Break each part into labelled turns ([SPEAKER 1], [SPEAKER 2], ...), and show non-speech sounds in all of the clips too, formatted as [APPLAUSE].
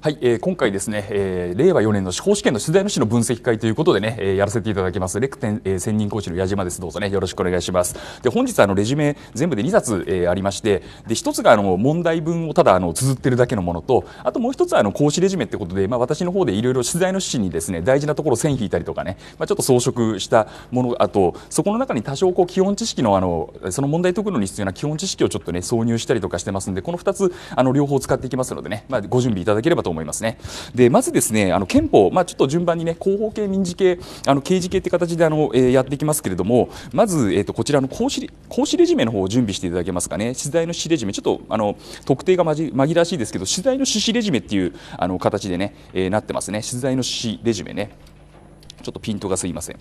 [SPEAKER 1] はい、えー、今回ですね、えー、令和4年の司法試験の出題主の分析会ということでね、えー、やらせていただきます。レクテン、えー、専任講師の矢島です。どうぞね、よろしくお願いします。で、本日あのレジュメ全部で2冊、えー、ありまして、で、一つがあの問題文をただあの綴ってるだけのものと、あともう一つはあの講師レジュメってことで、まあ私の方でいろいろ出題の主にですね、大事なところ線引いたりとかね、まあちょっと装飾したもの、あとそこの中に多少こう基本知識のあのその問題解くのに必要な基本知識をちょっとね挿入したりとかしてますんで、この2つあの両方使っていきますのでね、まあご準備いただければとと思いますね。でまずですねあの憲法、まあ、ちょっと順番にね広報系、民事系あの刑事系って形であの、えー、やっていきますけれどもまず、えーと、こちらの公示公示レジュメの方を準備していただけますかね取材の指レジュメちょっとあの特定がまじ紛らわしいですけど取材の趣旨レジュメっていうあの形でね、えー、なってますね取材の趣旨レジュメねちょっとピントがすいません。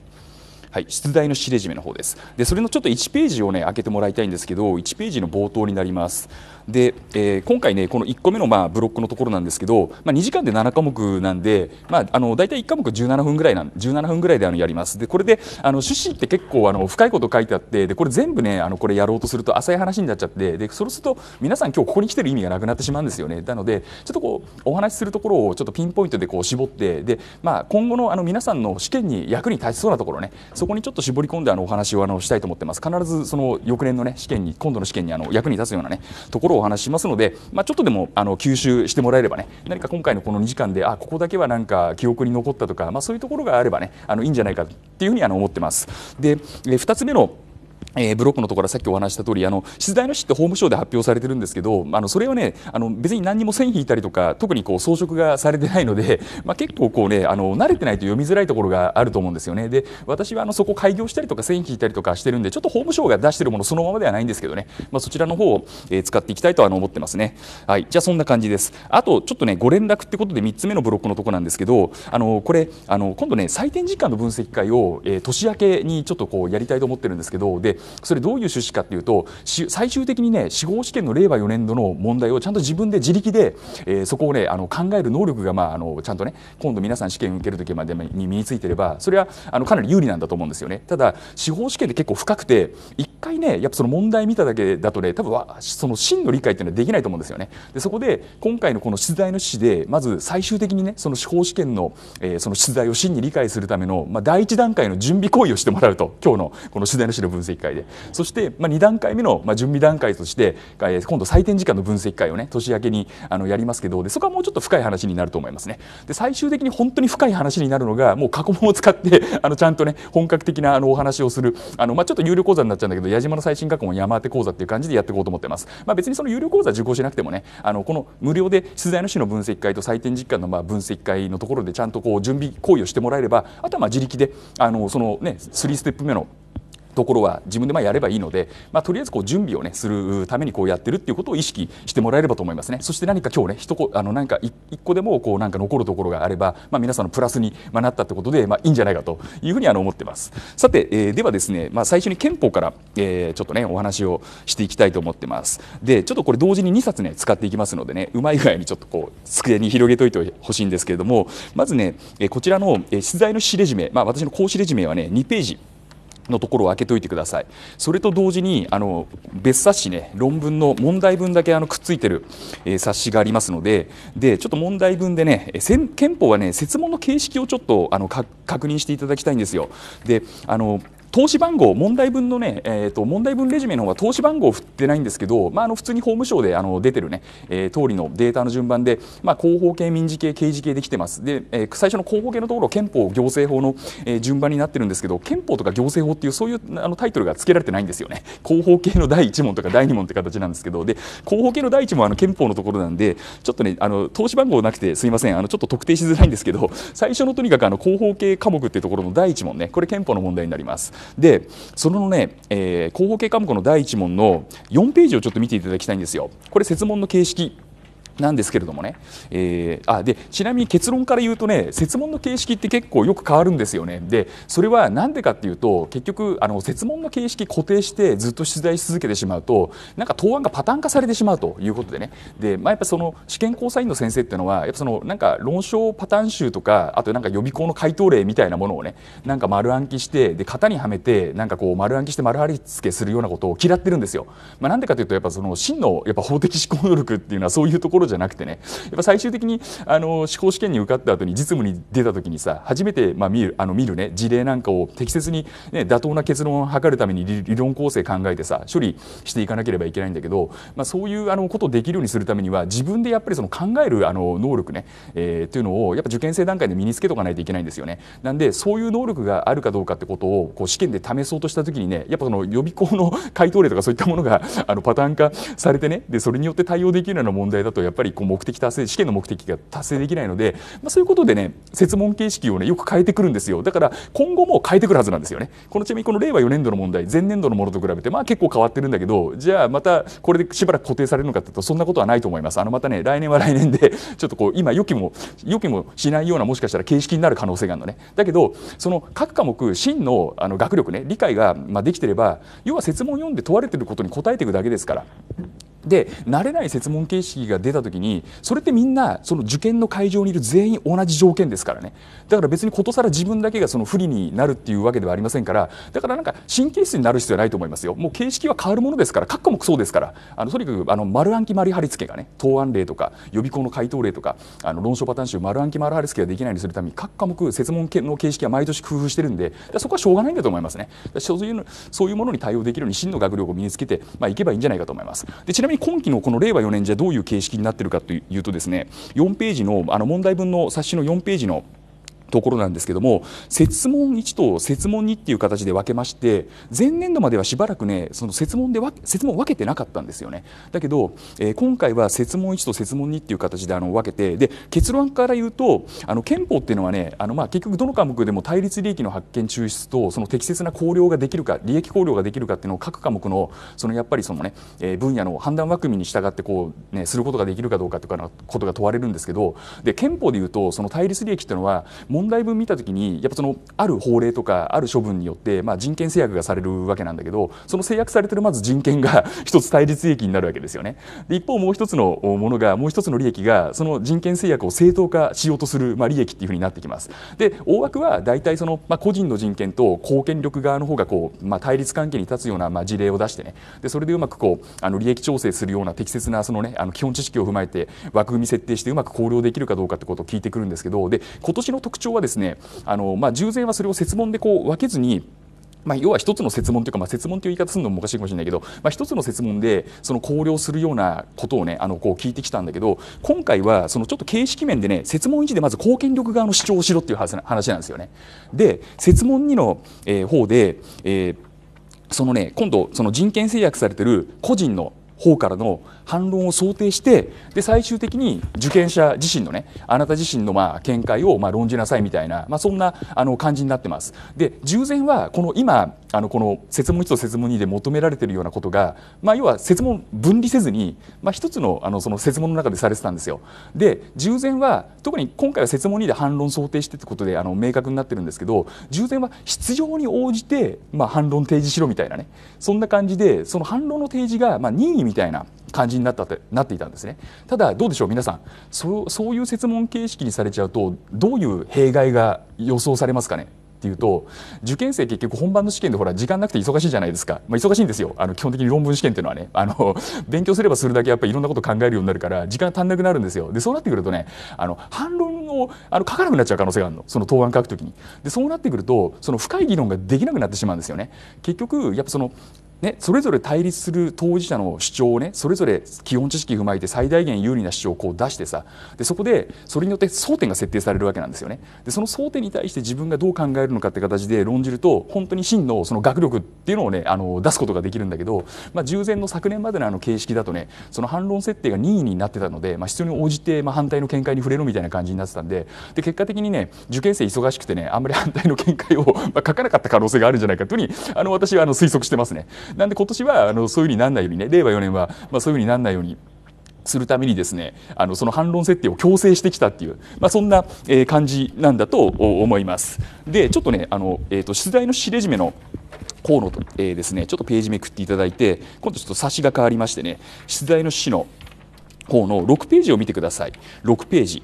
[SPEAKER 1] はい、出題の指レジュメの方ですでそれのちょっと1ページをね開けてもらいたいんですけど1ページの冒頭になりますで、えー、今回ねこの1個目のまあブロックのところなんですけど、まあ、2時間で7科目なんで、まあ、あの大体1科目17分ぐらいなん17分ぐらいであのやりますでこれであの趣旨って結構あの深いこと書いてあってでこれ全部ねあのこれやろうとすると浅い話になっちゃってでそうすると皆さん今日ここに来てる意味がなくなってしまうんですよねなのでちょっとこうお話しするところをちょっとピンポイントでこう絞ってで、まあ、今後のあの皆さんの試験に役に立ちそうなところねそこにちょっと絞り込んであのお話をあのしたいと思ってます必ずその翌年のね試験に今度の試験にあの役に立つようなねところをお話ししますので、まあ、ちょっとでもあの吸収してもらえればね何か今回のこの2時間であここだけはなんか記憶に残ったとか、まあ、そういうところがあればねあのいいんじゃないかっていうふうにあの思ってます。で2つ目のえー、ブロックのところはさっきお話した通りあの出題の詩って法務省で発表されてるんですけどあのそれはねあの別に何にも線引いたりとか特にこう装飾がされてないので、[LAUGHS] まあ、結構こうねあの慣れてないと読みづらいところがあると思うんですよねで私はあのそこ開業したりとか線引いたりとかしてるんでちょっと法務省が出してるものそのままではないんですけどね、まあ、そちらの方を、えー、使っていきたいとは思ってますねはいじゃあそんな感じですあとちょっとねご連絡ってことで3つ目のブロックのとこなんですけどあのこれあの今度ね採点時間の分析会を、えー、年明けにちょっとこうやりたいと思ってるんですけどでそれどういう趣旨かというと最終的にね司法試験の令和4年度の問題をちゃんと自分で自力で、えー、そこをねあの考える能力が、まあ、あのちゃんとね今度皆さん試験受ける時までに身についてればそれはあのかなり有利なんだと思うんですよね。ただ司法試験って結構深くて一回ねやっぱその問題見ただけだとね多分その真の理解っていうのはできないと思うんですよね。でそこで今回のこの出題の趣旨でまず最終的にねその司法試験の、えー、その出題を真に理解するための、まあ、第一段階の準備行為をしてもらうと今日のこの出題の趣旨の分析会ででそして、まあ、2段階目の、まあ、準備段階として、えー、今度採点時間の分析会をね年明けにあのやりますけどでそこはもうちょっと深い話になると思いますねで最終的に本当に深い話になるのがもう過去問を使って [LAUGHS] あのちゃんとね本格的なあのお話をするあの、まあ、ちょっと有料講座になっちゃうんだけど矢島の最新過去問山当て講座っていう感じでやっていこうと思ってます、まあ、別にその有料講座受講しなくてもねあのこの無料で出題の種の分析会と採点実感のまあ分析会のところでちゃんとこう準備行為をしてもらえればあとはまあ自力であのそのね3ステップ目のところは自分でまやればいいので、まあ、とりあえずこう準備を、ね、するためにこうやってるっていうことを意識してもらえればと思いますねそして何か今日ね一個あのんか1個でもこうなんか残るところがあれば、まあ、皆さんのプラスになったってことで、まあ、いいんじゃないかというふうにあの思ってますさて、えー、ではですね、まあ、最初に憲法から、えー、ちょっとねお話をしていきたいと思ってますでちょっとこれ同時に2冊ね使っていきますのでねうまい具合にちょっとこう机に広げといてほしいんですけれどもまずねこちらの、えー、出題のしレジめ、メ、まあ、私の講師レジメはね2ページのところを開けておいてください。それと同時にあの別冊子ね論文の問題文だけあのくっついてる、えー、冊子がありますので、でちょっと問題文でね憲法はね設問の形式をちょっとあの確認していただきたいんですよ。であの投資番号問題文のね、えー、と問題文レジュメの方は投資番号を振ってないんですけど、まあ、あの普通に法務省であの出てるね、えー、通りのデータの順番で、まあ、広報系民事系刑事系できてますで、えー、最初の広報系のところ憲法行政法の、えー、順番になってるんですけど憲法とか行政法っていうそういうあのタイトルが付けられてないんですよね広報系の第1問とか第2問って形なんですけどで広報系の第1問はあの憲法のところなんでちょっとねあの投資番号なくてすいませんあのちょっと特定しづらいんですけど最初のとにかくあの広報系科目っていうところの第1問ねこれ憲法の問題になりますでそのね、えー、広報系科目の第1問の4ページをちょっと見ていただきたいんですよこれ設問の形式なんですけれどもね、えー、あでちなみに結論から言うとね設問の形式って結構よく変わるんですよねでそれは何でかっていうと結局あの設問の形式固定してずっと出題し続けてしまうとなんか答案がパターン化されてしまうということでねで、まあ、やっぱその試験交際員の先生っていうのはやっぱそのなんか論証パターン集とかあとなんか予備校の回答例みたいなものをねなんか丸暗記してで型にはめてなんかこう丸暗記して丸貼り付けするようなことを嫌ってるんですよ。まあ、なんでかというとやっぱその真のやっぱ法的思考能力っていうのはそういうところじゃなくてねやっぱ最終的にあの司法試験に受かった後に実務に出た時にさ初めて、まあ、見るあの見るね事例なんかを適切に、ね、妥当な結論を図るために理論構成考えてさ処理していかなければいけないんだけど、まあ、そういうあのことをできるようにするためには自分でやっぱりその考えるあの能力ね、えー、というのをやっぱ受験生段階で身につけとかないといけないんですよね。なんでそういう能力があるかどうかってことをこう試験で試そうとした時にねやっぱその予備校の回答例とかそういったものがあのパターン化されてねでそれによって対応できるような問題だとやっぱぱりこう目的達成試験の目的が達成できないので、まあ、そういうことでね設問形式をねよく変えてくるんですよだから今後も変えてくるはずなんですよねこのちなみにこの令和4年度の問題前年度のものと比べてまあ結構変わってるんだけどじゃあまたこれでしばらく固定されるのかというとそんなことはないと思いますあのまたね来年は来年でちょっとこう今予期も予期もしないようなもしかしたら形式になる可能性があるのねだけどその各科目真のあの学力ね理解がまあできてれば要は設問読んで問われてることに答えていくだけですからで慣れない設問形式が出た時にそれってみんなその受験の会場にいる全員同じ条件ですからねだから別にことさら自分だけがその不利になるっていうわけではありませんからだからなんか神経質になる必要はないと思いますよもう形式は変わるものですから各科目そうですからあのとにかくあの丸暗記丸貼り付けがね答案例とか予備校の回答例とかあの論証パターン集丸暗記丸貼り付けができないようにするために各科目設問の形式は毎年工夫してるんでそこはしょうがないんだと思いますねそういうそういうものに対応できるように真の学力を身につけて、まあ、いけばいいんじゃないかと思いますでちなみにに今期のこの令和4年じゃどういう形式になってるかというとですね4ページのあの問題文の冊子の4ページのところなんですけども設問1と設問2っていう形で分けまして前年度まではしばらくねその設問で設問分けてなかったんですよねだけど、えー、今回は設問1と設問2っていう形であの分けてで結論から言うとあの憲法っていうのはねあのまあ結局どの科目でも対立利益の発見抽出とその適切な考慮ができるか利益考慮ができるかっていうのを各科目のそのやっぱりそのね、えー、分野の判断枠組みに従ってこうねすることができるかどうかとかのことが問われるんですけどで憲法で言うとその対立利益っていうのはもう問題文見た時にやっぱそのある法令とかある処分によって、まあ、人権制約がされるわけなんだけどその制約されてるまず人権が [LAUGHS] 一つ対立利益になるわけですよね。で一方もう一つのものがもう一つの利益がその人権制約を正当化しようとする、まあ、利益っていうふうになってきます。で大枠は大体その、まあ、個人の人権と公権力側の方がこう、まあ、対立関係に立つような、まあ、事例を出してねでそれでうまくこうあの利益調整するような適切なその、ね、あの基本知識を踏まえて枠組み設定してうまく考慮できるかどうかってことを聞いてくるんですけどで今年の特徴徴はですねあの、まあ、従前はそれを設問でこう分けずにまあ、要は一つの設問というか、まあ、設問という言い方するのもおかしいかもしれないけど、まあ、一つの設問でその考慮するようなことをねあのこう聞いてきたんだけど今回はそのちょっと形式面でね設問1でまず貢献力側の主張をしろっていう話なんですよね。で設問2の、えー、方で、えーそのね、今度その人権制約されてる個人の方からの反論を想定してで最終的に受験者自身のねあなた自身のまあ見解をまあ論じなさいみたいな、まあ、そんなあの感じになってます。で従前はこの今あのこの説問1と説問2で求められているようなことが、まあ、要は説問分離せずに、まあ、一つのあのその説問の中でされてたんですよ。で従前は特に今回は説問2で反論想定してってことであの明確になってるんですけど従前は必要に応じて、まあ、反論提示しろみたいなねそんな感じでその反論の提示が、まあ、任意みたいな感じになったってなっていたんですねただどうでしょう皆さんそそういう設問形式にされちゃうとどういう弊害が予想されますかねっていうと受験生結局本番の試験でほら時間なくて忙しいじゃないですか、まあ、忙しいんですよあの基本的に論文試験っていうのはねあの [LAUGHS] 勉強すればするだけやっぱりいろんなこと考えるようになるから時間足んなくなるんですよでそうなってくるとねあの反論をあの書かなくなっちゃう可能性があるのその答案書くときにでそうなってくるとその深い議論ができなくなってしまうんですよね結局やっぱそのね、それぞれ対立する当事者の主張をねそれぞれ基本知識踏まえて最大限有利な主張をこう出してさでそこでそれによって争点が設定されるわけなんですよねでその争点に対して自分がどう考えるのかって形で論じると本当に真のその学力っていうのをねあの出すことができるんだけど、まあ、従前の昨年までのあの形式だとねその反論設定が任意になってたので、まあ、必要に応じてまあ反対の見解に触れろみたいな感じになってたんでで結果的にね受験生忙しくてねあんまり反対の見解をまあ書かなかった可能性があるんじゃないかというふうにあの私はあの推測してますね。なんで今年はあのそういうふうになんないようにね令和4年は、まあ、そういうふうになんないように。するためにですねあのその反論設定を強制してきたっていう、まあ、そんな、え感じなんだと思います。でちょっとねあの、えーと、出題のしれじめの方の、えー、ですねちょっとページめくっていただいて今度ちょっと差しが変わりましてね出題の詩の方の6ページを見てください6ページ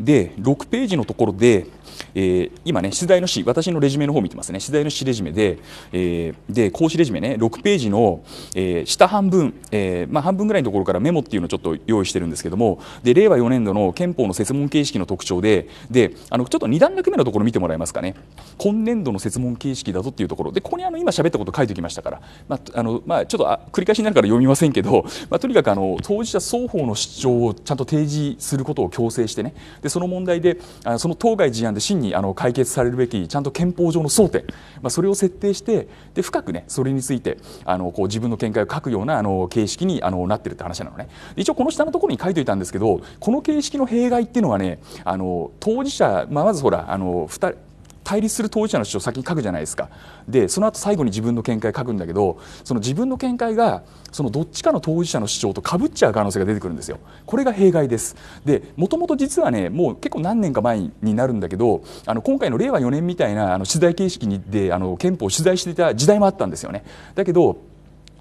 [SPEAKER 1] で6ページのところでえー、今ね、出題の詩、私のレジュメの方見てますね、出題の詩レジュメで、えー、で、講師レジュメね、6ページの、えー、下半分、えーまあ、半分ぐらいのところからメモっていうのをちょっと用意してるんですけども、で令和4年度の憲法の設問形式の特徴で、であのちょっと2段落目のところ見てもらえますかね、今年度の設問形式だぞっていうところ、でここにあの今喋ったこと書いておきましたから、まああのまあ、ちょっとあ繰り返しになるから読みませんけど、まあ、とにかくあの当事者双方の主張をちゃんと提示することを強制してね、でその問題で、あその当該事案で審にあの解決されるべきちゃんと憲法上の争点、まあ、それを設定してで深くねそれについてあのこう自分の見解を書くようなあの形式にあのなってるって話なのね一応この下のところに書いておいたんですけどこの形式の弊害っていうのはねあの当事者、まあ、まずほらあの2人対立する当事者の主張を先に書くじゃないですかでその後最後に自分の見解書くんだけどその自分の見解がそのどっちかの当事者の主張とかぶっちゃう可能性が出てくるんですよこれが弊害ですでもともと実はねもう結構何年か前になるんだけどあの今回の令和4年みたいなあの取材形式であの憲法を取材していた時代もあったんですよねだけど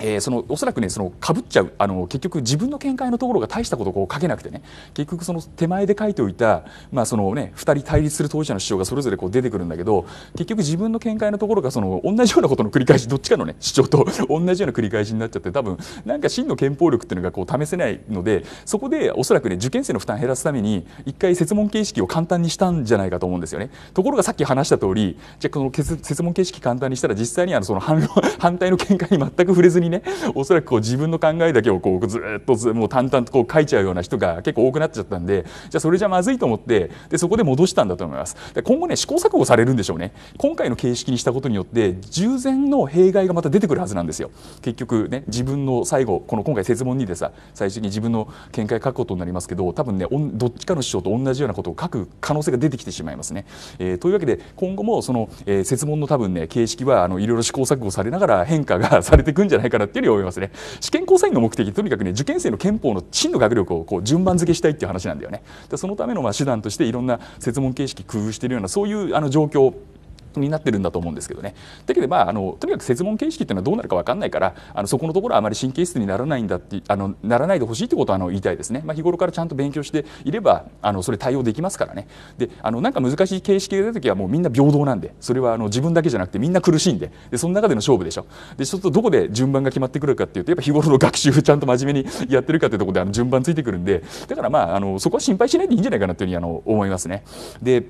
[SPEAKER 1] えー、そのおそらくねそのかぶっちゃうあの結局自分の見解のところが大したことをこう書けなくてね結局その手前で書いておいた、まあそのね、2人対立する当事者の主張がそれぞれこう出てくるんだけど結局自分の見解のところがその同じようなことの繰り返しどっちかの、ね、[LAUGHS] 主張と同じような繰り返しになっちゃって多分なんか真の憲法力っていうのがこう試せないのでそこでおそらくね受験生の負担を減らすために一回設問形式を簡単にしたんじゃないかと思うんですよね。ところがさっき話した通りじゃこの設問形式簡単にしたら実際にあのその反反対の見解に全く触れずにねおそらくこう自分の考えだけをこうずっともう淡々とこう書いちゃうような人が結構多くなっちゃったんでじゃあそれじゃまずいと思ってでそこで戻したんだと思いますで今後ね試行錯誤されるんでしょうね今回の形式にしたことによって従前の弊害がまた出てくるはずなんですよ結局ね自分の最後この今回設問にでさ最終的に自分の見解書くことになりますけど多分ねどっちかの主張と同じようなことを書く可能性が出てきてしまいますね、えー、というわけで今後もその、えー、設問の多分ね形式はいろいろ試行錯誤されながら変化がされていくんじゃないかなからっていうよ思いますね試験交際員の目的とにかくね受験生の憲法の真の学力をこう順番付けしたいっていう話なんだよねでそのためのま手段としていろんな設問形式工夫してるようなそういうあの状況になってるんだと思うんですけどね。だけどまああのとにかく設問形式っていうのはどうなるか分かんないからあのそこのところはあまり神経質にならないんだってあのならないでほしいってことはあの言いたいですね。まあ、日頃からちゃんと勉強していればあのそれ対応できますからね。であのなんか難しい形式が出た時はもうみんな平等なんでそれはあの自分だけじゃなくてみんな苦しいんででその中での勝負でしょ。でちょっとどこで順番が決まってくるかっていうとやっぱ日頃の学習ちゃんと真面目にやってるかっていうところであの順番ついてくるんでだからまああのそこは心配しないでいいんじゃないかなっていうふうにあの思いますね。で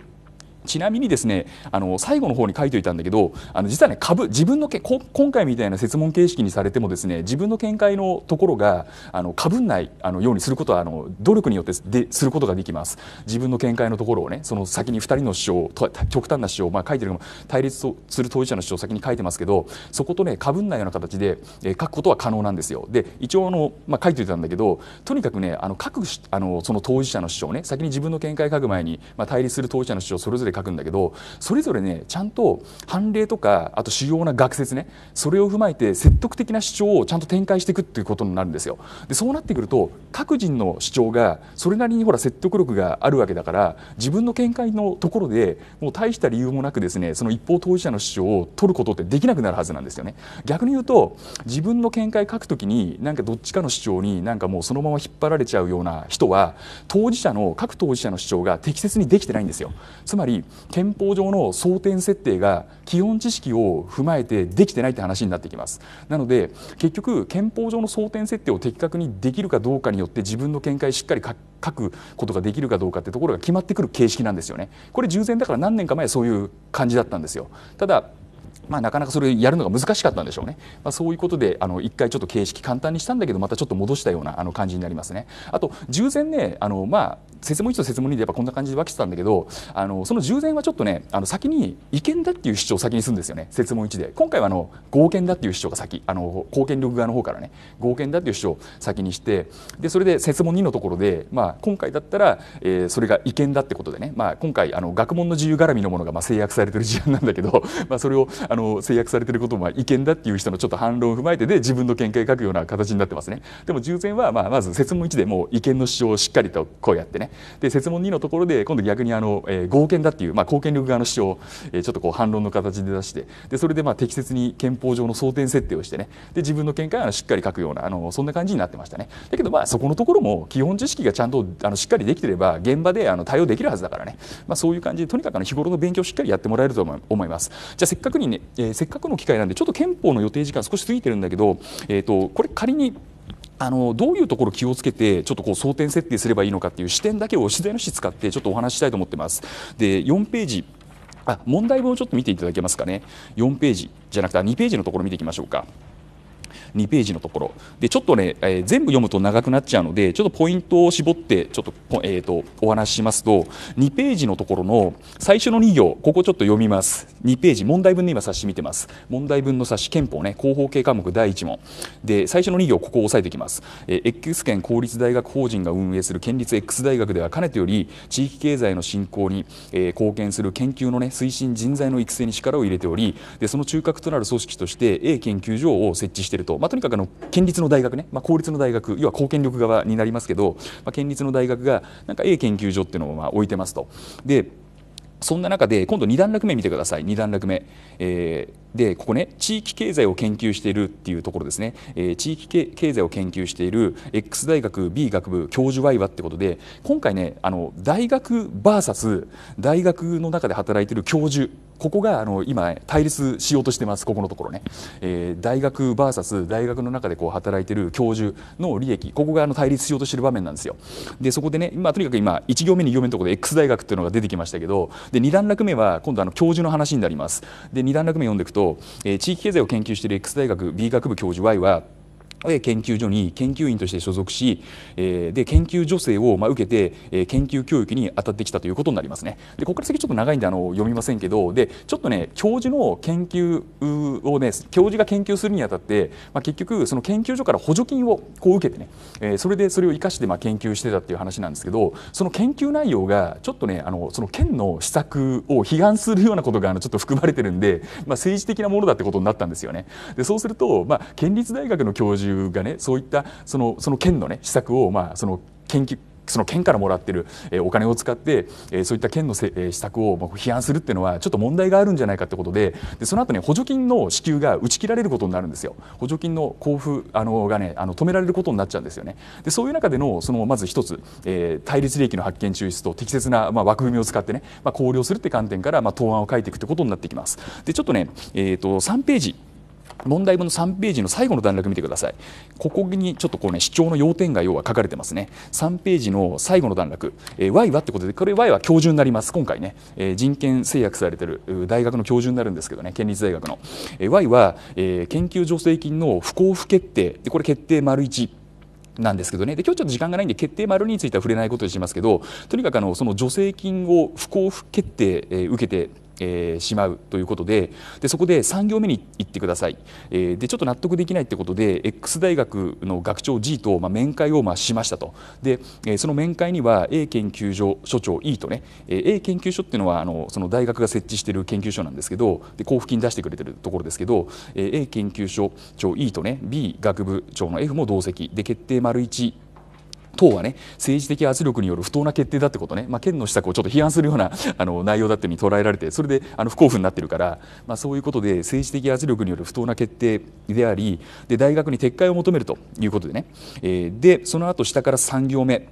[SPEAKER 1] ちなみにですねあの最後の方に書いておいたんだけどあの実はね株自分のけこ今回みたいな設問形式にされてもですね自分の見解のところがあの株んないあのようにすることはあの努力によってですることができます自分の見解のところをねその先に2人の主張と極端な主張まあ書いてるのも対立する当事者の主張を先に書いてますけどそことね株んないような形で、えー、書くことは可能なんですよで一応あの、まあ、書いておいたんだけどとにかくねあの各あのその当事者の主張ね先に自分の見解書く前に、まあ、対立する当事者の主張それぞれで書くんだけどそれぞれねちゃんと判例とかあと主要な学説ねそれを踏まえて説得的な主張をちゃんと展開していくっていうことになるんですよ。でそうなってくると各人の主張がそれなりにほら説得力があるわけだから自分の見解のところでもう大した理由もなくですねその一方当事者の主張を取ることってできなくなるはずなんですよね。逆に言うと自分の見解書くときになんかどっちかの主張になんかもうそのまま引っ張られちゃうような人は当事者の各当事者の主張が適切にできてないんですよ。つまり憲法上の争点設定が基本知識を踏まえてできてないって話になってきますなので結局憲法上の争点設定を的確にできるかどうかによって自分の見解をしっかり書くことができるかどうかってところが決まってくる形式なんですよねこれ従前だから何年か前そういう感じだったんですよただまあ、なかなかそれやるのが難しかったんでしょうね、まあ、そういうことであの回ちょっと形式簡単にしたんだけどまたちょっと戻したようなあの感じになりますねあと従前ねあの、まあ、説問1と説問2でやっぱこんな感じで分けてたんだけどあのその従前はちょっとねあの先に違憲だっていう主張を先にするんですよね説問1で今回はあの合憲だっていう主張が先あの貢献力側の方からね合憲だっていう主張を先にしてでそれで説問2のところで、まあ、今回だったら、えー、それが違憲だってことでね、まあ、今回あの学問の自由絡みのものがまあ制約されてる事案なんだけど、まあ、それをあの制約されてることも違憲だっていう人のちょっと反論を踏まえてで自分の見解を書くような形になってますねでも従前はまあまず設問1でもう違憲の主張をしっかりとこうやってねで設問2のところで今度逆にあの、えー、合憲だっていうまあ貢献力側の主張を、えー、ちょっとこう反論の形で出してでそれでまあ適切に憲法上の争点設定をしてねで自分の見解をしっかり書くようなあのそんな感じになってましたねだけどまあそこのところも基本知識がちゃんとあのしっかりできてれば現場であの対応できるはずだからねまあそういう感じでとにかくあの日頃の勉強をしっかりやってもらえると思いますじゃあせっかくにねえー、せっかくの機会なんでちょっと憲法の予定時間少し過ぎてるんだけど、えーと、これ仮にあのどういうところ気をつけてちょっとこう争点設定すればいいのかっていう視点だけを取材の使ってちょっとお話ししたいと思ってます。で4ページあ問題文をちょっと見ていただけますかね4ページじゃなくて2ページのところ見ていきましょうか。2ページのところでちょっとね、えー、全部読むと長くなっちゃうのでちょっとポイントを絞ってちょっと,、えーと、お話ししますと2ページのところの最初の2行ここちょっと読みます2ページ問題文で今冊子見てます問題文の冊子憲法ね広報系科目第1問で最初の2行ここを押さえていきます、えー、X 県公立大学法人が運営する県立 X 大学ではかねてより地域経済の振興に、えー、貢献する研究のね推進人材の育成に力を入れておりでその中核となる組織として A 研究所を設置しているると、まあ、とにかくあの県立の大学ね、まあ、公立の大学要は公権力側になりますけど、まあ、県立の大学がなんか A 研究所っていうのをまあ置いてますと。でそんな中で今度2段落目見てください2段落目、えー、でここね地域経済を研究しているっていうところですね、えー、地域経済を研究している X 大学 B 学部教授 Y はってことで今回ねあの大学 VS 大学の中で働いている教授ここがあの今対立しようとしてますここのところね、えー、大学 VS 大学の中でこう働いてる教授の利益ここがあの対立しようとしてる場面なんですよでそこでね、まあ、とにかく今1行目2行目のところで X 大学っていうのが出てきましたけどで2段落目は今度あの教授の話になりますで2段落目読んでいくと、えー、地域経済を研究している X 大学 B 学部教授 Y は研究所に研究員として所属し、えー、で研究助成をまあ受けて、えー、研究教育に当たってきたということになりますね。でここから先ちょっと長いんであの読みませんけどでちょっとね教授の研究をね教授が研究するにあたって、まあ、結局その研究所から補助金をこう受けてね、えー、それでそれを生かしてまあ研究してたっていう話なんですけどその研究内容がちょっとねあのその県の施策を批判するようなことがあのちょっと含まれてるんで、まあ、政治的なものだってことになったんですよね。でそうすると、まあ、県立大学の教授授がねそういったそのその県のね施策をまあその研究その県からもらってるお金を使ってそういった県の施策を批判するっていうのはちょっと問題があるんじゃないかってことででその後ね補助金の支給が打ち切られることになるんですよ補助金の交付あのがねあの止められることになっちゃうんですよねでそういう中でのそのまず一つ、えー、対立利益の発見抽出と適切な、まあ、枠組みを使ってね、まあ、考慮するって観点から、まあ、答案を書いていくってことになってきますでちょっとね、えーと3ページ問題文の3ページの最後の段落見てくださいここにちょっとこうね主張の要点が要は書かれてますね3ページの最後の段落、えー、Y はってことでこれ Y は教授になります今回ね、えー、人権制約されてる大学の教授になるんですけどね県立大学の、えー、Y は、えー、研究助成金の不交付決定でこれ決定丸1なんですけどねで今日ちょっと時間がないんで決定丸については触れないことにしますけどとにかくあのその助成金を不交付決定、えー、受けてえー、しまうということででそこで3行目に行ってください、えー、でちょっと納得できないってことで X 大学の学長 G と、まあ、面会をまあしましたとで、えー、その面会には A 研究所所長 E とね、えー、A 研究所っていうのはあのその大学が設置している研究所なんですけどで交付金出してくれてるところですけど、えー、A 研究所長 E とね B 学部長の F も同席で決定丸1党はね政治的圧力による不当な決定だってことね、まあ、県の施策をちょっと批判するような [LAUGHS] あの内容だってうに捉えられてそれであの不交付になってるから、まあ、そういうことで政治的圧力による不当な決定でありで大学に撤回を求めるということでね、えー、でその後下から3行目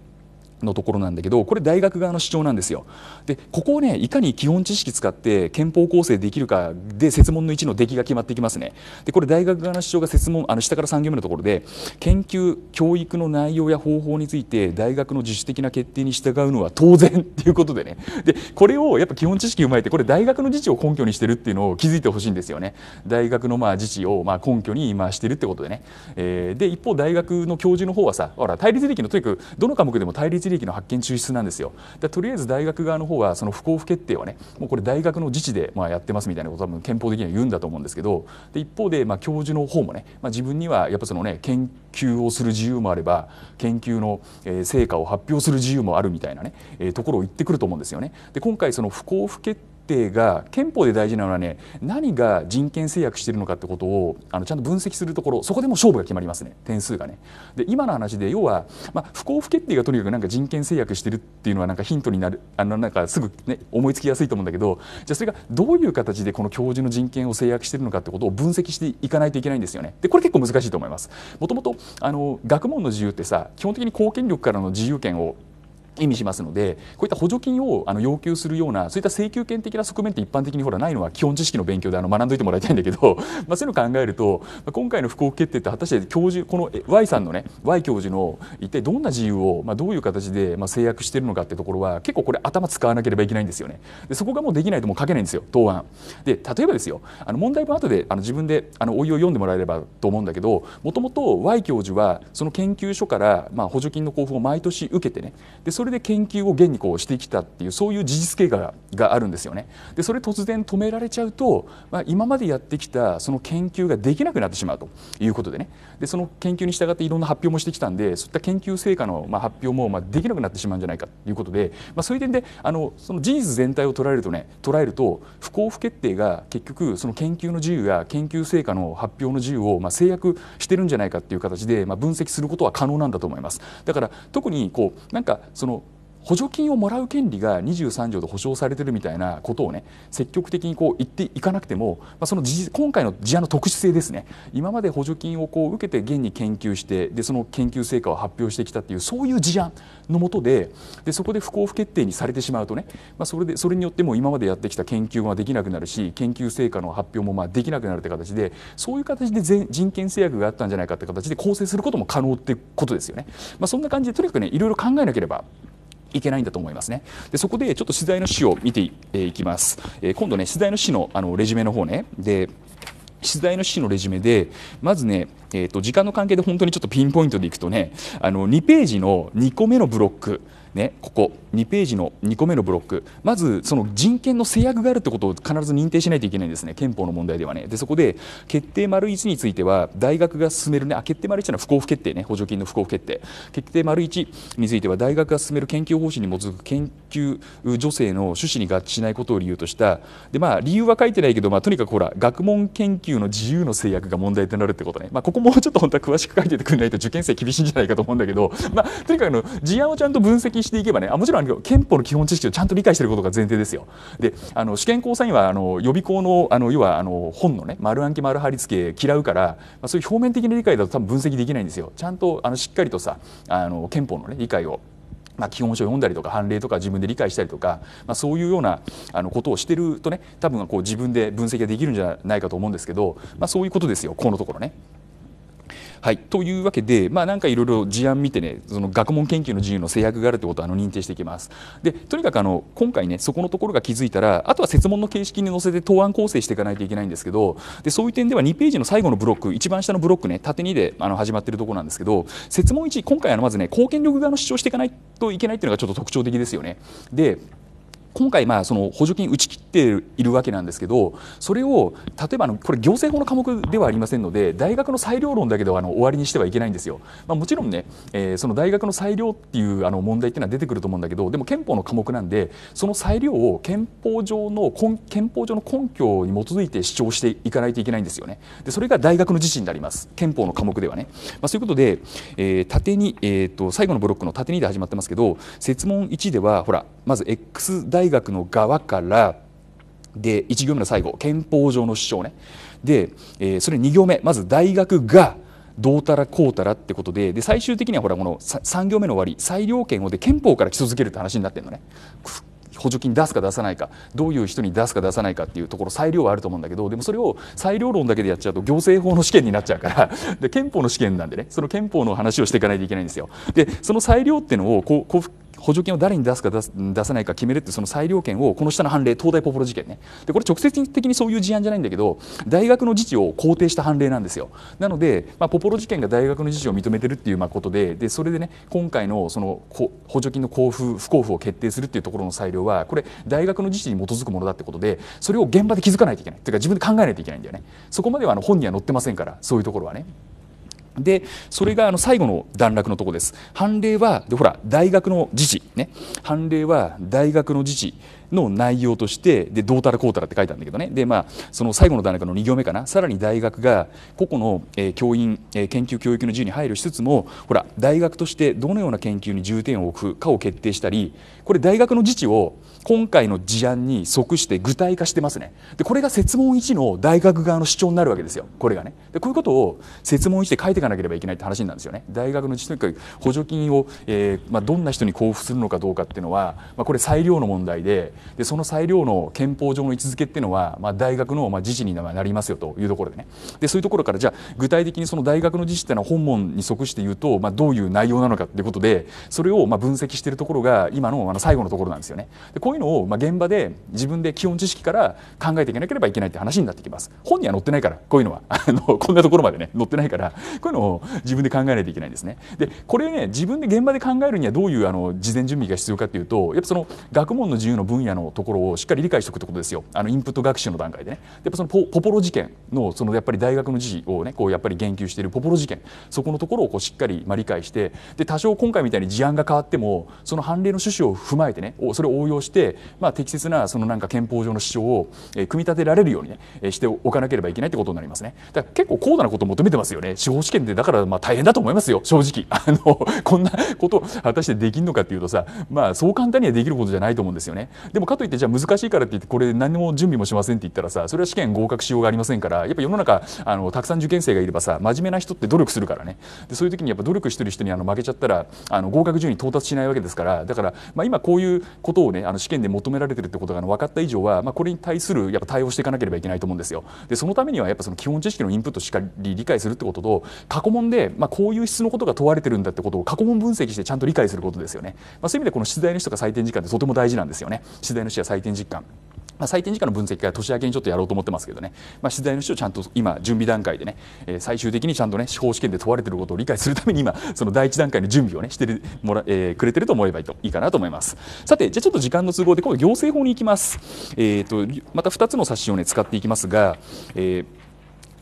[SPEAKER 1] のところなんだけどこれ大学側の主張なんですよ。でここをねいかに基本知識使って憲法構成できるかで設問の1の出来が決まってきますね。でこれ大学側の主張が設問あの下から3行目のところで研究教育の内容や方法について大学の自主的な決定に従うのは当然っていうことでねでこれをやっぱ基本知識を踏まえてこれ大学の自治を根拠にしてるっていうのを気づいてほしいんですよね。大学のまあ自治をまあ根拠に今してるってことでね。えー、で一方大学の教授の方はさほら対立歴のとにかくどの科目でも対立利益の発見抽出なんですよでとりあえず大学側の方はその不交付決定はねもうこれ大学の自治でまあやってますみたいなことを多分憲法的には言うんだと思うんですけどで一方でまあ教授の方もね、まあ、自分にはやっぱそのね研究をする自由もあれば研究の成果を発表する自由もあるみたいなね、えところを言ってくると思うんですよね。で今回その不交付決定定が憲法で大事なのはね何が人権制約しているのかってことをあのちゃんと分析するところそこでも勝負が決まりますね点数がね。で今の話で要は、まあ、不交付決定がとにかくなんか人権制約してるっていうのはなんかヒントになるあのなんかすぐ、ね、思いつきやすいと思うんだけどじゃあそれがどういう形でこの教授の人権を制約してるのかってことを分析していかないといけないんですよね。でこれ結構難しいと思います。もともと学問の自由ってさ基本的に貢献力からの自由権を意味しますのでこういった補助金をあの要求するようなそういった請求権的な側面って一般的にほらないのは基本知識の勉強であの学んどいてもらいたいんだけど、[LAUGHS] まあ、そういうのを考えると今回の不交決定って果たして教授この Y さんのね Y 教授の一体どんな自由を、まあ、どういう形で、まあ、制約してるのかってところは結構これ頭使わなければいけないんですよね。でそこがもうできないともう書けないんですよ答案。で例えばですよあの問題文後であの自分であのおいを読んでもらえればと思うんだけどもともと Y 教授はその研究所から、まあ、補助金の交付を毎年受けてねでそれれで研究を現にこうしてきたっていうそういう事実経過があるんですよね。でそれ突然止められちゃうと、まあ、今までやってきたその研究ができなくなってしまうということでねでその研究に従っていろんな発表もしてきたんでそういった研究成果のまあ発表もまあできなくなってしまうんじゃないかということで、まあ、そういう点であのその事実全体を捉えるとね捉えると不交付決定が結局その研究の自由や研究成果の発表の自由をまあ制約してるんじゃないかっていう形でまあ分析することは可能なんだと思います。だから特にこうなんかその補助金をもらう権利が23条で保障されているみたいなことをね積極的にこう言っていかなくても、まあ、その今回の事案の特殊性ですね今まで補助金をこう受けて現に研究してでその研究成果を発表してきたというそういう事案のもとででそこで不交付決定にされてしまうとね、まあ、それでそれによっても今までやってきた研究ができなくなるし研究成果の発表もまあできなくなるという形でそういう形で人権制約があったんじゃないかという形で構成することも可能ということですよね。まあ、そんな感じでとにかくねいろいろ考えなければいけないんだと思いますね。でそこでちょっと取材の史を見ていきます。え今度ね取材の史のあのレジュメの方ねで取材の市のレジュメでまずね、えーと、と時間の関係で本当にちょっとピンポイントでいくとねあの2ページの2個目のブロック、ね、ここ2ページの2個目のブロックまずその人権の制約があるってことを必ず認定しないといけないんですね憲法の問題ではねでそこで決定丸1については大学が進めるねあ決定丸1は不交付決定ね補助金の不交付決定決定丸1については大学が進める研究方針に基づく研究助成の趣旨に合致しないことを理由としたでまあ理由は書いてないけど、まあ、とにかくほら学問研究の自由の制約が問題となるってことね、まあ、ここもうちょっと本当は詳しく書いててくれないと受験生厳しいんじゃないかと思うんだけど、まあ、とにかくあの事案をちゃんと分析していけばねあもちろんあの憲法の基本知識をちゃんと理解していることが前提ですよ。であの試験交査員はあの予備校のあの要はあの本のね丸暗記丸貼り付け嫌うから、まあ、そういう表面的な理解だと多分分析できないんですよ。ちゃんとあのしっかりとさあの憲法の、ね、理解をまあ、基本書を読んだりとか判例とか自分で理解したりとか、まあ、そういうようなあのことをしてるとね多分こう自分で分析ができるんじゃないかと思うんですけど、まあ、そういうことですよこのところね。はい、というわけで、まあ、なんかいろいろ事案見てねその学問研究の自由の制約があるってことはあの認定していきます。でとにかくあの今回ねそこのところが気づいたらあとは設問の形式に載せて答案構成していかないといけないんですけどでそういう点では2ページの最後のブロック一番下のブロックね縦2であの始まってるところなんですけど設問1今回はまずね貢献力側の主張していかないといけないっていうのがちょっと特徴的ですよね。で今回まあその補助金打ち切っているわけなんですけどそれを例えばあのこれ行政法の科目ではありませんので大学の裁量論だけではあの終わりにしてはいけないんですよ、まあ、もちろんね、えー、その大学の裁量っていうあの問題っていうのは出てくると思うんだけどでも憲法の科目なんでその裁量を憲法上の憲法上の根拠に基づいて主張していかないといけないんですよねでそれが大学の自治になります憲法の科目ではね、まあ、そういうことで、えー、縦に、えーと、と最後のブロックの縦にで始まってますけど設問1ではほらまず X 大学の側からで1行目の最後憲法上の主張ねで、えー、それ2行目まず大学がどうたらこうたらってことでで最終的にはほらこの3行目の終わり裁量権をで憲法から基礎づけるって話になってるのね補助金出すか出さないかどういう人に出すか出さないかっていうところ裁量はあると思うんだけどでもそれを裁量論だけでやっちゃうと行政法の試験になっちゃうからで憲法の試験なんでねその憲法の話をしていかないといけないんですよ。でその裁量っていうのをこう補助金を誰に出すか出さないか決めるってその裁量権をこの下の判例東大ポポロ事件ねでこれ直接的にそういう事案じゃないんだけど大学の自治を肯定した判例なんですよなので、まあ、ポポロ事件が大学の自治を認めてるっていうまことででそれでね今回のその補助金の交付不交付を決定するっていうところの裁量はこれ大学の自治に基づくものだってことでそれを現場で気づかないといけないていうか自分で考えないといけないんだよねそこまではあの本には載ってませんからそういうところはね。でそれがあの最後の段落のとこです判例はでほら大学の自治ね判例は大学の自治の内容としてでどうたらこうたらって書いたんだけどねでまあその最後の段落の2行目かなさらに大学が個々の、え教員、え研究教育の自由に配慮しつつもほら大学としてどのような研究に重点を置くかを決定したりこれ大学の自治を今回の事案に即して具体化してますねでこれが設問1の大学側の主張になるわけですよこれがねでこういうことを設問して書いていかなければいけないって話なんですよね。大学の実務補助金を、えーまあ、どんな人に交付するのかどうかっていうのは、まあ、これ裁量の問題ででその裁量の憲法上の位置づけっていうのは、まあ、大学の、まあ、自治になりますよというところでねでそういうところからじゃあ具体的にその大学の自治っていうのは本門に即して言うと、まあ、どういう内容なのかっていうことでそれをまあ分析しているところが今のあの最後のところなんですよね。でこういうのをまあ現場で自分で基本知識から考えていかなければいけないって話になってきます。本には載ってないからこういうのは。あのこんなところまでね載ってないからこういうのを自分で考えないといけないんですね。でこれね自分で現場で考えるにはどういうあの事前準備が必要かっていうとやっぱその学問の自由の分野のところをしっかり理解しておくってことですよあのインプット学習の段階でね。やっぱそのポポロ事件のそのやっぱり大学の時事をねこうやっぱり言及しているポポロ事件そこのところをこうしっかりまあ理解してで多少今回みたいに事案が変わってもその判例の趣旨を踏まえてねそれを応用してまあ適切なそのなんか憲法上の主張を組み立てられるようにねしておかなければいけないってことになりますね。だから結構高度なことを求めてますよね司法試験ってだからまあ大変だと思いますよ正直 [LAUGHS] あのこんなこと果たしてできるのかっていうとさまあそう簡単にはできることじゃないと思うんですよねでもかといってじゃあ難しいからって言ってこれ何も準備もしませんって言ったらさそれは試験合格しようがありませんからやっぱ世の中あのたくさん受験生がいればさ真面目な人って努力するからねでそういう時にやっぱ努力してる人にあの負けちゃったらあの合格順位到達しないわけですからだから、まあ、今こういうことをねあの試験で求められてるってことが分かった以上は、まあ、これに対するやっぱ対応していかなければいけないと思うんですよでそのためにはやっぱその基本知識のインプットとしっかり理解するってことと過去問で、まあ、こういう質のことが問われてるんだってことを過去問分析してちゃんと理解することですよね、まあ、そういう意味でこの出題の人が採点時間ってとても大事なんですよね出題の人や採点時間まあ、採点時間の分析から年明けにちょっとやろうと思ってますけどね、まあ、取材の人をちゃんと今、準備段階でね、えー、最終的にちゃんとね、司法試験で問われていることを理解するために今、その第一段階の準備をね、してるもら、えー、くれてると思えばいいといいかなと思います。さて、じゃあちょっと時間の都合で、今度行政法に行きます。えっ、ー、と、また2つの冊子をね、使っていきますが、えー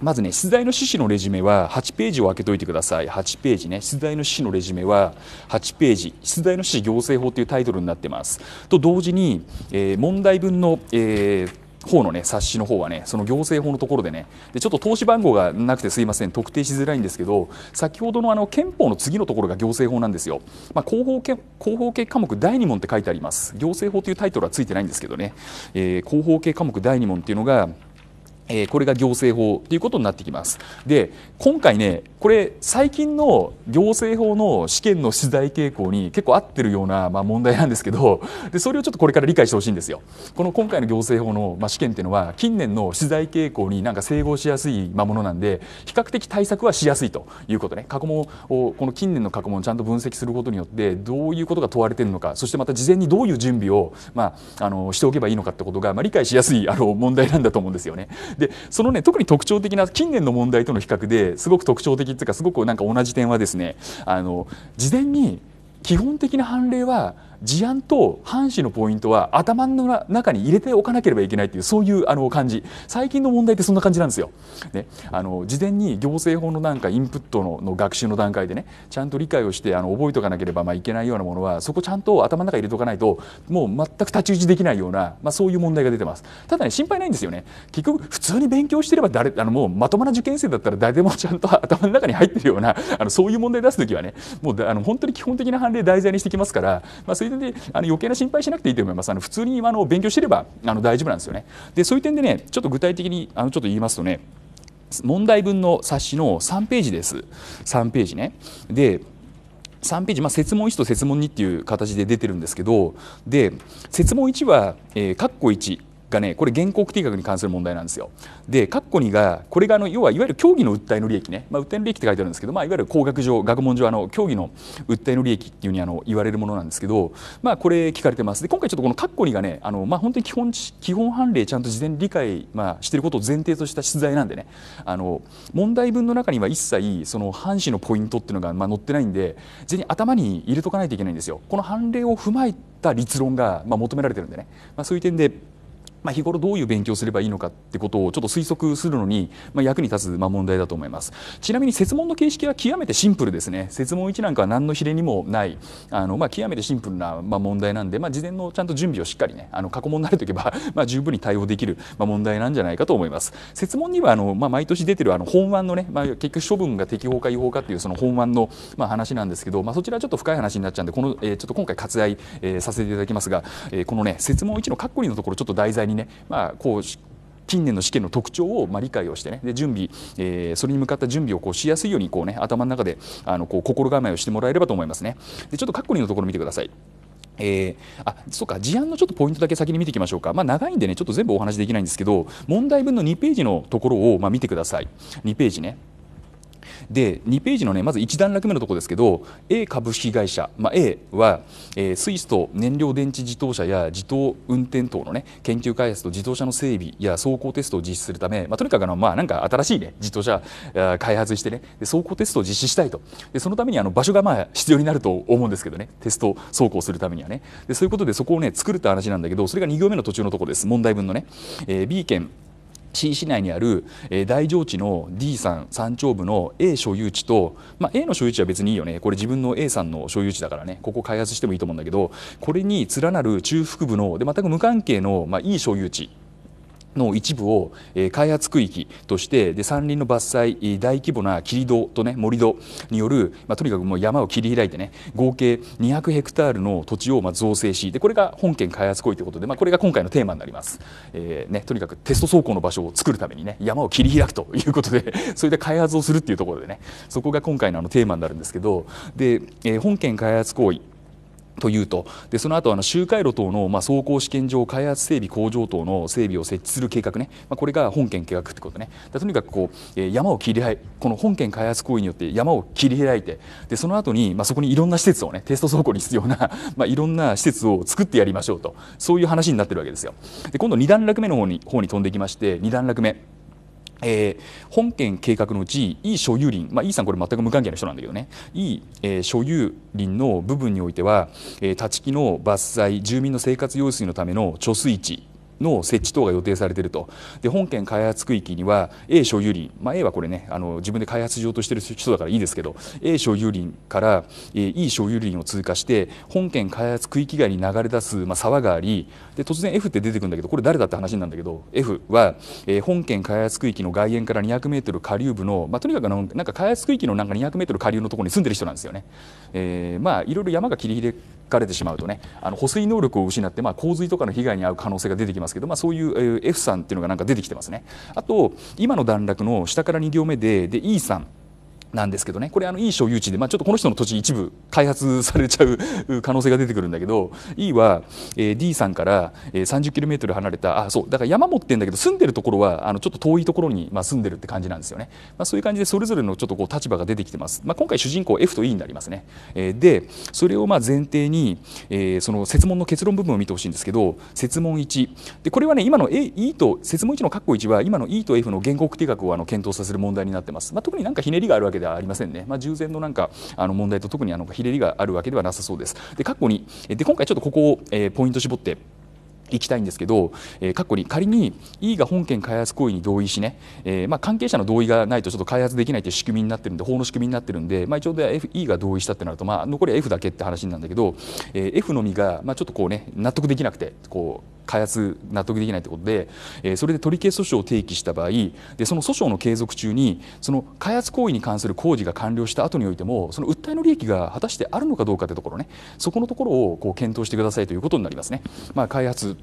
[SPEAKER 1] まずね出題の趣旨のレジュメは8ページを開けといてください8ページね出題の趣旨のレジュメは8ページ出題の趣旨行政法というタイトルになってますと同時に、えー、問題文の、えー方のね冊子の方はねその行政法のところでねでちょっと投資番号がなくてすいません特定しづらいんですけど先ほどのあの憲法の次のところが行政法なんですよ、まあ、広報系広報系科目第2問って書いてあります行政法というタイトルはついてないんですけどね、えー、広報系科目第2問っていうのがこれが行政法ということになってきます。で今回ねこれ最近の行政法の試験の取材傾向に結構合ってるような、まあ、問題なんですけど [LAUGHS] でそれをちょっとこれから理解してほしいんですよ。この今回の行政法の、まあ、試験っていうのは近年の取材傾向になんか整合しやすいものなんで比較的対策はしやすいということね過去問をこの近年の過去問をちゃんと分析することによってどういうことが問われてるのかそしてまた事前にどういう準備を、まあ、あのしておけばいいのかってことが、まあ、理解しやすいあの問題なんだと思うんですよね。でそのね特に特徴的な近年の問題との比較ですごく特徴的的っいうかすごくなんか同じ点はですねあの事前に基本的な判例は事案と反視のポイントは頭の中に入れておかなければいけないっていうそういうあの感じ最近の問題ってそんな感じなんですよ。ね、あの事前に行政法のなんかインプットのの学習の段階でねちゃんと理解をしてあの覚えておかなければまあいけないようなものはそこちゃんと頭の中に入れておかないともう全く太刀打ちできないような、まあ、そういう問題が出てます。ただね心配ないんですよね。結局普通に勉強してれば誰あのもうまともな受験生だったら誰でもちゃんと頭の中に入ってるようなあのそういう問題出す時はねもうあの本当に基本的な判例題材にしてきますから、まあ、そうういう点であの余計な心配しなくていいと思いますあの普通にあの勉強してればあの大丈夫なんですよねでそういう点でねちょっと具体的にあのちょっと言いますとね問題文の冊子の3ページです3ページねで3ページ、まあ、設問1と設問2っていう形で出てるんですけどで設問1は、えー、括弧1がねこれ原告定額に関する問題なんですよ。で括弧2がこれがあの要はいわゆる競技の訴えの利益ね、まあ、訴えの利益って書いてあるんですけど、まあ、いわゆる工学上学問上あの競技の訴えの利益っていうふうにあの言われるものなんですけど、まあ、これ聞かれてますで今回ちょっとこの括弧2がねあの、まあ、本当に基本基本判例ちゃんと事前に理解、まあ、していることを前提とした出題なんでねあの問題文の中には一切その半紙のポイントっていうのが、まあ、載ってないんで全に頭に入れとかないといけないんですよ。この判例を踏まえた立論が、まあ、求められてるんでね、まあ、そういう点でまあ、日頃どういう勉強すればいいのかってことをちょっと推測するのに、まあ、役に立つま問題だと思いますちなみに設問の形式は極めてシンプルですね設問1なんかは何のひれにもないあの、まあ、極めてシンプルなま問題なんで、ま事前のちゃんと準備をしっかりねあの過去問慣れておけば、[LAUGHS] ま十分に対応できるま問題なんじゃないかと思います設問にはあの、ま毎年出てるあの本案のね、ま結局処分が適法か違法かっていうその本案のま話なんですけど、まそちらちょっと深い話になっちゃうんでこの、えー、ちょっと今回割愛、えー、させていただきますが、えー、このね設問1の括弧にのところちょっと題材にね、まあ、こう近年の試験の特徴をまあ理解をしてねで準備、えー、それに向かった準備をこうしやすいようにこう、ね、頭の中であのこう心構えをしてもらえればと思いますね。でちょっとカッコリのところ見てください。えー、あそうか事案のちょっとポイントだけ先に見ていきましょうか、まあ、長いんでねちょっと全部お話できないんですけど問題文の2ページのところをまあ見てください2ページね。で2ページのねまず1段落目のところですけど A 株式会社、まあ、A は、えー、イスと燃料電池自動車や自動運転等のね研究開発と自動車の整備や走行テストを実施するため、まあ、とにかくあの、まあ、なんか新しい、ね、自動車開発してねで走行テストを実施したいとでそのためにあの場所がまあ必要になると思うんですけどねテスト走行するためにはねでそういうことでそこをね作るって話なんだけどそれが2行目の途中のところです問題文のね、えー、B 県 C 市内にある、え大城地の D さん山頂部の A 所有地と、まあ、A の所有地は別にいいよねこれ自分の A さんの所有地だからねここ開発してもいいと思うんだけどこれに連なる中腹部ので全く無関係の、まあ、いい所有地の一部を、え開発区域としてで山林の伐採大規模な切り土と、ね、盛り土による、まあ、とにかくもう山を切り開いてね合計200ヘクタールの土地をま造成しでこれが本県開発行為ということで、まあ、これが今回のテーマになります、えー、ね、とにかくテスト走行の場所を作るためにね山を切り開くということで [LAUGHS] それで開発をするっていうところでねそこが今回のあのテーマになるんですけどで、えー、本県開発行為というとでその後あの周回路等の、まあ、走行試験場開発整備工場等の整備を設置する計画ね、まあ、これが本件計画ってことねとにかくこう、え山を切り開この本件開発行為によって山を切り開いてでその後に、まあ、そこにいろんな施設をねテスト走行に必要な、[LAUGHS] まあ、いろんな施設を作ってやりましょうとそういう話になってるわけですよで今度2段落目の方に方に飛んでいきまして2段落目えー、本件計画のうち、E 所有林、まあ、E さんこれ全く無関係の人なんだけどね E、えー、所有林の部分においては、えー、立ち木の伐採住民の生活用水のための貯水池の設置等が予定されているとで本県開発区域には A 所有林、まあ、A はこれねあの自分で開発しようとしている人だからいいですけど A 所有林から E 所有林を通過して本県開発区域外に流れ出す、まあ、沢がありで突然 F って出てくるんだけどこれ誰だって話なんだけど F は、えー、本県開発区域の外縁から 200m 下流部の、まあ、とにかくなんか開発区域のなんか 200m 下流のところに住んでる人なんですよね。えー、まあいろいろ山が切りかれてしまうとねあの保水能力を失って、まあ、洪水とかの被害に遭う可能性が出てきますけど、まあ、そういう F さんっていうのがなんか出てきてますねあと今の段落の下から2行目でで E さんなんですけどねこれあの E 所有地で、まあ、ちょっとこの人の土地一部開発されちゃう [LAUGHS] 可能性が出てくるんだけど E は、えー、D さんから、えー、30km 離れたあそうだから山持ってんだけど住んでるところはあのちょっと遠いところに、まあ、住んでるって感じなんですよね、まあ、そういう感じでそれぞれのちょっとこう立場が出てきてます、まあ、今回主人公 F と E になりますね、えー、でそれをまあ前提に、えー、その設問の結論部分を見てほしいんですけど設問1でこれはね今の、A、E と設問1の括弧1は今の E と F の原告定額をあの検討させる問題になってます、まあ、特になんかひねりがあるわけではありませんね、まあ、従前のなんかあの問題と特にあのひれりがあるわけではなさそうです。で過去にで今回ちょっとここを、えー、ポイント絞っていきたいんですけど、えー、括弧に仮に E が本件開発行為に同意しね、えー、まあ関係者の同意がないとちょっと開発できないという仕組みになってるんで法の仕組みになってるんで、まあ、一応で F E が同意したってなると、まあ、残りは F だけって話なんだけど、えー、F のみが、まあ、ちょっとこうね納得できなくてこう開発納得できないということで、えー、それで取り消し訴訟を提起した場合でその訴訟の継続中にその開発行為に関する工事が完了した後においてもその訴えの利益が果たしてあるのかどうかというところねそこのところをこう検討してくださいということになりますね。まあ、開発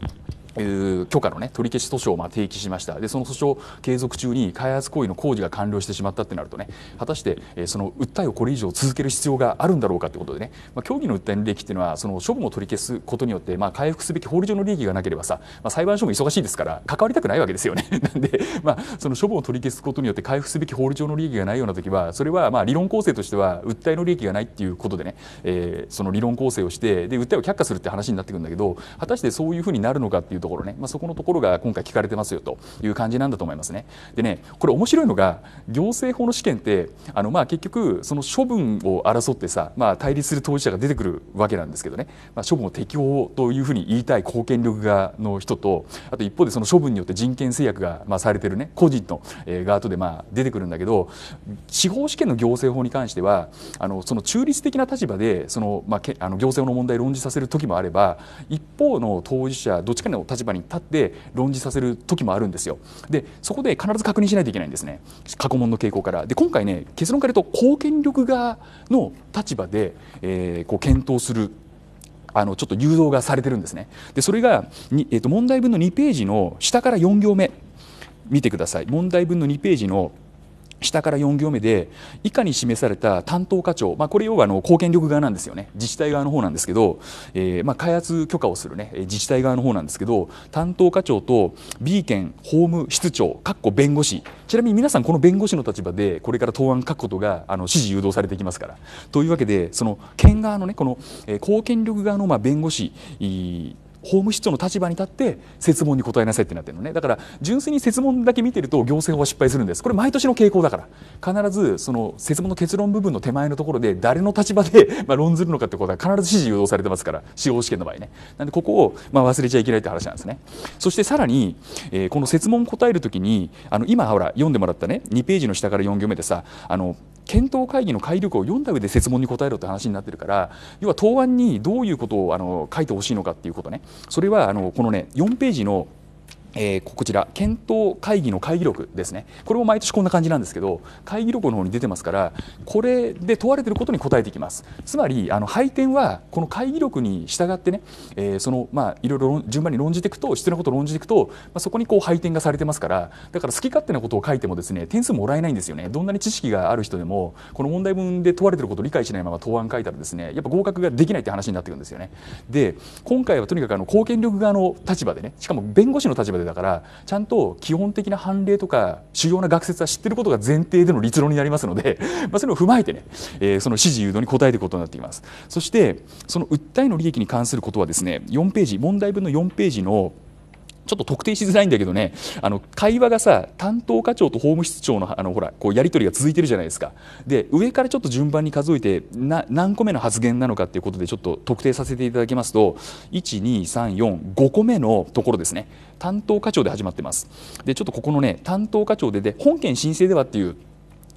[SPEAKER 1] 許可の、ね、取り消し訴訟をま提起しましたでその訴訟継続中に開発行為の工事が完了してしまったってなるとね果たして、えその訴えをこれ以上続ける必要があるんだろうかということでね、まあ、競技の訴えの利益っていうのはその処分を取り消すことによって、ま回復すべき法律上の利益がなければさ、まあ、裁判所も忙しいですから関わりたくないわけですよね [LAUGHS] なんで、まあ、その処分を取り消すことによって回復すべき法律上の利益がないような時はそれはま理論構成としては訴えの利益がないっていうことでね、えー、その理論構成をしてで訴えを却下するって話になってくるんだけど果たしてそういうふうになるのかっていうところね、まあ、そこのところが今回聞かれてますよという感じなんだと思いますね。でねこれ面白いのが行政法の試験ってあのまあ結局その処分を争ってさ、まあ、対立する当事者が出てくるわけなんですけどね、まあ、処分を適法というふうに言いたい貢献力側の人とあと一方でその処分によって人権制約がまあされてるね個人の側とでまあ出てくるんだけど司法試験の行政法に関してはあのその中立的な立場でその、まあ、けあの行政法の問題を論じさせる時もあれば一方の当事者どっちかの立立場に立って論じさせる時もあるんですよ。でそこで必ず確認しないといけないんですね過去問の傾向から。で今回ね結論から言うと公権力側の立場で、えー、こう検討するあのちょっと誘導がされてるんですね。でそれが、に、えー、と問題文の2ページの下から4行目見てください問題文の2ページの下から4行目で以下に示された担当課長、まあ、これ要はあの貢献力側なんですよね自治体側の方なんですけど、えー、まあ開発許可をする、ね、自治体側の方なんですけど担当課長と B 県法務室長かっこ弁護士ちなみに皆さんこの弁護士の立場でこれから答案書くことがあの指示誘導されてきますから。というわけでその県側の、ね、この貢献力側のまあ弁護士法務室長の立場に立って設問に答えなさいってなってるのねだから純粋に設問だけ見てると行政法は失敗するんですこれ毎年の傾向だから必ずその設問の結論部分の手前のところで誰の立場で [LAUGHS] ま論ずるのかってことは必ず指示誘導されてますから司法試験の場合ねなんでここをま忘れちゃいけないって話なんですねそしてさらに、えー、この設問答える時にあの今ほら読んでもらったね2ページの下から4行目でさあの検討会議の会力を読んだ上で設問に答えろって話になってるから要は答案にどういうことをあの書いてほしいのかっていうことねそれはあのこのね4ページの「えー、こちら検討会議の会議録ですねこれも毎年こんな感じなんですけど会議録の方に出てますからこれで問われていることに答えていきますつまりあの配点はこの会議録に従ってね、えー、そのまあいろいろ順番に論じていくと必要なことを論じていくと、まあ、そこにこう配点がされてますからだから好き勝手なことを書いてもですね点数もらえないんですよねどんなに知識がある人でもこの問題文で問われていることを理解しないまま答案書いたらですねやっぱ合格ができないって話になってくるんですよねで今回はとにかくあの貢献力側の立場でねしかも弁護士の立場でだからちゃんと基本的な判例とか主要な学説は知ってることが前提での立論になりますので、[LAUGHS] まあ、それを踏まえてね、えー、その指示誘導に答えていくことになっていますそしてその訴えの利益に関することはですね4ページ問題文の4ページのちょっと特定しづらいんだけどねあの会話がさ担当課長と法務室長のあのほらこうやり取りが続いてるじゃないですかで上からちょっと順番に数えてな何個目の発言なのかっていうことでちょっと特定させていただきますと12345個目のところですね担当課長で始まってますでちょっとここのね担当課長でで本件申請ではっていう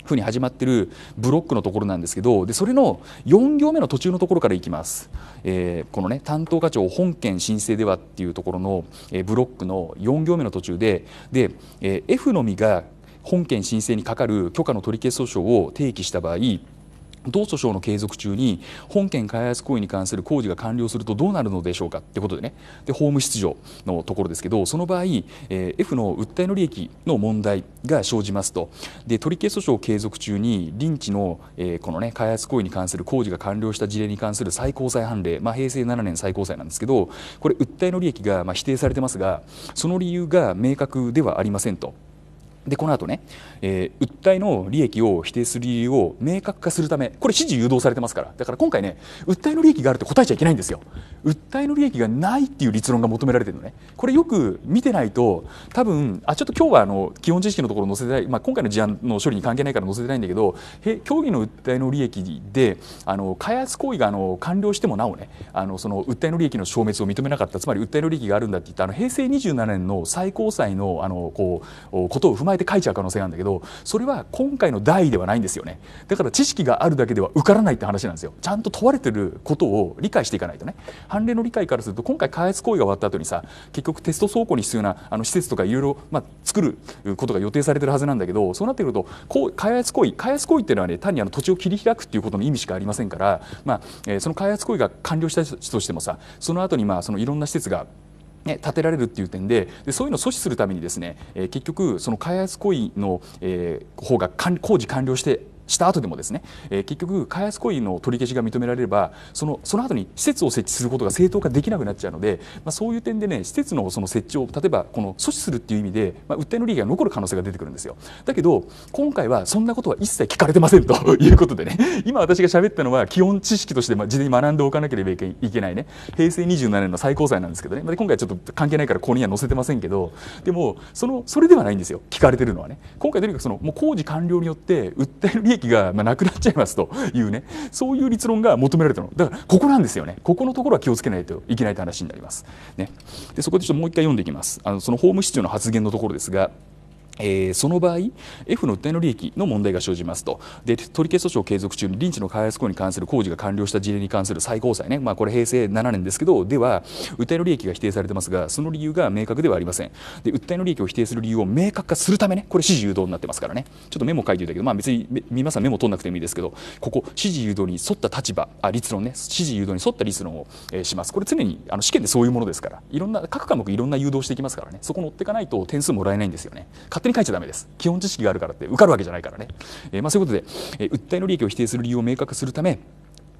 [SPEAKER 1] ふうに始まってるブロックのところなんですけどでそれの4行目の途中のところからいきます、えー、このね担当課長本件申請ではっていうところの、えー、ブロックの4行目の途中でで、えー、F のみが本件申請にかかる許可の取り消し訴訟を提起した場合同訴訟の継続中に本件開発行為に関する工事が完了するとどうなるのでしょうかってことでねで法務出場のところですけどその場合、えー、F の訴えの利益の問題が生じますとで取消訴訟継続中に臨時の、えー、このね開発行為に関する工事が完了した事例に関する最高裁判例、まあ、平成7年最高裁なんですけどこれ訴えの利益がまあ否定されてますがその理由が明確ではありませんと。でこの後ね、えー、訴えの利益を否定する理由を明確化するためこれ指示誘導されてますからだから今回ね訴えの利益があるって答えちゃいけないんですよ訴えの利益がないっていう立論が求められてるのねこれよく見てないと多分あちょっと今日はあの基本知識のところ載せてない、まあ、今回の事案の処理に関係ないから載せてないんだけど協競技の訴えの利益であの開発行為があの完了してもなおねあのその訴えの利益の消滅を認めなかったつまり訴えの利益があるんだって言ったあの平成27年の最高裁のあのこうことを踏まえて書いちゃう可能性があるんだけどそれは今回の代ではないんですよねだから知識があるだけでは受からないって話なんですよちゃんと問われてることを理解していかないとね判例の理解からすると今回開発行為が終わった後にさ結局テスト倉庫に必要なあの施設とかいろいろ作ることが予定されてるはずなんだけどそうなってくるとこう開発行為開発行為っていうのはね単にあの土地を切り開くっていうことの意味しかありませんから、まあえー、その開発行為が完了したとしてもさその後にまあそのいろんな施設がね、建てられるっていう点ででそういうのを阻止するためにですね、えー、結局その開発行為の、えー、方が工事完了してした後でもですね、えー、結局開発行為の取り消しが認められればそのその後に施設を設置することが正当化できなくなっちゃうので、まあ、そういう点でね施設のその設置を例えばこの阻止するっていう意味で、まあ、訴えの利益が残る可能性が出てくるんですよだけど今回はそんなことは一切聞かれてません [LAUGHS] ということでね今私が喋ったのは基本知識として事前に学んでおかなければいけないね平成27年の最高裁なんですけどね、まあ、今回ちょっと関係ないからここには載せてませんけどでもそのそれではないんですよ聞かれてるのはね今回とにかくそのもう工事完了によって訴えの利益益がまなくなっちゃいますというねそういう立論が求められたのだからここなんですよねここのところは気をつけないといけないという話になります、ね、でそこでちょっともう一回読んでいきますあのその法務室長の発言のところですがえー、その場合、F の訴えの利益の問題が生じますと、で取り消し訴訟継続中に臨時の開発行為に関する工事が完了した事例に関する最高裁ね、まあ、これ平成7年ですけど、では、訴えの利益が否定されてますが、その理由が明確ではありません。で、訴えの利益を否定する理由を明確化するためね、これ、指示誘導になってますからね、ちょっとメモ書いておいたけど、まあ、別に皆さんメモ取らなくてもいいですけど、ここ、指示誘導に沿った立場、あ立論ね、指示誘導に沿った立論を、えー、します。これ、常にあの試験でそういうものですから、いろんな、各科目いろんな誘導していきますからね、そこ乗っていかないと点数もらえないんですよね。手に書いちゃダメです基本知識があるからって受かるわけじゃないからね、えー、まあ、そういうことで、えー、訴えの利益を否定する理由を明確するため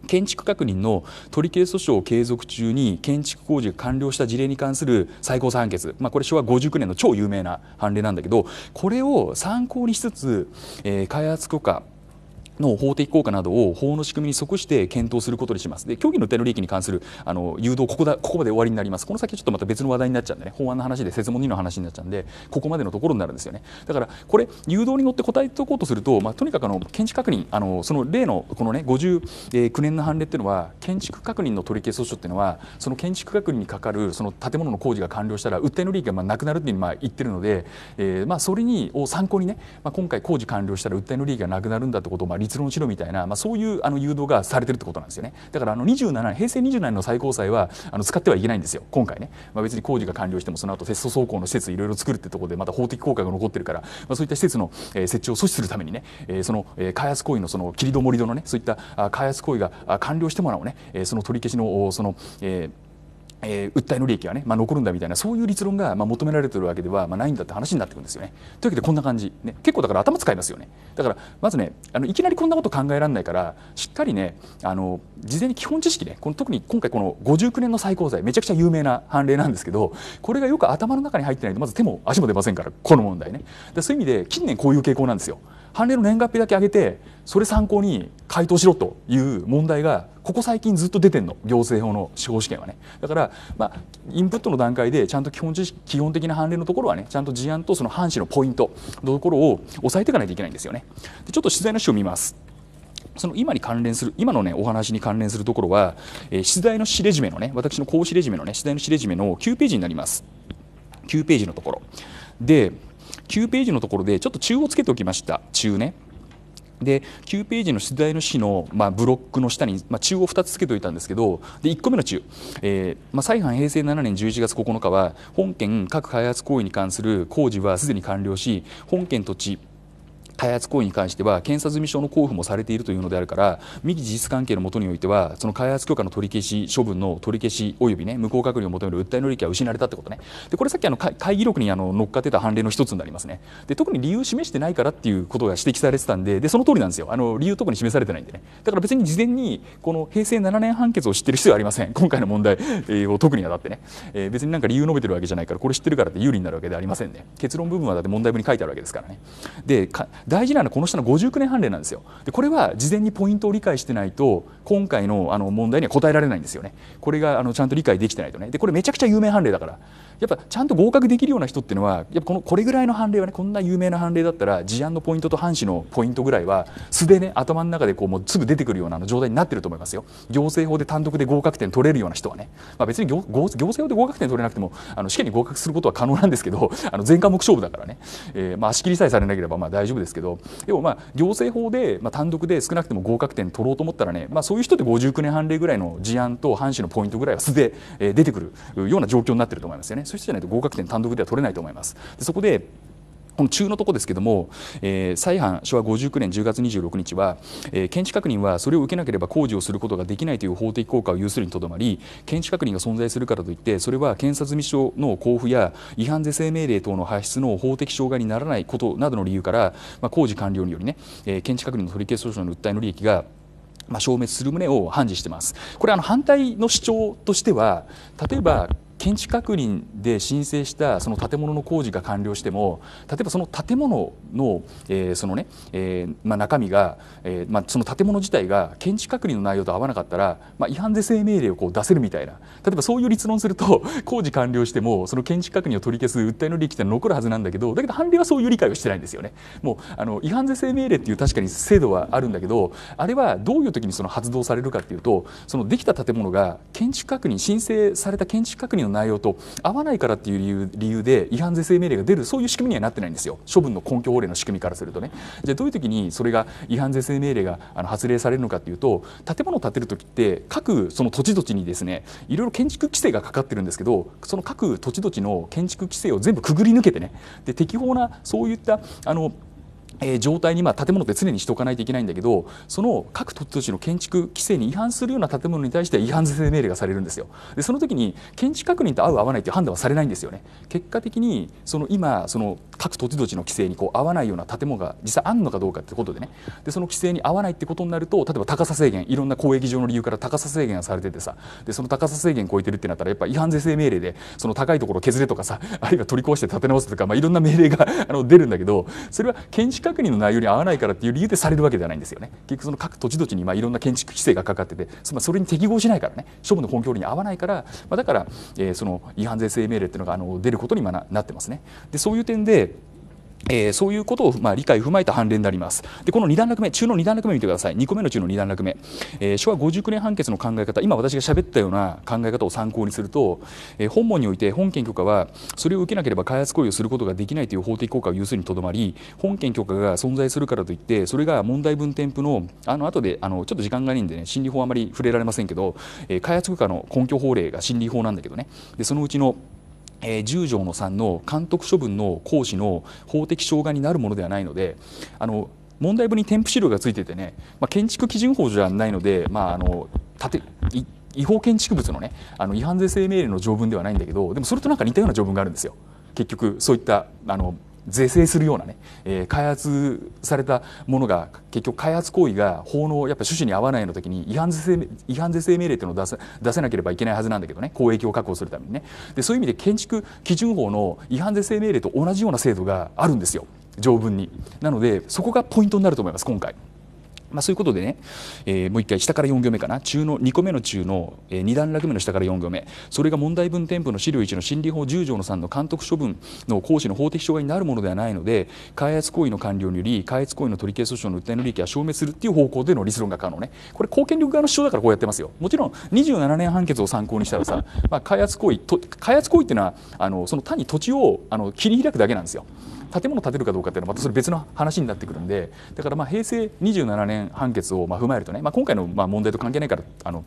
[SPEAKER 1] 建築確認の取り消し訴訟を継続中に建築工事が完了した事例に関する最高裁判決、まあ、これ昭和59年の超有名な判例なんだけどこれを参考にしつつ、えー、開発許可の法的効果などを法の仕組みに即して検討することにします。で、協議のテの利益に関するあの誘導、ここだ、ここまで終わりになります。この先ちょっとまた別の話題になっちゃうんでね、法案の話で説問2の話になっちゃうんで、ここまでのところになるんですよね。だから、これ、誘導に乗って答えておこうとすると、まあ、とにかくあの、建築確認、あの、その例のこのね、59年の判例っていうのは、建築確認の取り消し訴訟っていうのは、その建築確認にかかる、その建物の工事が完了したら、訴えの利益がまあなくなるっていうまあ言ってるので、えー、まあ、それに、を参考にね、まあ、今回工事完了したら訴えの利益がなくなるんだってことを、まあ、立論しろみたいな、まあ、そういうあの誘導がされてるってことなんですよねだからあの27平成27年の最高裁はあの使ってはいけないんですよ今回ね、まあ、別に工事が完了してもその後テスト走行の施設いろいろ作るってところでまた法的効果が残ってるから、まあ、そういった施設の、え設置を阻止するためにね、えその、え開発行為のその切り戸盛り戸のねそういったあ開発行為が完了してもらうね、えその取り消しのその、えーえー、訴えの利益はね、まあ、残るんだみたいなそういう立論がまあ求められてるわけではまあないんだって話になってくるんですよね。というわけでこんな感じ、ね、結構だから頭使いますよね。だからまずねあのいきなりこんなこと考えられないからしっかりねあの事前に基本知識ねこの特に今回この59年の最高裁めちゃくちゃ有名な判例なんですけどこれがよく頭の中に入ってないとまず手も足も出ませんからこの問題ね。でそういう意味で近年こういう傾向なんですよ。判例の年月日だけ上げてそれ参考に回答しろという問題がここ最近ずっと出てんの行政法の司法試験はねだからまあインプットの段階でちゃんと基本知識基本的な判例のところはねちゃんと事案とその半紙のポイントのところを押さえていかないといけないんですよねでちょっと取材の紙を見ますその今に関連する、今のね、お話に関連するところは、えー、出題のしれじめのね、私の講師レジメのね、取材のしれじめの9ページになります。9ページのところ。で、9ページのところで、ちょっと中をつけておきました。中ね。で9ページの出題の詩の、まあ、ブロックの下に、まあ、中央2つつけておいたんですけどで1個目の中、えーまあ、再犯平成7年11月9日は本件各開発行為に関する工事はすでに完了し本件土地開発行為に関しては検査済証の交付もされているというのであるから未期事実関係のもとにおいてはその開発許可の取り消し処分の取り消しおよびね無効確認を求める訴えの利益は失われたってことねでこれさっきあの会議録にあの乗っかってた判例の一つになりますねで特に理由を示してないからっていうことが指摘されてたんででその通りなんですよあの理由特に示されてないんでねだから別に事前にこの平成7年判決を知ってる必要はありません今回の問題を特にあたってね、えー、別になんか理由述べてるわけじゃないからこれ知ってるからって有利になるわけではありませんね結論部分はだって問題文に書いてあるわけですからねで大事なのはこの下の59年判例なんですよでこれは事前にポイントを理解してないと今回のあの問題には答えられないんですよねこれがあのちゃんと理解できてないとねでこれめちゃくちゃ有名判例だからやっぱちゃんと合格できるような人っていうのはやっぱこのこれぐらいの判例はねこんな有名な判例だったら事案のポイントと半紙のポイントぐらいは素でね頭の中でこうもうすぐ出てくるような状態になってると思いますよ行政法で単独で合格点取れるような人はね、まあ、別に行政法で合格点取れなくてもあの試験に合格することは可能なんですけど [LAUGHS] あの全科目勝負だからね、えー、まあ足切りさえされなければまあ大丈夫ですけどでもまあ行政法でまあ単独で少なくても合格点取ろうと思ったらね、まあ、そういう人って59年判例ぐらいの事案と半紙のポイントぐらいは素で出てくるような状況になってると思いますよね。そいじゃないと合格点単独では取れないと思います。でそこでこの中のとこですけども、えー、再犯昭和59年10月26日は、えー、検知確認はそれを受けなければ工事をすることができないという法的効果を有するにとどまり検知確認が存在するからといってそれは検察未証の交付や違反是正命令等の発出の法的障害にならないことなどの理由から、まあ、工事完了によりね、えー、検知確認の取り消し訴訟の訴えの利益がまあ、消滅する旨を判事してます。これあの反対の主張としては例えば建地確認で申請したその建物の工事が完了しても例えばその建物の,、えーそのねえーまあ、中身が、えーまあ、その建物自体が建地確認の内容と合わなかったら、まあ、違反是正命令をこう出せるみたいな例えばそういう立論すると工事完了してもその建地確認を取り消す訴えの利益って残るはずなんだけどだけど判例はそういう理解をしてないんですよね。もうあの違反是正命令っていう確かに制度はあるんだけどあれはどういう時にその発動されるかっていうとそのできた建物が建築確認申請された建築確認の内容と合わないからっていう理由理由で違反是正命令が出るそういう仕組みにはなってないんですよ処分の根拠法令の仕組みからするとねじゃあどういう時にそれが違反是正命令があの発令されるのかっていうと建物を建てる時って各その土地土地にですねいろいろ建築規制がかかってるんですけどその各土地土地の建築規制を全部くぐり抜けてねで適法なそういったあのえー、状態にまあ建物って常にしておかないといけないんだけどその各土地の建築規制に違反するような建物に対して違反是正命令がされるんですよでその時に建築確認と合う合わないという判断はされないんですよね結果的にその今その各土地土地の規制にこう合わないような建物が実際あるのかどうかってことでねでその規制に合わないってことになると例えば高さ制限いろんな公益上の理由から高さ制限がされててさでその高さ制限超えてるってなったらやっぱ違反是正命令でその高いところ削れとかさあるいは取り壊して建て直すとか、まあ、いろんな命令があの出るんだけどそれは建築確認の内容に合わないからっていう理由でされるわけではないんですよね結局その各土地土地にまあいろんな建築規制がかかっててつまりそれに適合しないからね処分の本拠に合わないから、まあ、だから、えー、その違反税制命令っていうのがあの出ることにまななってますねでそういう点でえー、そういうことを、まあ、理解を踏まえた判例になります。で、この2段落目、中の2段落目見てください。2個目の中の2段落目。えー、昭和59年判決の考え方、今私が喋ったような考え方を参考にすると、えー、本門において本件許可は、それを受けなければ開発行為をすることができないという法的効果を有するにとどまり、本件許可が存在するからといって、それが問題文添付の、あの、後で、あの、ちょっと時間がないんでね、心理法あまり触れられませんけど、えー、開発許可の根拠法令が心理法なんだけどね、で、そのうちの、えー、10条の3の監督処分の行使の法的障害になるものではないのであの問題文に添付資料がついててね、まあ、建築基準法じゃないので、まあ、あの建て違法建築物のねあの違反税制命令の条文ではないんだけどでもそれとなんか似たような条文があるんですよ。結局そういったあの是正するようなね、えー、開発されたものが結局開発行為が法のやっぱ趣旨に合わないの時に違反是正違反是正命令っていうのを出せ出せなければいけないはずなんだけどね公益を確保するためにねでそういう意味で建築基準法の違反是正命令と同じような制度があるんですよ条文になのでそこがポイントになると思います今回。まあ、そういうことでね、えー、もう1回下から4行目かな中の2個目の中の、えー、2段落目の下から4行目それが問題文添付の資料1の審理法10条の3の監督処分の行使の法的障害になるものではないので開発行為の完了により開発行為の取り消し訴訟の訴えの利益は消滅するっていう方向での立論が可能ねこれ公権力側の主張だからこうやってますよもちろん27年判決を参考にしたらさ、まあ、開発行為と開発行為っていうのはあのその他に土地をあの切り開くだけなんですよ。建物を建てるかどうかっていうのはまたそれ別の話になってくるんでだからまあ平成27年判決をまあ踏まえるとね、まあ、今回のまあ問題と関係ないからあの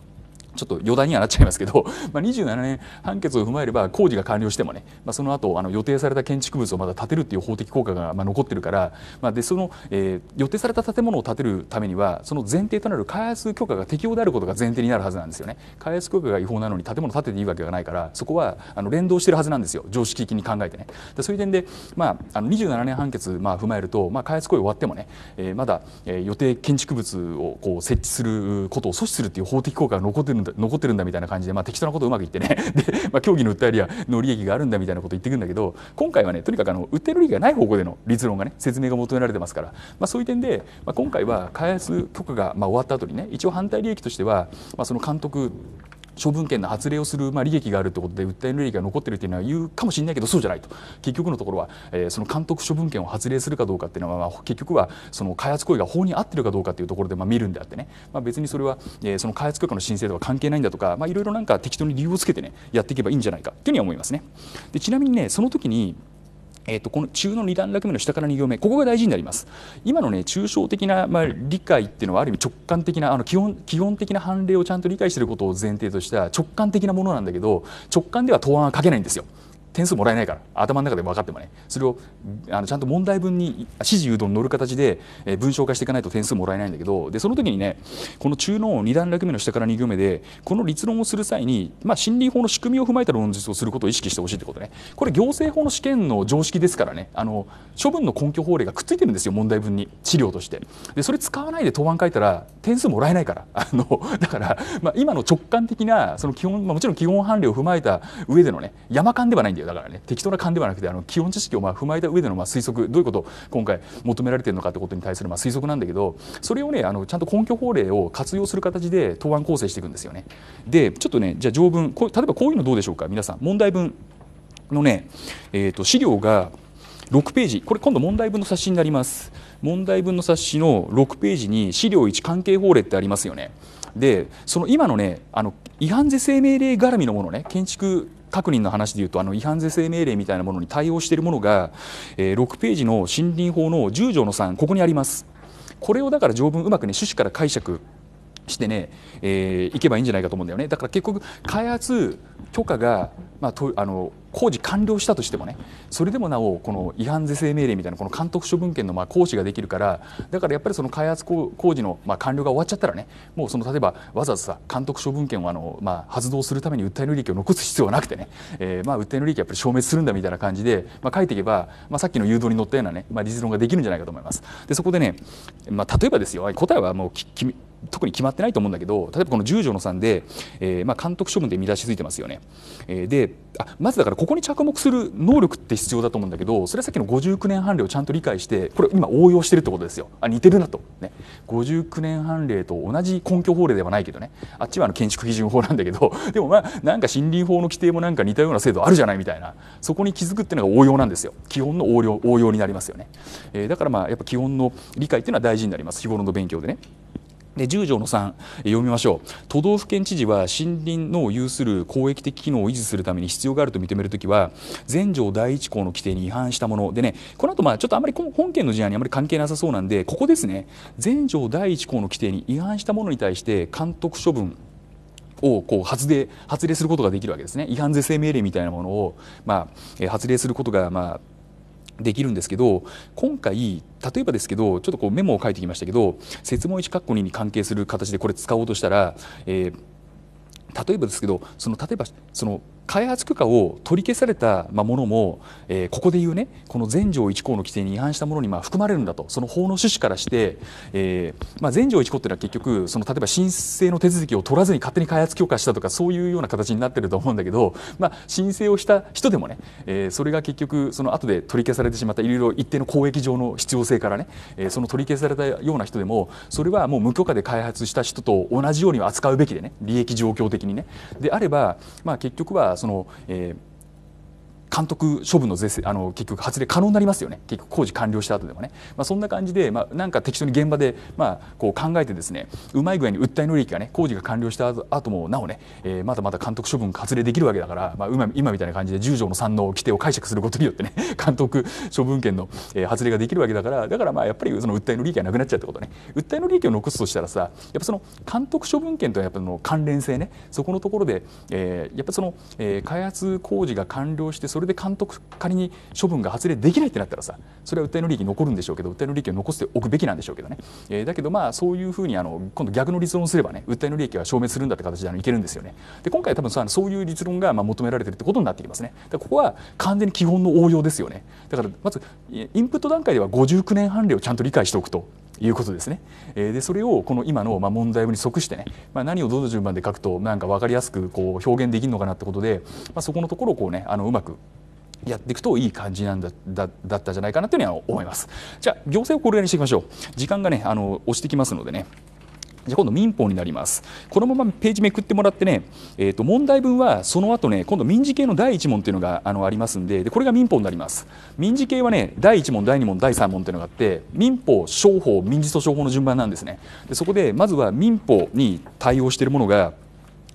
[SPEAKER 1] ちょっと余談にはなっちゃいますけど、[LAUGHS] まあ、27年判決を踏まえれば工事が完了してもね、まあ、その後あの予定された建築物をまだ建てるっていう法的効果がまあ残ってるから、まあ、でその、えー、予定された建物を建てるためにはその前提となる開発許可が適用であることが前提になるはずなんですよね開発許可が違法なのに建物建てていいわけがないからそこはあの連動してるはずなんですよ常識的に考えてねでそういう点で、まあ、あの27年判決、まあ、踏まえると、まあ、開発行為終わってもね、えー、まだ、え予定建築物をこう設置することを阻止するっていう法的効果が残ってるんだ残ってるんだみたいな感じで、まあ、適当なことうまくいってね [LAUGHS] で、まあ、競技の訴えりはの利益があるんだみたいなこと言ってくんだけど今回はねとにかくあの訴える利益がない方向での立論がね説明が求められてますから、まあ、そういう点で、まあ、今回は開発許可がまあ終わった後にね一応反対利益としては、まあ、その監督処分権の発令をする、まあ、利益があるということで訴える利益が残ってるっていうのは言うかもしれないけどそうじゃないと結局のところは、えー、その監督処分権を発令するかどうかっていうのは、まあ、結局はその開発行為が法に合ってるかどうかっていうところで、まあ、見るんであってね、まあ、別にそれは、えー、その開発許可の申請とか関係ないんだとかいろいろなんか適当に理由をつけてねやっていけばいいんじゃないかというふうには思いますね。でちなみにねその時にえー、とこの中の2段落目の下から2行目ここが大事になります今のね抽象的な、まあ、理解っていうのはある意味直感的なあの基本基本的な判例をちゃんと理解していることを前提とした直感的なものなんだけど直感では答案は書けないんですよ。点数もらえないから頭の中で分かってもねそれをあのちゃんと問題文に指示誘導に乗る形で、えー、文章化していかないと点数もらえないんだけどでその時にねこの中脳2段落目の下から2行目でこの立論をする際に、まあ、心理法の仕組みを踏まえた論述をすることを意識してほしいってことねこれ行政法の試験の常識ですからねあの処分の根拠法令がくっついてるんですよ問題文に資料としてでそれ使わないで答案書いたら点数もらえないからあのだから、まあ、今の直感的なその基本、まあ、もちろん基本判例を踏まえた上でのね山間ではないんです理だからね適当な勘ではなくてあの基本知識をまあ踏まえた上でのまあ推測どういうことを今回求められてるのかってことに対するまあ推測なんだけどそれをねあのちゃんと根拠法令を活用する形で答案構成していくんですよね。でちょっとねじゃあ条文こう例えばこういうのどうでしょうか皆さん問題文のね、えー、と資料が6ページこれ今度問題文の冊子になります問題文の冊子の6ページに資料1関係法令ってありますよねでその今のねあの違反是正命令絡みのものね建築確認の話でいうとあの違反是正命令みたいなものに対応しているものが、えー、6ページの森林法の10条の3ここにあります。これをだから条文うまくね趣旨から解釈してね、えー、いけばいいんじゃないかと思うんだよねだから結局開発許可が、まあ、とあの工事完了したとしてもねそれでもなおこの違反是正命令みたいなこの監督処分権のまあ行使ができるからだからやっぱりその開発工事のまあ完了が終わっちゃったらねもうその例えばわざわざさ監督処分権をあのまあ発動するために訴えの利益を残す必要はなくてね、えー、まあ訴えの利益はやっぱり消滅するんだみたいな感じで、まあ、書いていけば、まあ、さっきの誘導に乗ったようなね、まあ、実論ができるんじゃないかと思います。でそこでね、まあ、例えばですよ答えはもうきき特に決まってないと思うんだけど例えばこの10条の3で、えー、まあ監督処分で見出しついてますよね。ね。えー、であまずだからここに着目する能力って必要だと思うんだけどそれはさっきの59年判例をちゃんと理解してこれ今応用してるってことですよあ似てるなと、ね、59年判例と同じ根拠法令ではないけどねあっちはあの建築基準法なんだけど [LAUGHS] でもまあなんか森林法の規定もなんか似たような制度あるじゃないみたいなそこに気づくっていうのが応用なんですよ基本の応用応用になりますよね、えー、だからまあやっぱ基本の理解っていうのは大事になります日頃の勉強でね。で10条の3読みましょう都道府県知事は森林の有する公益的機能を維持するために必要があると認めるときは全条第1項の規定に違反したものでねこの後まあちょっとあまり本件の事案にあまり関係なさそうなんでここですね全条第1項の規定に違反したものに対して監督処分をこう発令発令することができるわけですね違反是正命令みたいなものを、まあ、発令することが、まあ、できるんですけど今回例えばですけどちょっとこうメモを書いてきましたけど設問1括弧2に関係する形でこれ使おうとしたら、えー、例えばですけどその例えばその開発許可を取り消されたものも、えー、ここでいうねこの全条1項の規定に違反したものにまあ含まれるんだとその法の趣旨からして、えーまあ、全条1項っていうのは結局その例えば申請の手続きを取らずに勝手に開発許可したとかそういうような形になってると思うんだけど、まあ、申請をした人でもね、えー、それが結局その後で取り消されてしまったいろいろ一定の公益上の必要性からね、えー、その取り消されたような人でもそれはもう無許可で開発した人と同じように扱うべきでね利益状況的にね。であれば、まあ、結局はその、えー監督処分の是正あの結局発令可能になりますよね結局工事完了した後でもね、まあ、そんな感じで、まあ、なんか適当に現場で、まあ、こう考えてですねうまい具合に訴えの利益がね工事が完了した後もなおね、えー、まだまだ監督処分発令できるわけだから、まあ、今みたいな感じで10条の3の規定を解釈することによってね [LAUGHS] 監督処分権の、えー、発令ができるわけだからだからまあやっぱりその訴えの利益がなくなっちゃうってことね訴えの利益を残すとしたらさやっぱその監督処分権とやっぱの関連性ねそこのところで、えー、やっぱその、えー、開発工事が完了してそれそれで監督仮に処分が発令できないってなったらさそれは訴えの利益残るんでしょうけど訴えの利益を残しておくべきなんでしょうけどね、えー、だけどまあそういうふうにあの今度逆の立論すればね訴えの利益は消滅するんだって形であのいけるんですよねで今回多分さそういう立論がまあ求められてるってことになってきますねだここは完全に基本の応用ですよねだからまずインプット段階では59年判例をちゃんと理解しておくということですね。えー、でそれをこの今のま問題文に即してね、まあ、何をどの順番で書くとなんか分かりやすくこう表現できるのかなってことで、まあ、そこのところをこうねあのうまくやっていくといい感じなんだだだったじゃないかなというには思います。じゃあ行政をこれにしていきましょう。時間がねあの押してきますのでね。じゃ今度民法になりますこのままページめくってもらってね、えー、と問題文はその後ね今度民事系の第1問っていうのがあのありますんででこれが民法になります民事系はね第1問第2問第3問っていうのがあって民法商法民事訴訟法の順番なんですねでそこでまずは民法に対応しているものが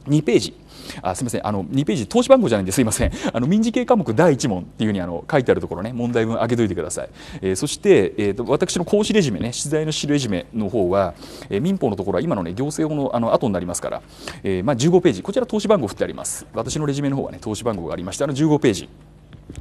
[SPEAKER 1] 2ページあすみませんあの2ページ投資番号じゃないんですいませんあの民事系科目第1問っていうふうにあの書いてあるところね問題文上げといてください、えー、そして、えーと、と私の講師レジュメね取材の資レジュメの方は、えー、民法のところは今のね行政法のあの後になりますから、えー、まあ、15ページこちら投資番号振ってあります私のレジュメの方はね投資番号がありましてあの15ページ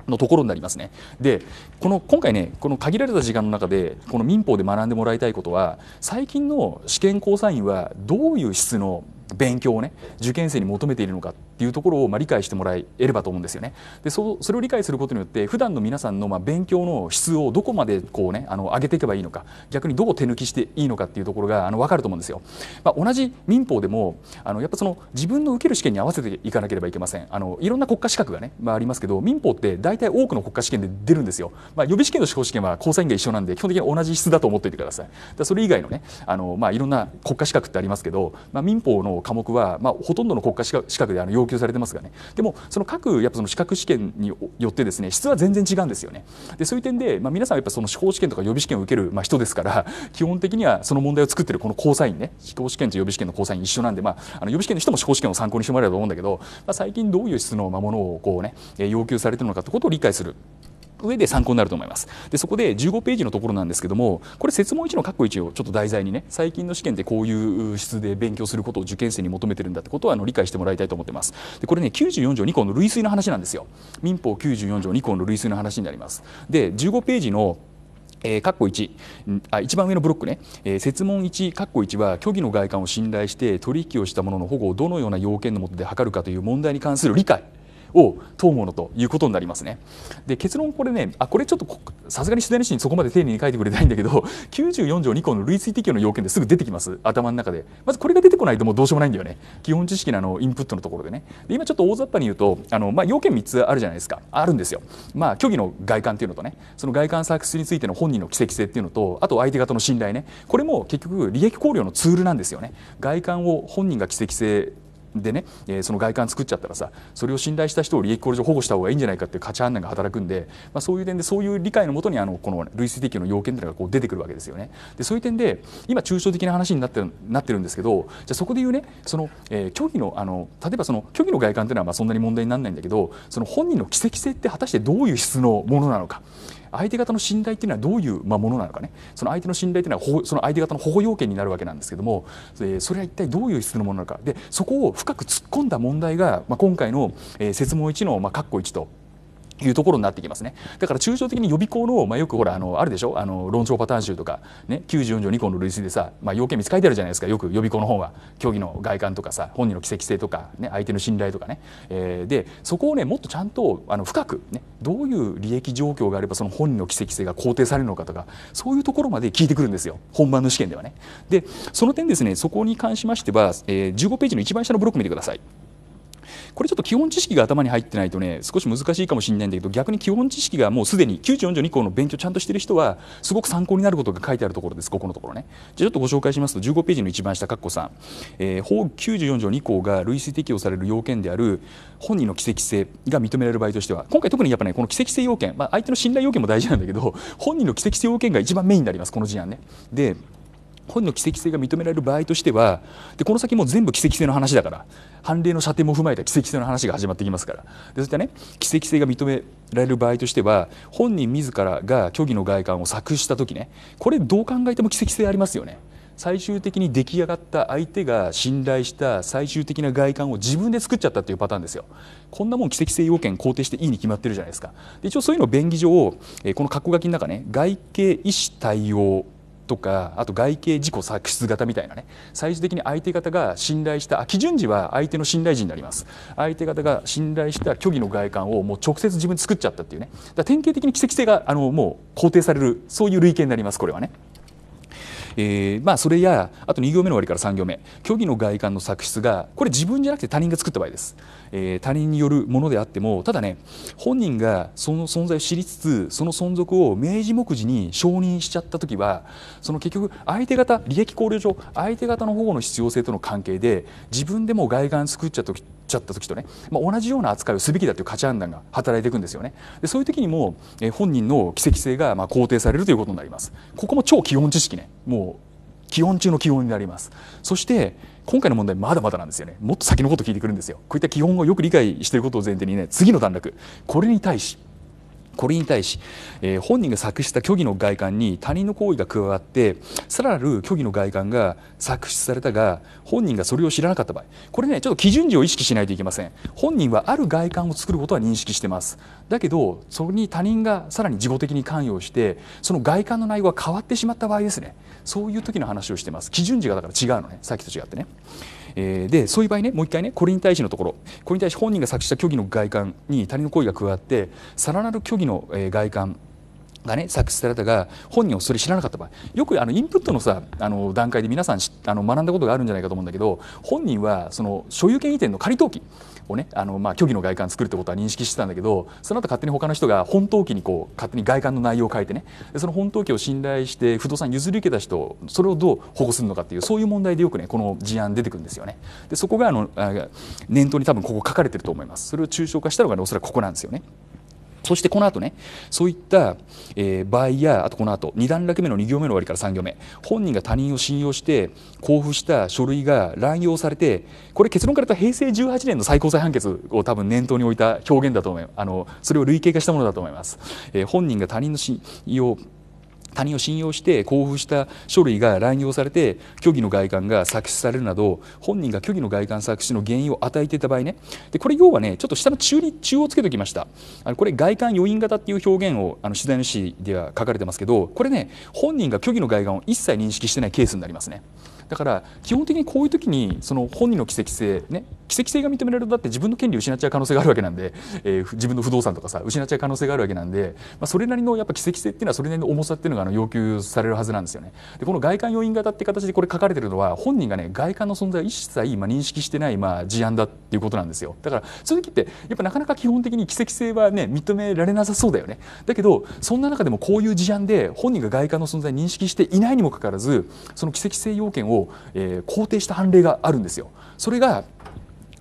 [SPEAKER 1] のところになりますね。で、この今回ね、この限られた時間の中で、この民法で学んでもらいたいことは、最近の試験交際員はどういう質の勉強をね受験生に求めているのかっていうところをまあ理解してもらえればと思うんですよね。でそうそれを理解することによって普段の皆さんのまあ勉強の質をどこまでこう、ね、あの上げていけばいいのか逆にどう手抜きしていいのかっていうところがあのわかると思うんですよ。まあ、同じ民法でもあのやっぱその自分の受ける試験に合わせていかなければいけません。あのいろんな国家資格がね、まあ、ありますけど民法って大体多くの国家試験で出るんですよ。まあ、予備試験の司法試験は交際員が一緒なんで基本的に同じ質だと思っていてください。だそれ以外のねあの、まあ、いろんな国家資格ってありますけど、まあ、民法の科目は、まあ、ほとんどの国家資格であの要求されてますがねでもその各やっぱその資格試験によってですね質は全然違うんですよねでそういう点で、まあ、皆さんやっぱその司法試験とか予備試験を受ける、まあ、人ですから基本的にはその問題を作ってるこの交際員ね司法試験と予備試験の交差員一緒なんで、まあ、あの予備試験の人も司法試験を参考にしてもらえると思うんだけど、まあ、最近どういう質のものをこうね要求されてるのかってことを理解する。上で参考になると思いますでそこで15ページのところなんですけどもこれ設問1の括弧1をちょっと題材にね最近の試験でこういう質で勉強することを受験生に求めてるんだってことはあの理解してもらいたいと思ってますでこれね94条2項の類推の話なんですよ民法94条2項の類推の話になりますで15ページのえー、括弧1あ一番上のブロックね、えー、設問1括弧1は虚偽の外観を信頼して取引をしたものの保護をどのような要件のもとで測るかという問題に関する理解を問うものということになりますね。で結論これねあこれちょっとさすがに取材の人にそこまで丁寧に書いてくれないんだけど94 [LAUGHS] 条2項の類推適用の要件ですぐ出てきます頭の中でまずこれが出てこないともうどうしようもないんだよね基本知識のあのインプットのところでねで今ちょっと大雑把に言うとあの、まあ、要件3つあるじゃないですかあるんですよ。まあ虚偽の外観というのとねその外観作出についての本人の奇跡性っていうのとあと相手方の信頼ねこれも結局利益考慮のツールなんですよね。外観を本人が奇跡性でね、えー、その外観作っちゃったらさそれを信頼した人を利益向上保護した方がいいんじゃないかっていう価値判断が働くんで、まあ、そういう点でそういう理解のもとにあのこの類推適用の要件というのがこう出てくるわけですよね。でそういう点で今抽象的な話になってるなってるんですけどじゃそこで言うねその、えー、虚偽のあの例えばその虚偽の外観というのはまあそんなに問題にならないんだけどその本人の奇跡性って果たしてどういう質のものなのか。相手方の信頼っていうのはどういう、まものなのかねその相手の信頼っていうのはその相手方の保護要件になるわけなんですけどもそれは一体どういう質のものなのかでそこを深く突っ込んだ問題が、まあ、今回の、え説問1の、ま括弧1というところになってきますねだから抽象的に予備校の、まあ、よくほらあのあるでしょあの論調パターン集とか、ね、94条2項の類推でさ、まあ、要件見つかいてあるじゃないですかよく予備校の本は競技の外観とかさ本人の奇跡性とか、ね、相手の信頼とかね、えー、でそこをねもっとちゃんとあの深く、ね、どういう利益状況があればその本人の奇跡性が肯定されるのかとかそういうところまで聞いてくるんですよ本番の試験ではね。でその点ですねそこに関しましては、えー、15ページの一番下のブロック見てください。これちょっと基本知識が頭に入ってないとね少し難しいかもしれないんだけど逆に基本知識がもうすでに94条2項の勉強ちゃんとしてる人はすごく参考になることが書いてあるところですここのところねじゃあちょっとご紹介しますと15ページの一番下括弧3、えー、法94条2項が類推適用される要件である本人の奇跡性が認められる場合としては今回特にやっぱねこの奇跡性要件、まあ、相手の信頼要件も大事なんだけど本人の奇跡性要件が一番メインになりますこの事案ねで本の奇跡性が認められる場合としてはでこの先も全部奇跡性の話だから判例の射程も踏まえた奇跡性の話が始まってきますからでそういったね奇跡性が認められる場合としては本人自らが虚偽の外観を作した時ねこれどう考えても奇跡性ありますよね。最終的に出来上がった相手が信頼した最終的な外観を自分で作っちゃったっていうパターンですよ。こんなもん奇跡性要件肯定していいに決まってるじゃないですか。で一応そういうのを便宜上この括弧書きの中ね外形意思対応とかあと外形自己作出型みたいなね最終的に相手方が信頼した基準時は相手の信頼時になります相手方が信頼した虚偽の外観をもう直接自分で作っちゃったっていうねだ典型的に奇跡性があのもう肯定されるそういう類型になりますこれはね。えー、まあ、それやあと2行目の終わりから3行目虚偽の外観の作出がこれ自分じゃなくて他人が作った場合です、えー、他人によるものであってもただね本人がその存在を知りつつその存続を明示目次に承認しちゃった時はその結局相手方利益考慮上相手方の保護の必要性との関係で自分でも外観作っちゃった時ちゃった時とね、まあ、同じような扱いをすべきだという価値判断が働いていくんですよねでそういう時にも、え本人の奇跡性がまあ肯定されるということになりますここも超基本知識ねもう基本中の基本になりますそして今回の問題まだまだなんですよねもっと先のこと聞いてくるんですよこういった基本をよく理解していることを前提にね次の段落これに対しこれに対し、えー、本人が作詞した虚偽の外観に他人の行為が加わってさらなる虚偽の外観が作出されたが本人がそれを知らなかった場合これねちょっと基準時を意識しないといけません本人はある外観を作ることは認識してますだけどそれに他人がさらに事後的に関与してその外観の内容が変わってしまった場合ですねそういう時の話をしてます基準時がだから違うのねさっきと違ってねえー、でそういう場合ねもう一回ねこれに対してのところこれに対し本人が作詞した虚偽の外観に他人の行為が加わってさらなる虚偽の外観がね作出されたが本人をそれ知らなかった場合よくあのインプットのさあの段階で皆さんあの学んだことがあるんじゃないかと思うんだけど本人はその所有権移転の仮登記をねあの、まあ、虚偽の外観作るってことは認識してたんだけどその後勝手に他の人が本登記にこう勝手に外観の内容を変えてねその本登記を信頼して不動産譲り受けた人それをどう保護するのかっていうそういう問題でよくねこの事案出てくるんですよね。でそこがあの念頭に多分ここ書かれてると思います。それを抽象化したのが、ね、おそらくここなんですよね。そしてこの後ね、そういった、えー、場合や、あとこの後、2段落目の2行目の終わりから3行目、本人が他人を信用して、交付した書類が乱用されて、これ結論から言った平成18年の最高裁判決を多分念頭に置いた表現だと思います。あの、それを類型化したものだと思います。えー、本人が他人の信用、他人を信用して交付した書類が乱用されて虚偽の外観が作出されるなど本人が虚偽の外観作出の原因を与えていた場合ねでこれ要はねちょっと下の中に中をつけておきましたあのこれ外観余韻型っていう表現をあの取材主では書かれてますけどこれね本人が虚偽の外観を一切認識してないケースになりますね。だから基本的にこういう時にその本人の奇跡性ね奇跡性が認められるとだって自分の権利を失っちゃう可能性があるわけなんで、えー、自分の不動産とかさ失っちゃう可能性があるわけなんで、まあ、それなりのやっぱ奇跡性っていうのはそれなりの重さっていうのがあの要求されるはずなんですよね。でこの外観要因型って形でこれ書かれてるのは本人がね外観の存在を一切まあ認識してないまあ事案だっていうことなんですよ。だからそういう時ってやっぱなかなか基本的に奇跡性はね認められなさそうだよね。だけどそんな中でもこういう事案で本人が外観の存在認識していないにもかかわらずその奇跡性要件をを、えー、肯定した判例があるんですよ。それが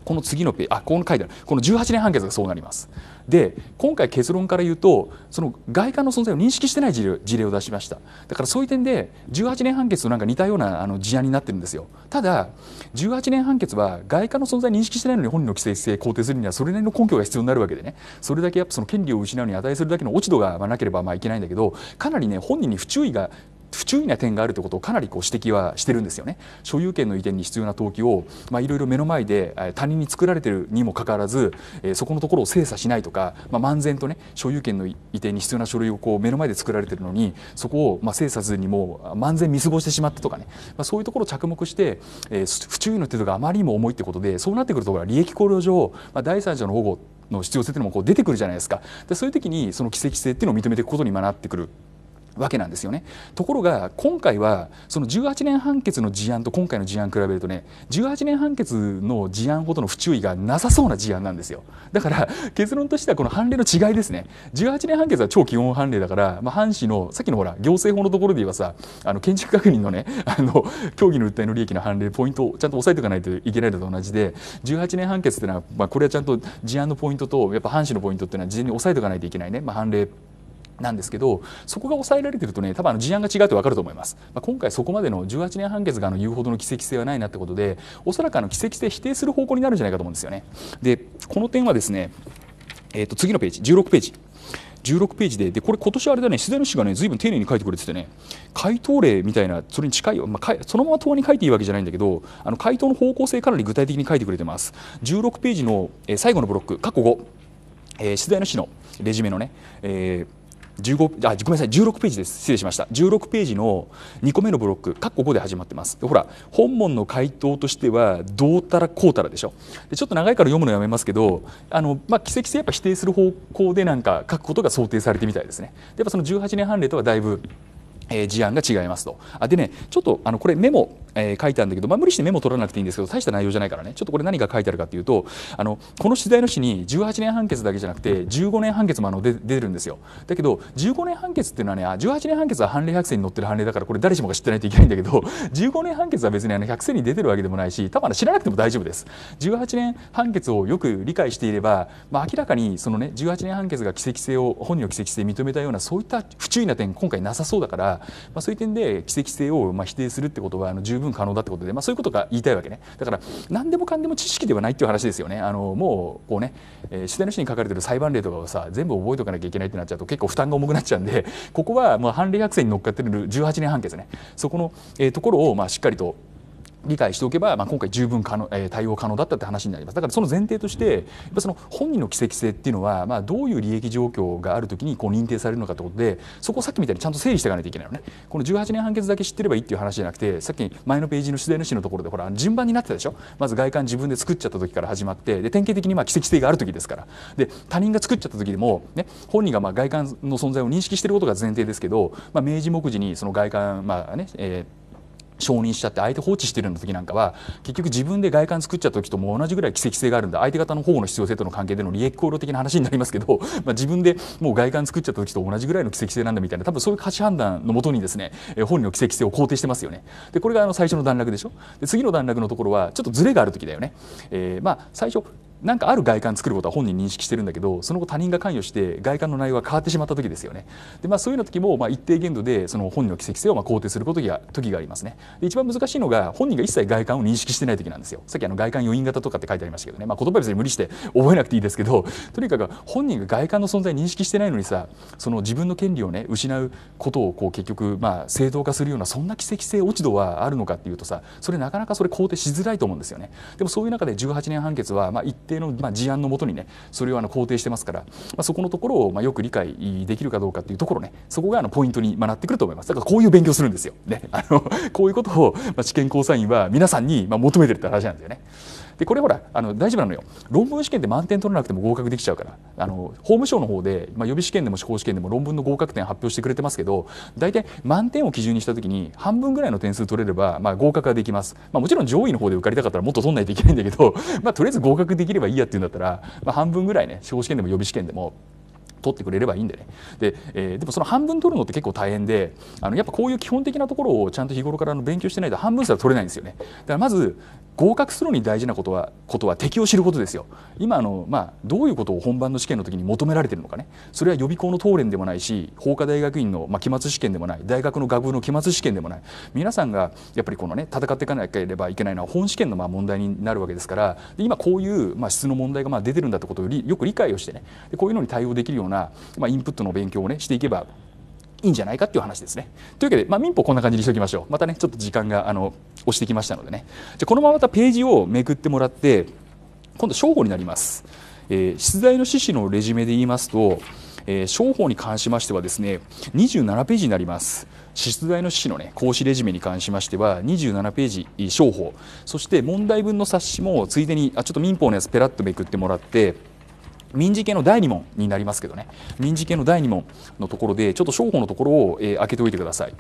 [SPEAKER 1] この次のペあこの書いてあるこの18年判決がそうなります。で今回結論から言うとその外観の存在を認識してない事例事例を出しましただからそういう点で18年判決となんか似たようなあの事案になってるんですよただ18年判決は外観の存在を認識してないのに本人の規制性肯定するにはそれなりの根拠が必要になるわけでねそれだけやっぱその権利を失うに値するだけの落ち度がなければまあいけないんだけどかなりね本人に不注意が不注意な点があるということをかなりこう指摘はしてるんですよね。所有権の移転に必要な登記をいろいろ目の前で他人に作られてるにもかかわらず、えそこのところを精査しないとか、まあ、漫然とね所有権の移転に必要な書類をこう目の前で作られてるのにそこをまあ精査ずにも漫然見過ごしてしまったとかね、まあ、そういうところを着目して、え不注意の程度があまりにも重いってことでそうなってくるところは利益考慮上、まあ、第三者の保護の必要性というのもこう出てくるじゃないですかでそういう時にその奇跡性っていうのを認めていくことに今なってくるわけなんですよねところが今回はその18年判決の事案と今回の事案比べるとね18年判決の事案ほどの不注意がなさそうな事案なんですよだから結論としてはこの判例の違いですね18年判決は超基本判例だから、まあ、藩士のさっきのほら行政法のところで言えばさあの建築確認のねあの協議の訴えの利益の判例ポイントをちゃんと押さえておかないといけないのと同じで18年判決っていうのは、まあ、これはちゃんと事案のポイントとやっぱ藩士のポイントっていうのは事前に押さえておかないといけないね、まあ、判例なんですけどそこが抑えられてるとね多分あの事案が違うとて分かると思います、まあ、今回そこまでの18年判決があの言うほどの奇跡性はないなってことでおそらくあの奇跡性否定する方向になるんじゃないかと思うんですよねでこの点はですね、えー、と次のページ16ページ16ページででこれ今年あれだね取材主がね随分丁寧に書いてくれててね回答例みたいなそれに近い、まあ、そのまま答案に書いていいわけじゃないんだけどあの回答の方向性かなり具体的に書いてくれてます16ページの、えー、最後のブロック過去5、えー、取材主のレジュメのね、えー15あごめんなさい16ページです失礼しました16ページの2個目のブロック括弧5で始まってますほら本文の回答としてはどうたらこうたらでしょでちょっと長いから読むのやめますけどあの、まあ、奇跡性やっぱ否定する方向でなんか書くことが想定されてみたいですねでやっぱその18年判例とはだいぶえー、事案が違いますと。あでね、ちょっとあのこれメモ、えー、書いたんだけど、まあ、無理してメモ取らなくていいんですけど、大した内容じゃないからね、ちょっとこれ何が書いてあるかというと、あのこの取材の市に18年判決だけじゃなくて、15年判決もあの出てるんですよ。だけど、15年判決っていうのはね、18年判決は判例百選に載ってる判例だから、これ誰しもが知ってないといけないんだけど、15 [LAUGHS] 年判決は別にあの百選に出てるわけでもないし、多分知らなくても大丈夫です。18年判決をよく理解していれば、まあ、明らかにそのね、18年判決が奇跡性を、本人の奇跡性認めたような、そういった不注意な点、今回なさそうだから、、まあ、そういう点で奇跡性をまあ否定するってことはあの十分可能だってことで、まあ、そういうことが言いたいわけねだから何でもかんでも知識ではないっていう話ですよねあのもうこうね、えー、の人に書かれてる裁判例とかをさ全部覚えておかなきゃいけないってなっちゃうと結構負担が重くなっちゃうんでここはまあ判例学生に乗っかってる18年判決ねそこの、えー、ところをまあしっかりと理解しておけば、まあ、今回十分可能、え対応可能だったって話になりますだからその前提としてやっぱその本人の奇跡性っていうのは、まあ、どういう利益状況があるときにこう認定されるのかということでそこをさっきみたいにちゃんと整理していかないといけないのねこの18年判決だけ知ってればいいっていう話じゃなくてさっき前のページの取材主のところでほら順番になってたでしょまず外観自分で作っちゃった時から始まってで典型的にまあ奇跡性がある時ですからで他人が作っちゃった時でも、ね、本人がまあ外観の存在を認識していることが前提ですけど、まあ、明示目次にその外観まあね、えー承認しちゃって相手放置してるような時なんかは結局自分で外観作っちゃった時とも同じぐらい奇跡性があるんだ相手方の保護の必要性との関係での利益行動的な話になりますけど、[LAUGHS] まあ、自分でもう外観作っちゃった時と同じぐらいの奇跡性なんだみたいな多分そういう価値判断のもとにですね本人の奇跡性を肯定してますよね。でこれがあの最初の段落でしょで次の段落のところはちょっとずれがある時だよね。えー、まあ最初なんかある外観作ることは本人認識してるんだけどその後他人が関与して外観の内容が変わってしまった時ですよねで、まあ、そういうな時もまあ一定限度でその本人の奇跡性をまあ肯定すること時がありますねで一番難しいのが本人が一切外観を認識してない時なんですよさっきあの外観余韻型とかって書いてありましたけどね、まあ、言葉別に無理して覚えなくていいですけどとにかく本人が外観の存在認識してないのにさその自分の権利をね失うことをこう結局まあ正当化するようなそんな奇跡性落ち度はあるのかっていうとさそれなかなかそれ肯定しづらいと思うんですよねでもそういう中で18年判決はまあ一定定の、まあ、事案のもとにねそれをあの肯定してますから、まあ、そこのところを、まあ、よく理解できるかどうかっていうところねそこがあのポイントに、まなってくると思いますだからこういう勉強するんですよ、ね、あのこういうことを、まあ、試験交際員は皆さんに、まあ、求めてるって話なんですよね。でこれほらあの大丈夫なのよ論文試験で満点取らなくても合格できちゃうからあの法務省の方で、まあ、予備試験でも司法試験でも論文の合格点発表してくれてますけど大体満点を基準にした時に半分ぐらいの点数取れれば、まあ、合格ができます、まあ、もちろん上位の方で受かりたかったらもっと取んないといけないんだけど、[LAUGHS] まあ、とりあえず合格できればいいやっていうんだったら、まあ、半分ぐらいね司法試験でも予備試験でも取ってくれればいいんでねで,、えー、でもその半分取るのって結構大変であのやっぱこういう基本的なところをちゃんと日頃からの勉強してないと半分すら取れないんですよねだからまず合格するのに大事なことはことは敵を知ることですよ今あの、まあ、どういうことを本番の試験の時に求められてるのかねそれは予備校の当連でもないし法科大学院の、まあ、期末試験でもない大学の学部の期末試験でもない皆さんがやっぱりこのね戦っていかなければいけないのは本試験のまあ問題になるわけですから今こういう、まあ、質の問題がまあ出てるんだってことをよく理解をしてねでこういうのに対応できるような、まあ、インプットの勉強をねしていけばいいんじゃないかっていう話ですね。というわけで、まあ、民法こんな感じにしておきましょう。またねちょっと時間があの押してきましたのでねじゃこのまままたページをめくってもらって今度正午になります、えー、出題の趣旨のレジュメで言いますと、えー、商法に関しましてはですね27ページになります出題の趣旨のね講師レジュメに関しましては27ページ商法そして問題文の冊子もついでにあちょっと民法のやつペラッとめくってもらって民事系の第2問になりますけどね民事系の第2問のところでちょっと商法のところを、えー、開けておいてください。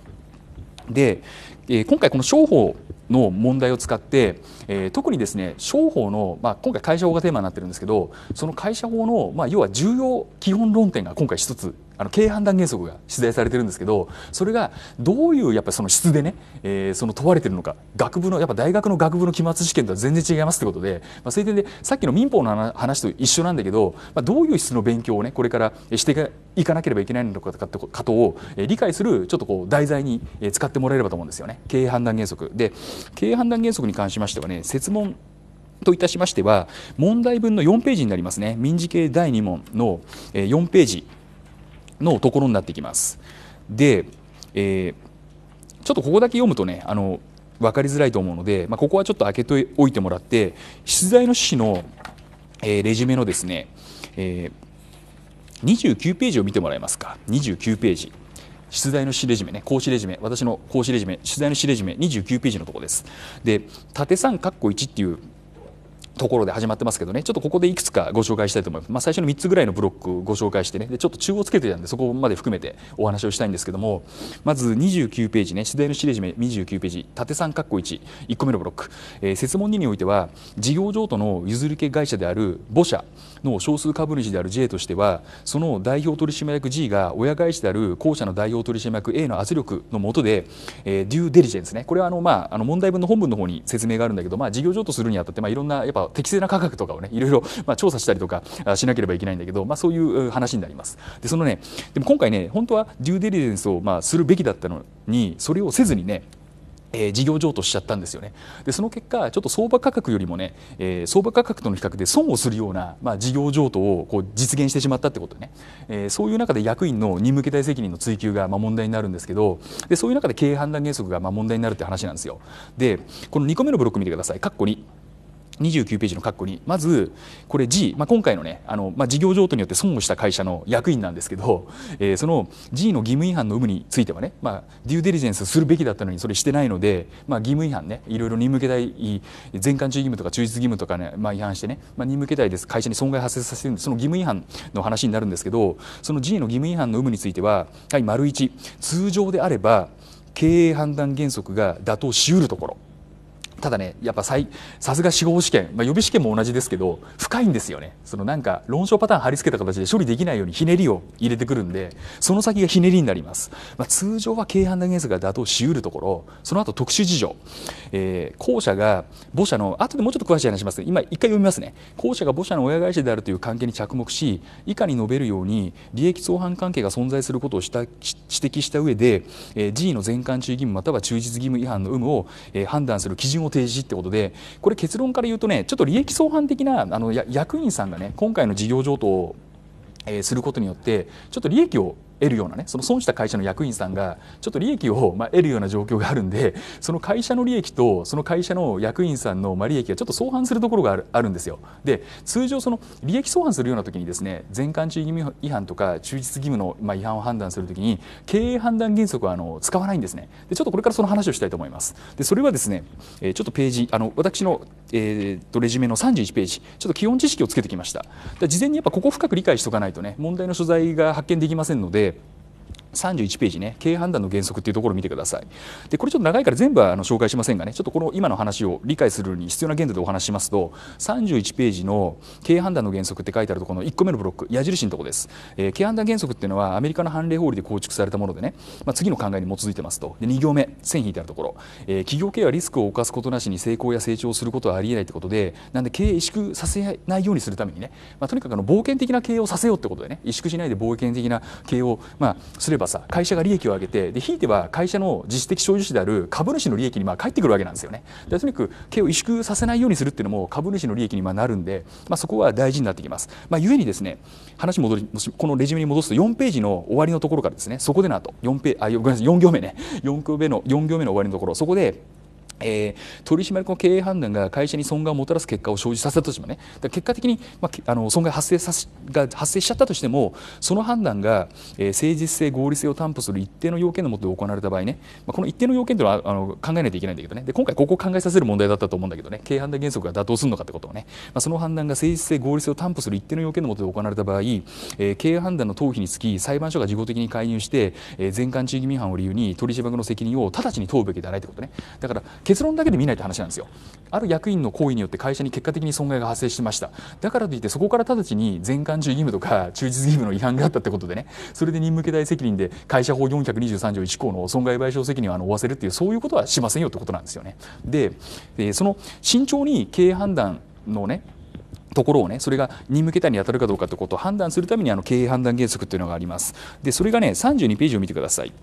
[SPEAKER 1] で、え今回この商法の問題を使って、え特にですね商法の、まあ、今回会社法がテーマになってるんですけどその会社法の、まあ、要は重要基本論点が今回一つあの営判断原則が出題されてるんですけどそれがどういうやっぱその質でね、えー、その問われてるのか学部のやっぱ大学の学部の期末試験とは全然違いますってことで、まあ、そういう点でさっきの民法の話と一緒なんだけど、まあ、どういう質の勉強をねこれからしていかなければいけないのかとかを理解するちょっとこう題材に使ってもらえればと思うんですよね経営判断原則で経営判断原則に関しましてはね設問といたしましては問題文の4ページになりますね民事系第2問の4ページのところになってきます。で、えー、ちょっとここだけ読むとねあの分かりづらいと思うので、まあ、ここはちょっと開けておいてもらって出題の趣旨の、えー、レジュメのですね、えー、29ページを見てもらえますか29ページ。出題のしレジュメね、講師レジュメ、私の講師レジュメ、出題のしレジュメ、29ページのところです。で、縦3、括弧1っていうところで始まってますけどねちょっとここでいくつかご紹介したいと思います、まあ、最初の3つぐらいのブロックご紹介してねでちょっと中央つけてたんでそこまで含めてお話をしたいんですけどもまず29ページね出題の指令示29ページ縦3括弧11個目のブロック、えー、設問2においては事業譲渡の譲り受け会社である母社の少数株主である J としてはその代表取締役 G が親会社である後者の代表取締役 A の圧力の下で、えー、デューデリジェンスねこれはあの、まあ、あの問題文の本文の方に説明があるんだけど、まあ、事業譲渡するにあたって、まあ、いろんなやっぱ適正な価格とかをねいろいろ、まあ、調査したりとかしなければいけないんだけど、まあ、そういう話になります。でそのねでも今回ね本当はデューデリジェンスを、まあ、するべきだったのにそれをせずにねえー、事業譲渡しちゃったんですよねでその結果ちょっと相場価格よりもね、えー、相場価格との比較で損をするような、まあ、事業譲渡をこう実現してしまったってことね、えー、そういう中で役員の任務形態責任の追及がまあ問題になるんですけどでそういう中で経営判断原則がまあ問題になるって話なんですよでこの2個目のブロック見てください括弧2 29ページの括弧にまずこれ G、まあ、今回のねあの、まあ、事業譲渡によって損をした会社の役員なんですけど、[LAUGHS] えー、その G の義務違反の有無についてはね、まあ、デューデリジェンスするべきだったのにそれしてないので、まあ、義務違反ねいろいろ任務形態全館注意義務とか忠実義務とかね、まあ、違反してね、まあ、任務形態です会社に損害発生させるでその義務違反の話になるんですけどその G の義務違反の有無についてははい丸1通常であれば経営判断原則が妥当しうるところ。ただねやっぱさすが司法試験、まあ、予備試験も同じですけど深いんですよねそのなんか論証パターン貼り付けた形で処理できないようにひねりを入れてくるんでその先がひねりになります、まあ、通常は軽犯罪原則が妥当しうるところその後特殊事情、えー、後者が母社の後でもうちょっと詳しい話します今一回読みますね後者が母社の親会社であるという関係に着目し以下に述べるように利益相反関係が存在することを指摘した上で、えー、G の全館注意義務または忠実義務違反の有無を、えー、判断する基準を提示ってことでこれ結論から言うとねちょっと利益相反的なあの役員さんがね今回の事業譲渡を、えー、することによってちょっと利益を得るようなねその損した会社の役員さんがちょっと利益をま得るような状況があるんでその会社の利益とその会社の役員さんのま利益がちょっと相反するところがあるんですよ。で通常その利益相反するような時にですね全館注意義務違反とか忠実義務のま違反を判断する時に経営判断原則はあの使わないんですね。でちょっとこれからその話をしたいと思います。でそれはですね、えちょっとページあの私の、えー、とレジュメの31ページちょっと基本知識をつけてきました。事前にやっぱここ深く理解しておかないとね問題の所在が発見できませんので Tape. 31ページね経営判断の原則っていうところを見てくださいでこれちょっと長いから全部はあの紹介しませんがねちょっとこの今の話を理解するに必要な限度でお話しますと31ページの経営判断の原則って書いてあるとこの1個目のブロック矢印のとこです、えー、経営判断原則っていうのはアメリカの判例法理で構築されたものでね、まあ、次の考えに基づいてますとで2行目線引いてあるところ、えー、企業経営はリスクを冒すことなしに成功や成長することはありえないということでなんで経営萎縮させないようにするためにね、まあ、とにかくあの冒険的な経営をさせようってことでね萎縮しないで冒険的な経営を、まあ、すればばさ会社が利益を上げてでひいては会社の自主的所有主である株主の利益にまあ返ってくるわけなんですよね。でとにかく経営を萎縮させないようにするっていうのも株主の利益にまあなるんで、まあ、そこは大事になってきます。まあ、ゆえにですね話戻りこのレジュメに戻すと4ページの終わりのところからですねそこでなと4ペあごめんなさい4行目ね4行目の4行目の終わりのところそこでえー、取締役の経営判断が会社に損害をもたらす結果を生じさせたとしてもね結果的に、まあ、あの損害発生さしが発生しちゃったとしてもその判断が、えー、誠実性合理性を担保する一定の要件のもとで行われた場合ね、まあ、この一定の要件というのはあの考えないといけないんだけどねで今回ここを考えさせる問題だったと思うんだけどね経営判断原則が妥当するのかってことをね、まあ、その判断が誠実性合理性を担保する一定の要件のもとで行われた場合、えー、経営判断の逃避につき裁判所が事後的に介入して、えー、全館地域違反を理由に取締役の責任を直ちに問うべきではないということねだから結論だけで見ないって話なんですよ。ある役員の行為によって会社に結果的に損害が発生しましただからといってそこから直ちに全館中義務とか忠実義務の違反があったってことでねそれで任務携帯責任で会社法423条1項の損害賠償責任を負わせるっていうそういうことはしませんよってことなんですよね。で、その慎重に経営判断のねところをねそれが任務桁に当たるかどうかということを判断するためにあの経営判断原則というのがあります。でそれがね32ページを見てください。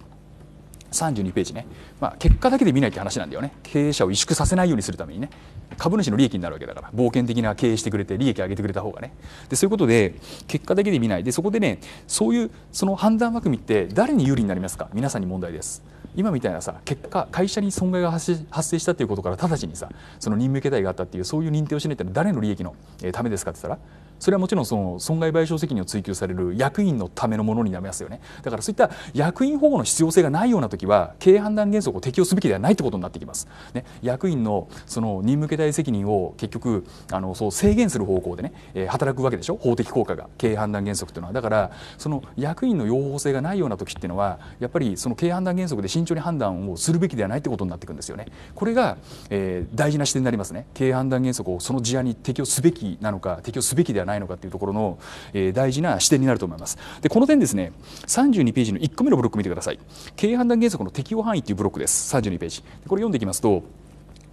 [SPEAKER 1] 32ページね、まあ、結果だけで見ないって話なんだよね経営者を萎縮させないようにするためにね株主の利益になるわけだから冒険的な経営してくれて利益上げてくれた方がねでそういうことで結果だけで見ないでそこでねそういうその判断枠組みって誰に有利になりますか皆さんに問題です今みたいなさ結果会社に損害が発生したということから直ちにさその任命形態があったっていうそういう認定をしないってのは誰の利益のためですかって言ったらそれはもちろんその損害賠償責任を追及される役員のためのものになりますよねだからそういった役員保護の必要性がないような時は経営判断原則を適用すべきではないってことになってきます、ね、役員のその任務形態責任を結局あのそう制限する方向でね、えー、働くわけでしょ法的効果が経営判断原則というのはだからその役員の要法性がないような時っていうのはやっぱりその経営判断原則で慎重に判断をするべきではないってことになってくるんですよねこれが、えー、大事な視点になりますね経営判断原則をその事案に適用すべきなのか適用すべきではないのかというところの、えー、大事な視点になると思います。でこの点ですね32ページの1個目のブロック見てください経営判断原則の適用範囲というブロックです32ページこれ読んでいきますと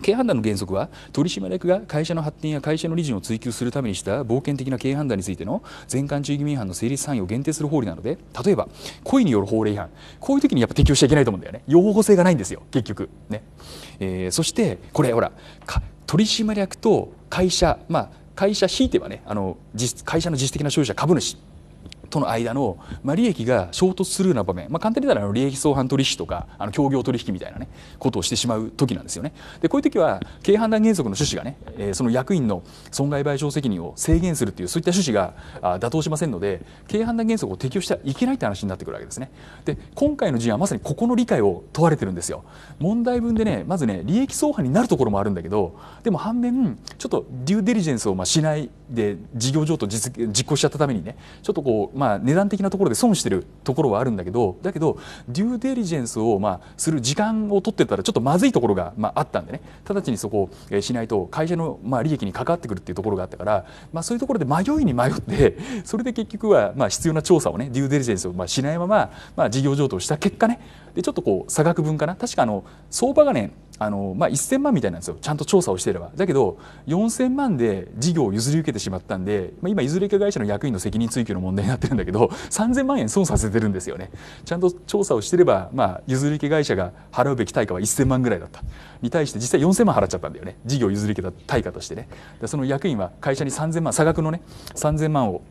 [SPEAKER 1] 経営判断の原則は取締役が会社の発展や会社の理事を追求するためにした冒険的な経営判断についての全館中義務違反の成立範囲を限定する法律なので例えば故意による法令違反こういう時にやっぱ適用しちゃいけないと思うんだよね擁護性がないんですよ結局ね、えー、そしてこれほら取締役と会社まあ会社引いてはねあの会社の実質的な所有者株主との間の、まあ、利益が衝突するような場面、まあ、簡単に言ったらあの利益相反取引とかあの協業取引みたいな、ね、ことをしてしまう時なんですよね。でこういう時は経営判断原則の趣旨がね、えー、その役員の損害賠償責任を制限するというそういった趣旨が妥当しませんので経営判断原則を適用してはいけないという話になってくるわけですね。で今回の事案はまさにここの理解を問われてるんですよ。問題文でねまずね利益相反になるところもあるんだけどでも反面ちょっとデューデリジェンスをまあしないで事業譲渡実行しちゃったためにねちょっとこう、まあ、値段的なところで損してるところはあるんだけどだけどデューデリジェンスを、まあ、する時間を取ってたらちょっとまずいところが、まあ、あったんでね直ちにそこを、えしないと会社の、まあ、利益に関わってくるっていうところがあったから、まあ、そういうところで迷いに迷って [LAUGHS] それで結局は、まあ、必要な調査をねデューデリジェンスを、まあ、しないまま、まあ、事業譲渡をした結果ねでちょっとこう差額分かな確かあの相場がねあのまあ、1000万みたいなんですよちゃんと調査をしていればだけど4000万で事業を譲り受けてしまったんで、まあ、今譲り受け会社の役員の責任追及の問題になってるんだけど3000万円損させてるんですよねちゃんと調査をしてれば、まあ、譲り受け会社が払うべき対価は1000万ぐらいだったに対して実際4000万払っちゃったんだよね事業を譲り受けた対価としてねその役員は会社に3000万差額のね3000万を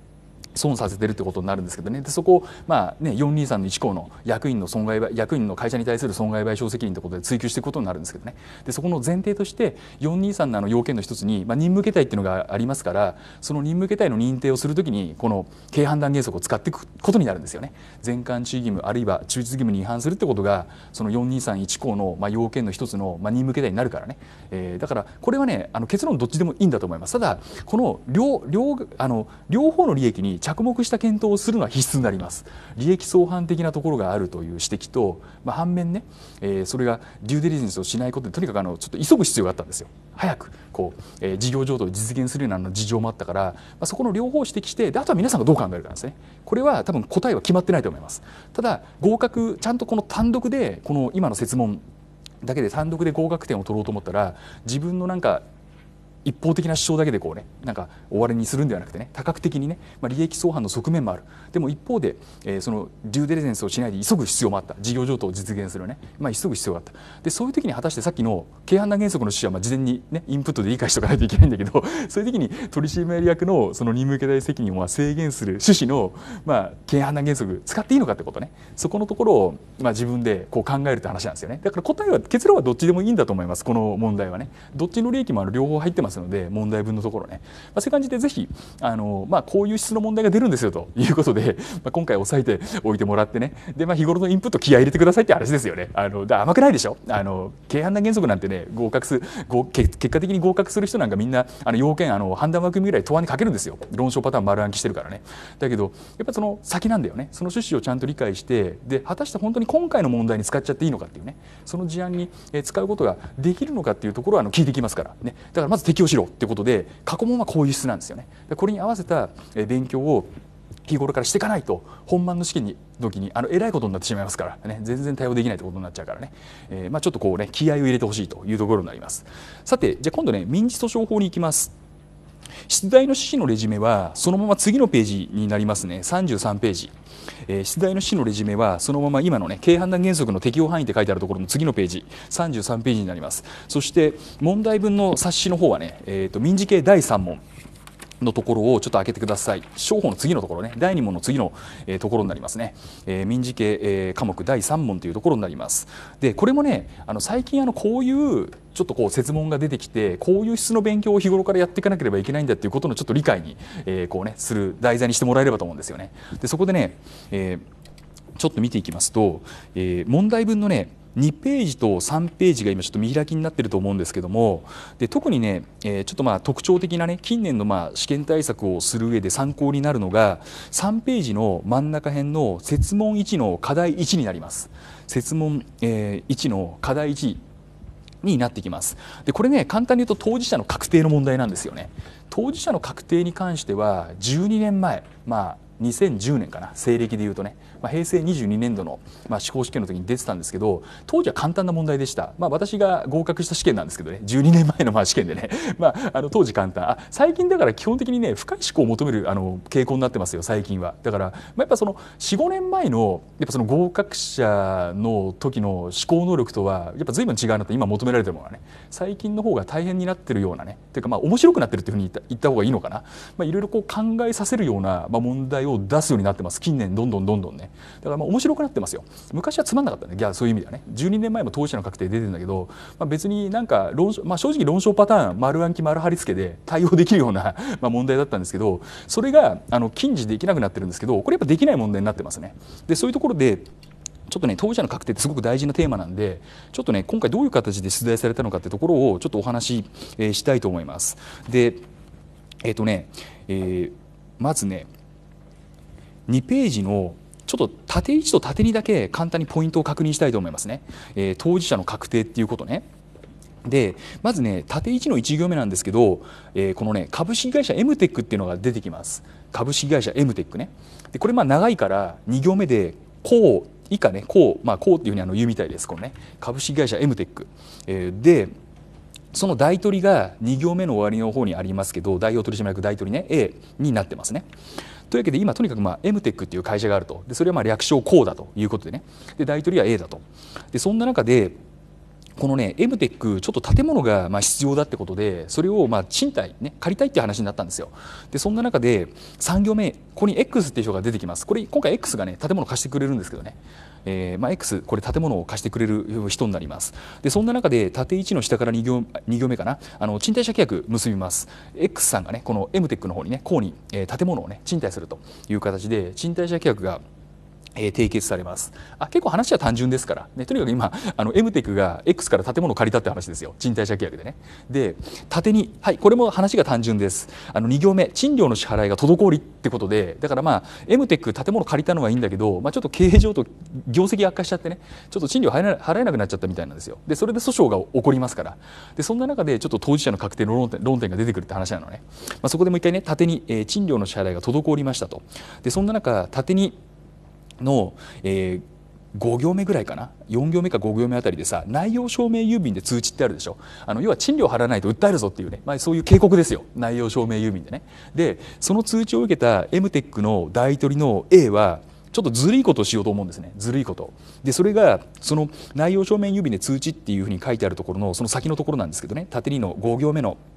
[SPEAKER 1] 損させてるってことになるんですけどねでそこを、まあね、423の1項の役員の損害役員の会社に対する損害賠償責任ということで追及していくことになるんですけどねでそこの前提として423のあの要件の一つに、まあ、任務形態っていうのがありますからその任務形態の認定をするときにこの経営判断原則を使っていくことになるんですよね。全管注意義務あるいは忠実義務に違反するってことがその4 2 3一項の、まあ、要件の一つの、まあ、任務形態になるからね、えー、だからこれはねあの結論どっちでもいいんだと思います。ただこの両両あの両方の利益に着目した検討をするのは必須になります利益相反的なところがあるという指摘と、まあ、反面ね、えー、それがデューデリジェンスをしないことでとにかくあのちょっと急ぐ必要があったんですよ早くこう、えー、事業譲渡を実現するような事情もあったから、まあ、そこの両方を指摘してであとは皆さんがどう考えるかなんですねこれは多分答えは決まってないと思いますただ合格ちゃんとこの単独でこの今の設問だけで単独で合格点を取ろうと思ったら自分のなんか一方的な主張だけでこうねなんか終わりにするんではなくてね多角的にね、まあ、利益相反の側面もあるでも一方で、えー、そのデューデリジェンスをしないで急ぐ必要もあった事業譲渡を実現するね、まあ、急ぐ必要があったでそういう時に果たしてさっきの軽判断原則の趣旨はまあ事前にねインプットで理解しておかないといけないんだけど [LAUGHS] そういう時に取締役のその任務受け代責任を制限する趣旨の、まあ、軽判断原則使っていいのかってことねそこのところを、まあ、自分でこう考えるって話なんですよねだから答えは結論はどっちでもいいんだと思いますこの問題はねどっちの利益もある両方入ってますますので問題文のところね、まあ、そういう感じでぜひあの、まあ、こういう質の問題が出るんですよということで、まあ、今回押さえておいてもらってねで、まあ、日頃のインプット気合入れてくださいって話ですよねあのだ甘くないでしょあの軽犯な原則なんてね合格す合結果的に合格する人なんかみんなあの要件あの判断枠組みぐらい答案にかけるんですよ論証パターン丸暗記してるからねだけどやっぱその先なんだよねその趣旨をちゃんと理解してで果たして本当に今回の問題に使っちゃっていいのかっていうねその事案に使うことができるのかっていうところはあの聞いてきますからねだからまず適用強しろってことで過去問はこういう質なんですよね。これに合わせた勉強を日頃からしていかないと本番の試験に時にあのえらいことになってしまいますからね全然対応できないってことになっちゃうからね、えー、まあ、ちょっとこうね気合を入れてほしいというところになりますさてじゃあ今度ね民事訴訟法に行きます出題の趣旨のレジュメはそのまま次のページになりますね33ページ、えー、出題の旨のレジュメはそのまま今のね軽判断原則の適用範囲って書いてあるところの次のページ33ページになりますそして問題文の冊子の方はね、えーと民事系第3問のところをちょっと開けてください。商法の次のところね、第2問の次の、えー、ところになりますね。えー、民事系、えー、科目第3問というところになります。で、これもね、あの最近あのこういうちょっとこう説問が出てきて、こういう質の勉強を日頃からやっていかなければいけないんだっていうことのちょっと理解に、えー、こうねする題材にしてもらえればと思うんですよね。で、そこでね、えー、ちょっと見ていきますと、えー、問題文のね2ページと3ページが今ちょっと見開きになってると思うんですけどもで特にね、えー、ちょっとまあ特徴的なね近年のまあ試験対策をする上で参考になるのが3ページの真ん中辺の設問1の課題1になります。設問、えー、1の課題1になってきますでこれね簡単に言うと当事者の確定の問題なんですよね当事者の確定に関しては12年前まあ2010年かな西暦で言うとねまあ、平成22年度の、まあ、司法試験の時に出てたんですけど当時は簡単な問題でした、まあ、私が合格した試験なんですけどね12年前のまあ試験でね、[LAUGHS] まあ、あの当時簡単あ最近だから基本的にね深い思考を求めるあの傾向になってますよ最近はだから、まあ、やっぱその45年前のやっぱその合格者の時の思考能力とはやっぱ随分違うなって今求められてるものはね最近の方が大変になってるようなねというかまあ面白くなってるっていうふうに言った方がいいのかな、まあ、いろいろこう考えさせるような、まあ、問題を出すようになってます近年どんどんどんどんねねだからまあ面白くなってますよ昔はつまんなかったねいやそういう意味ではね12年前も当事者の確定出てるんだけど、まあ、別になんか論、まあ、正直論証パターン丸暗記丸貼り付けで対応できるような [LAUGHS] まあ問題だったんですけどそれがあの禁止できなくなってるんですけどこれやっぱできない問題になってますねでそういうところでちょっとね当事者の確定ってすごく大事なテーマなんでちょっとね今回どういう形で出題されたのかってところをちょっとお話し、えー、したいと思います。でえっ、ー、とね、えー、まずね2ページのちょっと縦1と縦2だけ簡単にポイントを確認したいと思いますね。えー、当事者の確定っていうことね。でまずね縦1の1行目なんですけど、えー、このね株式会社エムテックっていうのが出てきます株式会社エムテックねでこれ長いから2行目でこう以下ねこうまあこうっていうふうにあの言うみたいですこのね株式会社エムテック、えー、でその大取りが2行目の終わりの方にありますけど代表取締役大取りね A になってますね。というわけで今とにかくまあエムテックっていう会社があるとでそれはまあ略称こうだということでねで大取りは A だとでそんな中でこのねエムテックちょっと建物がまあ必要だってことでそれをまあ賃貸ね借りたいっていう話になったんですよでそんな中で3行目ここに X っていう人が出てきますこれ今回 X がね建物貸してくれるんですけどねえーまあ、X これ建物を貸してくれる人になりますでそんな中で縦1の下から2行 ,2 行目かなあの賃貸借約結びます X さんがねこの M テックの方にねこうに、えー、建物をね賃貸するという形で賃貸借約がえ締結されますあ結構話は単純ですから、ね、とにかく今あのムテクが X から建物を借りたって話ですよ賃貸借契約でねで縦にはいこれも話が単純ですあの2行目賃料の支払いが滞りってことでだからまあエムテク建物借りたのはいいんだけど、まあ、ちょっと経営上と業績悪化しちゃってねちょっと賃料払えなくなっちゃったみたいなんですよでそれで訴訟が起こりますからでそんな中でちょっと当事者の確定の論点論点が出てくるって話なのね、まあ、そこでもう一回ね縦に、えー、賃料の支払いが滞りましたとでそんな中縦にの、えー5行目ぐらいかな4行目か5行目あたりでさ内容証明郵便で通知ってあるでしょあの要は賃料払わないと訴えるぞっていうね、まあ、そういう警告ですよ内容証明郵便でねでその通知を受けたエムテックの代取りの A はちょっとずるいことをしようと思うんですねずるいことでそれがその内容証明郵便で通知っていうふうに書いてあるところのその先のところなんですけどね縦2の5行目の「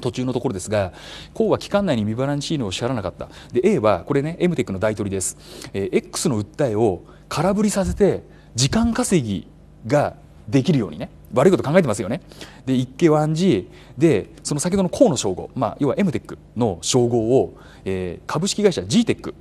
[SPEAKER 1] 途中のところですが、こうは期間内に未払いの仕ームを支払わなかった。で、A は、これね、エムテックの大取りです。えー、X の訴えを空振りさせて、時間稼ぎができるようにね、悪いこと考えてますよね。で、一計ワンジで、その先ほどの項の称号、まあ、要はエムテックの称号を、えー、株式会社 G テック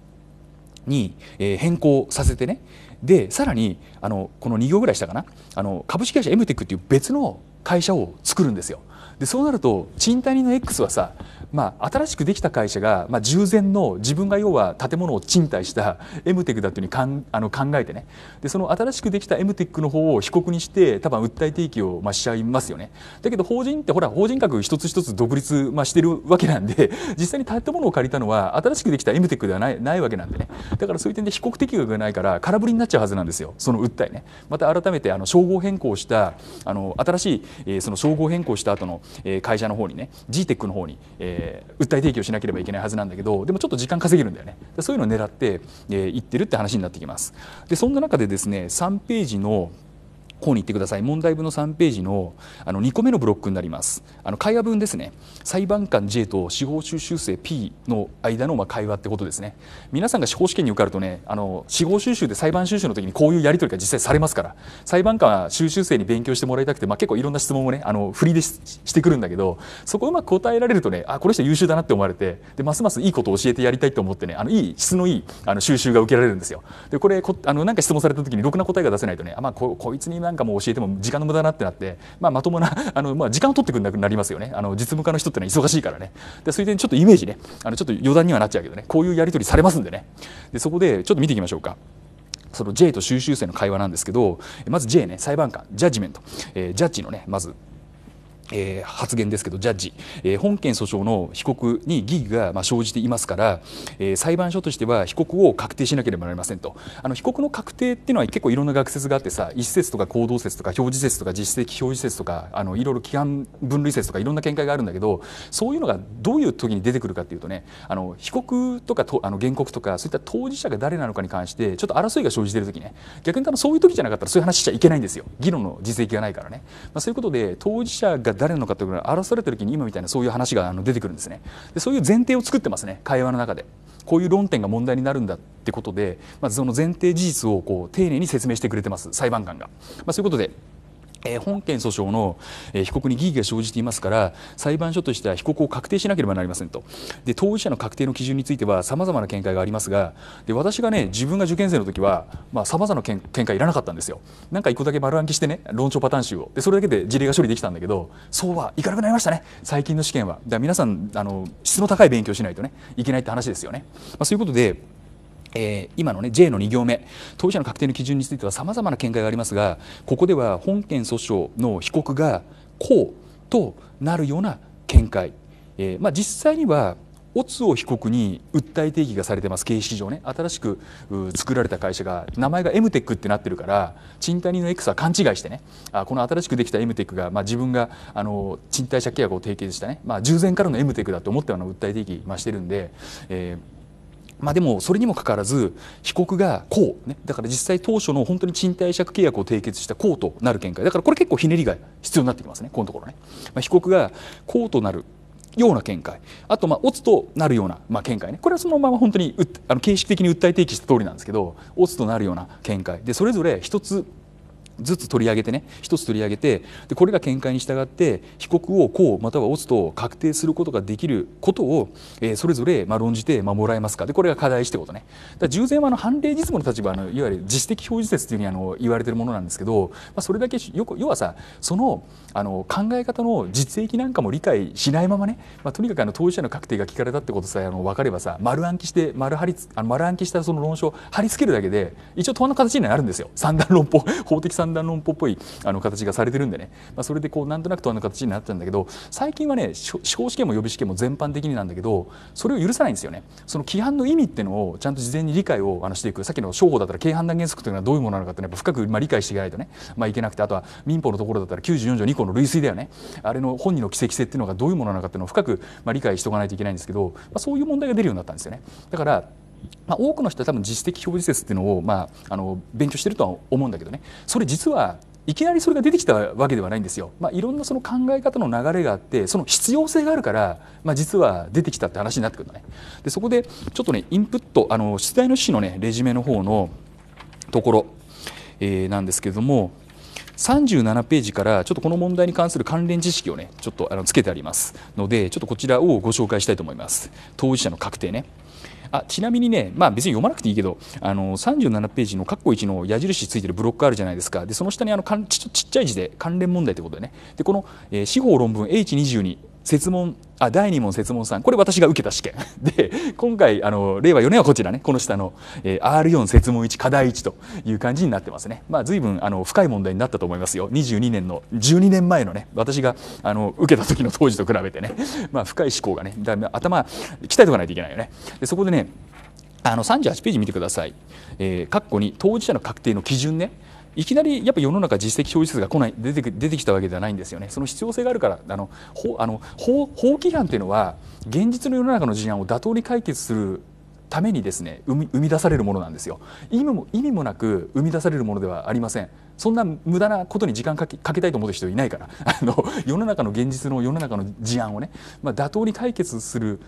[SPEAKER 1] に、えー、変更させてね、で、さらに、あの、この2行ぐらいしたかな、あの、株式会社エムテックっていう別の会社を作るんですよ。でそうなると賃貸人の X はさまあ、新しくできた会社が、まあ、従前の自分が要は建物を賃貸したエムテックだというふうにかんあの考えてねでその新しくできたエムテックの方を被告にして多分訴え提起をまあしちゃいますよねだけど法人ってほら法人格一つ一つ独立、まあ、してるわけなんで [LAUGHS] 実際に建物を借りたのは新しくできたエムテックではないないわけなんでねだからそういう点で被告適用がないから空振りになっちゃうはずなんですよその訴えねまた改めてあの称号変更したあの新しい、えー、その称号変更した後の、えー、会社の方にね GTEC の方に、えーえー、訴え提起をしなければいけないはずなんだけどでもちょっと時間稼げるんだよねそういうのを狙ってえー、ってるって話になってきます。でそんな中でですね3ページの項に行ってください問題文の3ページのあの2個目のブロックになりますあの会話文ですね裁判官 J と司法修習生 P の間のまあ会話ってことですね皆さんが司法試験に受かるとねあの司法修習で裁判修習の時にこういうやり取りが実際されますから裁判官は修習生に勉強してもらいたくて、まあ、結構いろんな質問をねあの振りでしてくるんだけどそこをうまく答えられるとねあこの人優秀だなって思われてでますますいいことを教えてやりたいと思ってねあのいい質のいいあの収集が受けられるんですよでこれあのなんか質問された時にろくな答えが出せないとねあ、まあ、ここいつになんかも教えても時間の無駄だなってなって、まあ、まともな [LAUGHS] あの、まあ、時間を取ってくれなくなりますよねあの実務家の人ってのは忙しいからねでそれでちょっとイメージねあのちょっと余談にはなっちゃうけどねこういうやり取りされますんでねでそこでちょっと見ていきましょうか。その J と収集生の会話なんですけどまず J ね裁判官ジャッジメント、えー、ジャッジのねまずえー、発言ですけどジャッジ、えー、本件訴訟の被告に疑義がまあ生じていますから、えー、裁判所としては被告を確定しなければなりませんとあの被告の確定っていうのは結構いろんな学説があってさ一説とか行動説とか表示説とか実質的表示説とかあのいろいろ規範分類説とかいろんな見解があるんだけどそういうのがどういう時に出てくるかっていうとねあの被告とかとあの原告とかそういった当事者が誰なのかに関してちょっと争いが生じてる時ね逆に多分そういう時じゃなかったらそういう話しちゃいけないんですよ議論の実績がないからね。まあ、そういうことで当事者が誰なのかというのが争われてる時に今みたいなそういう話があの出てくるんですねでそういう前提を作ってますね会話の中でこういう論点が問題になるんだってことで、まあ、その前提事実をこう丁寧に説明してくれてます裁判官が、まあ、そういうことでえ本件訴訟の、え被告に疑義が生じていますから裁判所としては被告を確定しなければなりませんとで当事者の確定の基準についてはさまざまな見解がありますがで私がね自分が受験生の時はさまざ、まな見解いらなかったんですよなんか一個だけ丸暗記してね論調パターン集をでそれだけで事例が処理できたんだけどそうはいかなくなりましたね最近の試験はだ皆さんあの質の高い勉強しないとねいけないって話ですよね、まあ、そういうことでえー、今の、ね、J の2行目当事者の確定の基準についてはさまざまな見解がありますがここでは本件訴訟の被告がこうとなるような見解、えーまあ、実際にはオツオ被告に訴え定義がされてます形式上ね新しく作られた会社が名前がエムテックってなってるから賃貸人の X は勘違いしてねあこの新しくできたエムテックが、まあ、自分があの賃貸借契約を締結したね、まあ、従前からのエムテックだと思ったような訴え定義、まあ、してるんで、えーまあ、でもそれにもかかわらず被告がこう、ね、だから実際当初の本当に賃貸借契約を締結したこうとなる見解だからこれ結構ひねりが必要になってきますねこのところね、まあ、被告がこうとなるような見解あとまあオツとなるような、まあ、見解ねこれはそのまま本当にあの形式的に訴え提起した通りなんですけどオツとなるような見解でそれぞれ一つずつ取り上げてね一つ取り上げてでこれが見解に従って被告をこうまたは落つと確定することができることを、えー、それぞれまあ論じてまあもらえますかでこれが課題してことねだ従前はあの判例実務の立場のいわゆる自主的表示説というふうにあの言われてるものなんですけど、まあ、それだけよく要はさそのあの考え方の実益なんかも理解しないままね、まあ、とにかくあの当事者の確定が聞かれたってことさえあの分かればさ丸暗記して丸貼りあの丸暗記したその論証を貼り付けるだけで一応答案の形になるんですよ三段論法 [LAUGHS] 法的三段論法っぽいあの形がされてるんでね、まあ、それでこうなんとなく答案の形になったんだけど最近はね司法試験も予備試験も全般的になんだけどそれを許さないんですよね。その規範の意味っていうのをちゃんと事前に理解をあのしていくさっきの商法だったら軽判断原則というのはどういうものなのかっていうのは深くまあ理解していかないとね、まあ、いけなくてあとは民法のところだったら94条2項の類推だよねあれの本人の奇跡性っていうのがどういうものなのかっていうのを深く、まあ、理解しておかないといけないんですけど、まあ、そういう問題が出るようになったんですよね。だからまあ、多くの人は多分実質的表示説っていうのを、まあ、あの勉強してるとは思うんだけどねそれ実はいきなりそれが出てきたわけではないんですよ。まあ、いろんなその考え方の流れがあってその必要性があるから、まあ、実は出てきたって話になってくるのね。でそこでちょっとねインプットあの出題の趣旨のねレジュメの方のところ、えー、なんですけれども。37ページからちょっとこの問題に関する関連知識をねちょっとあのつけてありますのでちょっとこちらをご紹介したいと思います当事者の確定ねあちなみにね、まあ、別に読まなくていいけどあの37ページの括弧1の矢印ついてるブロックあるじゃないですかでその下にあのかんちちっちゃい字で関連問題ということでねでこの、えー、司法論文 H22 設問あ第2問設問3これ私が受けた試験 [LAUGHS] で今回あの令和4年はこちらねこの下の、えー、R4 設問1課題1という感じになってますねまあ随分あの深い問題になったと思いますよ22年の12年前のね私があの受けた時の当時と比べてね [LAUGHS] まあ深い思考がねだ頭鍛えておかないといけないよねでそこでねあの38ページ見てください。えー、括弧に当事者の確定の基準ね。いきなりやっぱ世の中実績表示数が来ない出て出てきたわけではないんですよね。その必要性があるからあのほあの法法規範というのは現実の世の中の事案を妥当に解決するためにですね生み出されるものなんですよ意味も意味もなく生み出されるものではありませんそんな無駄なことに時間かけかけたいと思う人いないから [LAUGHS] あの世の中の現実の世の中の事案をね、まあ、妥当に解決する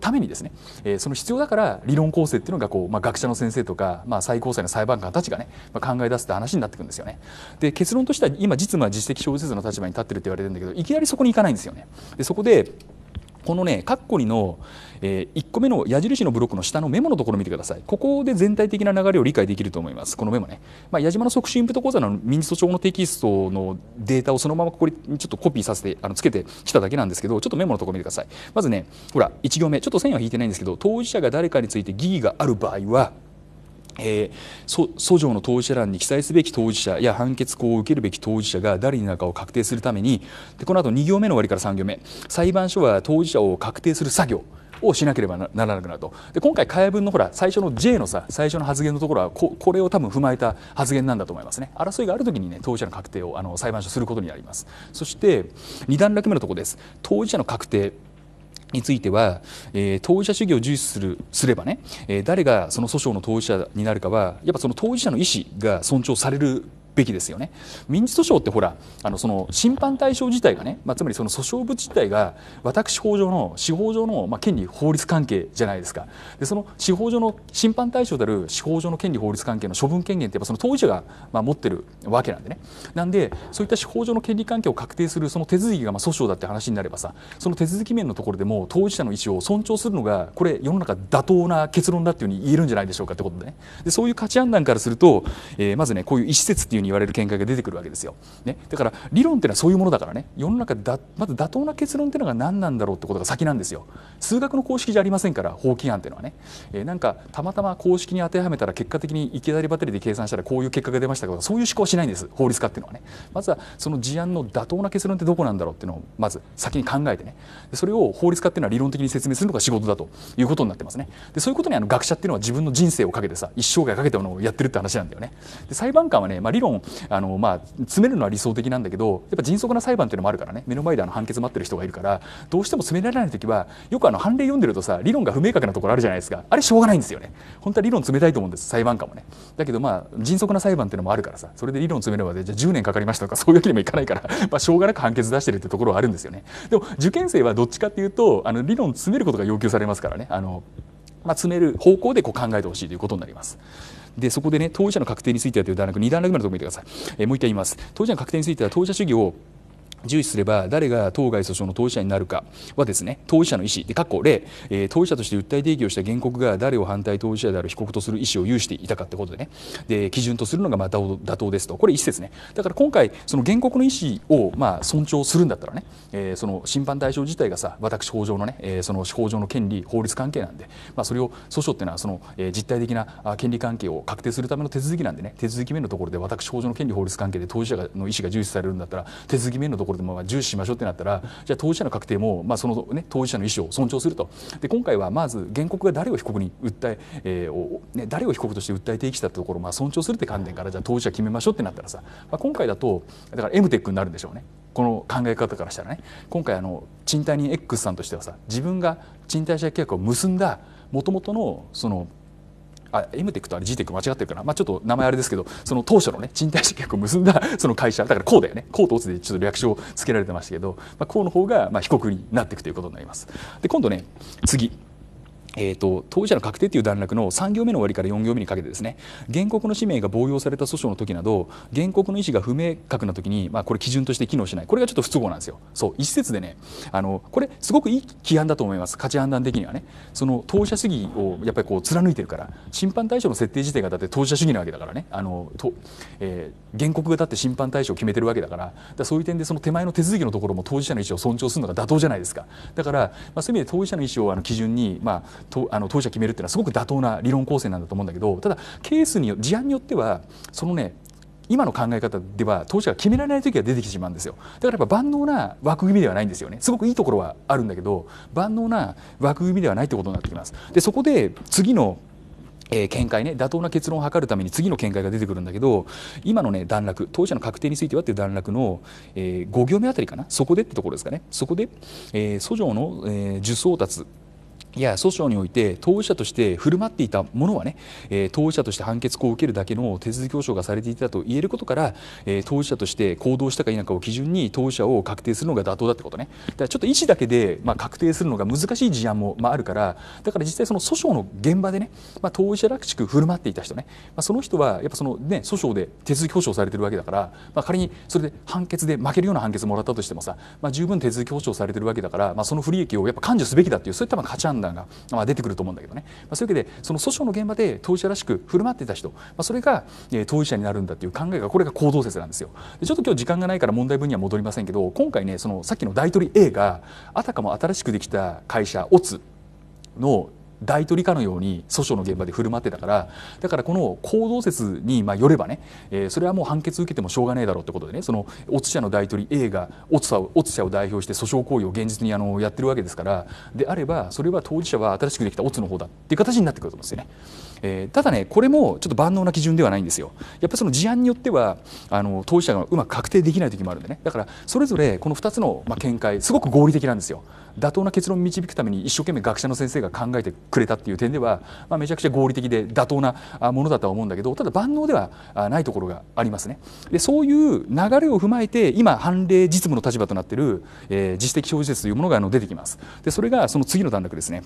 [SPEAKER 1] ためにですね、えー、その必要だから理論構成っていうのがこう、まあ、学者の先生とか、まあ、最高裁の裁判官たちがね、まあ、考え出すって話になってくるんですよねで結論としては今実務は実績小説の立場に立ってるって言われてるんだけどいきなりそこに行かないんですよねでそこでこのね、カッコリの、えー、1個目の矢印のブロックの下のメモのところ見てください。ここで全体的な流れを理解できると思います。このメモね。まあ、矢島の促進部と講座の民事訴訟のテキストのデータをそのままここにちょっとコピーさせて、あの、つけてきただけなんですけど、ちょっとメモのところ見てください。まずね、ほら、1行目、ちょっと線は引いてないんですけど、当事者が誰かについて疑義がある場合は、えー、訴状の当事者欄に記載すべき当事者や判決行を受けるべき当事者が誰になるかを確定するためにでこの後2行目の終わりから3行目裁判所は当事者を確定する作業をしなければならなくなるとで今回、話文のほら最初の J のさ最初の発言のところはここれを多分踏まえた発言なんだと思いますね争いがあるときに、ね、当事者の確定をあの裁判所することになりますそして2段落目のところです当事者の確定については、えー、当事者主義を重視するすればね、えー、誰がその訴訟の当事者になるかはやっぱその当事者の意思が尊重されるべきですよね。民事訴訟ってほらあのその審判対象自体がね、まあ、つまりその訴訟部自体が私法上の司法上の、まあ、権利法律関係じゃないですかでその司法上の審判対象である司法上の権利法律関係の処分権限ってやっぱその当事者が、まあ、持ってるわけなんでねなんでそういった司法上の権利関係を確定するその手続きがまあ訴訟だって話になればさその手続き面のところでも当事者の意思を尊重するのがこれ世の中妥当な結論だっていうふうに言えるんじゃないでしょうかってことでねでそういう価値判断からすると、えー、まずねこういう意思説っていう言われる見解が出てくるわけですよ。ね、だから理論っていうのはそういうものだからね世の中だまず妥当な結論っていうのが何なんだろうってことが先なんですよ。数学の公式じゃありませんから法規案っていうのはね、えー、なんかたまたま公式に当てはめたら結果的に行き当たりばったりで計算したらこういう結果が出ましたけどそういう思考はしないんです法律家っていうのはね。まずはその事案の妥当な結論ってどこなんだろうっていうのをまず先に考えてねそれを法律家っていうのは理論的に説明するのが仕事だということになってますね。でそういうことにあの学者っていうのは自分の人生をかけてさ一生涯かけてものをやってるって話なんだよね。で裁判官はね、まあ、理論あの、まあ、詰めるのは理想的なんだけどやっぱ迅速な裁判っていうのもあるからね目の前であの判決待ってる人がいるからどうしても詰められない時はよくあの判例読んでるとさ理論が不明確なところあるじゃないですかあれしょうがないんですよね本当は理論詰めたいと思うんです裁判官もねだけどまあ迅速な裁判っていうのもあるからさそれで理論詰めるまでじゃあ10年かかりましたとか [LAUGHS] そういうわけにもいかないからまあしょうがなく判決出してるってところはあるんですよねでも受験生はどっちかっていうとあの理論詰めることが要求されますからねあの、まあ、詰める方向でこう考えてほしいということになります。でそこでね当事者の確定についてはといなく2段落目のところ見てください、えー、もう一回言います当事者の確定については当事者主義を重視すれば誰が当該訴訟の当事者になるかはですね当事者の意思で、かっこ例、えー、当事者として訴え提起をした原告が誰を反対当事者である被告とする意思を有していたかってことでねで基準とするのがまあ妥当ですとこれ一説ねだから今回その原告の意思をまあ尊重するんだったらね、えー、その審判対象自体がさ私法上のね、えー、その法上の権利法律関係なんで、まあ、それを訴訟っていうのはその、え実体的な権利関係を確定するための手続きなんでね手続き面のところで私法上の権利法律関係で当事者の意思が重視されるんだったら手続き面のところころでもまあ重視しましょうってなったらじゃあ当事者の確定も、まあ、その、ね、当事者の意思を尊重するとで今回はまず原告が誰を被告に訴ええーをね、誰を被告として訴え提起したところをまあ尊重するって観点からじゃあ当事者決めましょうってなったらさ、まあ、今回だとだからエムテックになるんでしょうね。この考え方からしたらね今回あの賃貸人 X さんとしてはさ自分が賃貸借契約を結んだもともとのそのあ、エムテックとあれ G テック間違ってるかな、まあ、ちょっと名前あれですけど、その当初のね、賃貸借約を結んだそ [LAUGHS] の会社、だからこうだよね、こうとオツでちょっと略称をつけられてましたけど、まあ、こうの方がまあ被告になっていくということになります。で、今度ね、次、えーと、当事者の確定という段落の3行目の終わりから4行目にかけてですね原告の氏名が暴用された訴訟の時など原告の意思が不明確な時に、まあ、これ基準として機能しないこれがちょっと不都合なんですよそう一説でねあのこれすごくいい規案だと思います価値判断的にはねその当事者主義をやっぱりこう貫いてるから審判対象の設定自体がだって当事者主義なわけだからねあのと、えー、原告がだって審判対象を決めてるわけだからだそういう点でその手前の手続きのところも当事者の意思を尊重するのが妥当じゃないですかだから、まあ、そういう意味で当事者の意思をあの基準に、まあとあの当事者決めるっていうのはすごく妥当な理論構成なんだと思うんだけどただケースによ事案によってはそのね今の考え方では当事者が決められない時が出てきてしまうんですよだからやっぱ万能な枠組みではないんですよねすごくいいところはあるんだけど万能な枠組みではないってことになってきますでそこで次のえー、見解ね妥当な結論を図るために次の見解が出てくるんだけど今のね段落当事者の確定についてはっていう段落の、えー、5行目あたりかなそこでってところですかねそこで、えー、訴状の、えー、受送達や訴訟において当事者として振る舞っていたものはね、えー、当事者として判決を受けるだけの手続き保障がされていたと言えることから、えー、当事者として行動したか否かを基準に当事者を確定するのが妥当だってことねだからちょっと意思だけで、まあ、確定するのが難しい事案も、まあ、あるからだから実際その訴訟の現場でね、まあ、当事者らしく振る舞っていた人ね、まあ、その人はやっぱその、ね、訴訟で手続き保障されてるわけだから、まあ、仮にそれで判決で負けるような判決もらったとしてもさ、まあ、十分手続き保障されてるわけだから、まあ、その不利益をやっぱ感受すべきだっていうそういったまあ価値案判断が、まあ、出てくると思うんだけどね、まあ、そういうわけでその訴訟の現場で当事者らしく振る舞っていた人、まあ、それが、えー、当事者になるんだっていう考えがこれが行動説なんですよでちょっと今日時間がないから問題文には戻りませんけど今回ねそのさっきの大取り A があたかも新しくできた会社オツの大取りかのように訴訟の現場で振る舞ってたからだからこの行動説にまあよればね、えー、それはもう判決受けてもしょうがねえだろうってことでねそのオツ社の大取り A がオツ社をを代表して訴訟行為を現実にあのやってるわけですからであればそれは当事者は新しくできたオツの方だっていう形になってくると思うんですよね。えー、ただねこれもちょっと万能な基準ではないんですよ。やっぱその事案によってはあの当事者がうまく確定できない時もあるんでねだからそれぞれこの2つの、まあ、見解すごく合理的なんですよ。妥当な結論を導くために一生懸命学者の先生が考えてくれたっていう点では、まあ、めちゃくちゃ合理的で妥当なものだとは思うんだけどただ万能ではないところがありますね。でそういう流れを踏まえて今判例実務の立場となっている、えー、自主的表示説というものが出てきます。でそれがその次の段落ですね。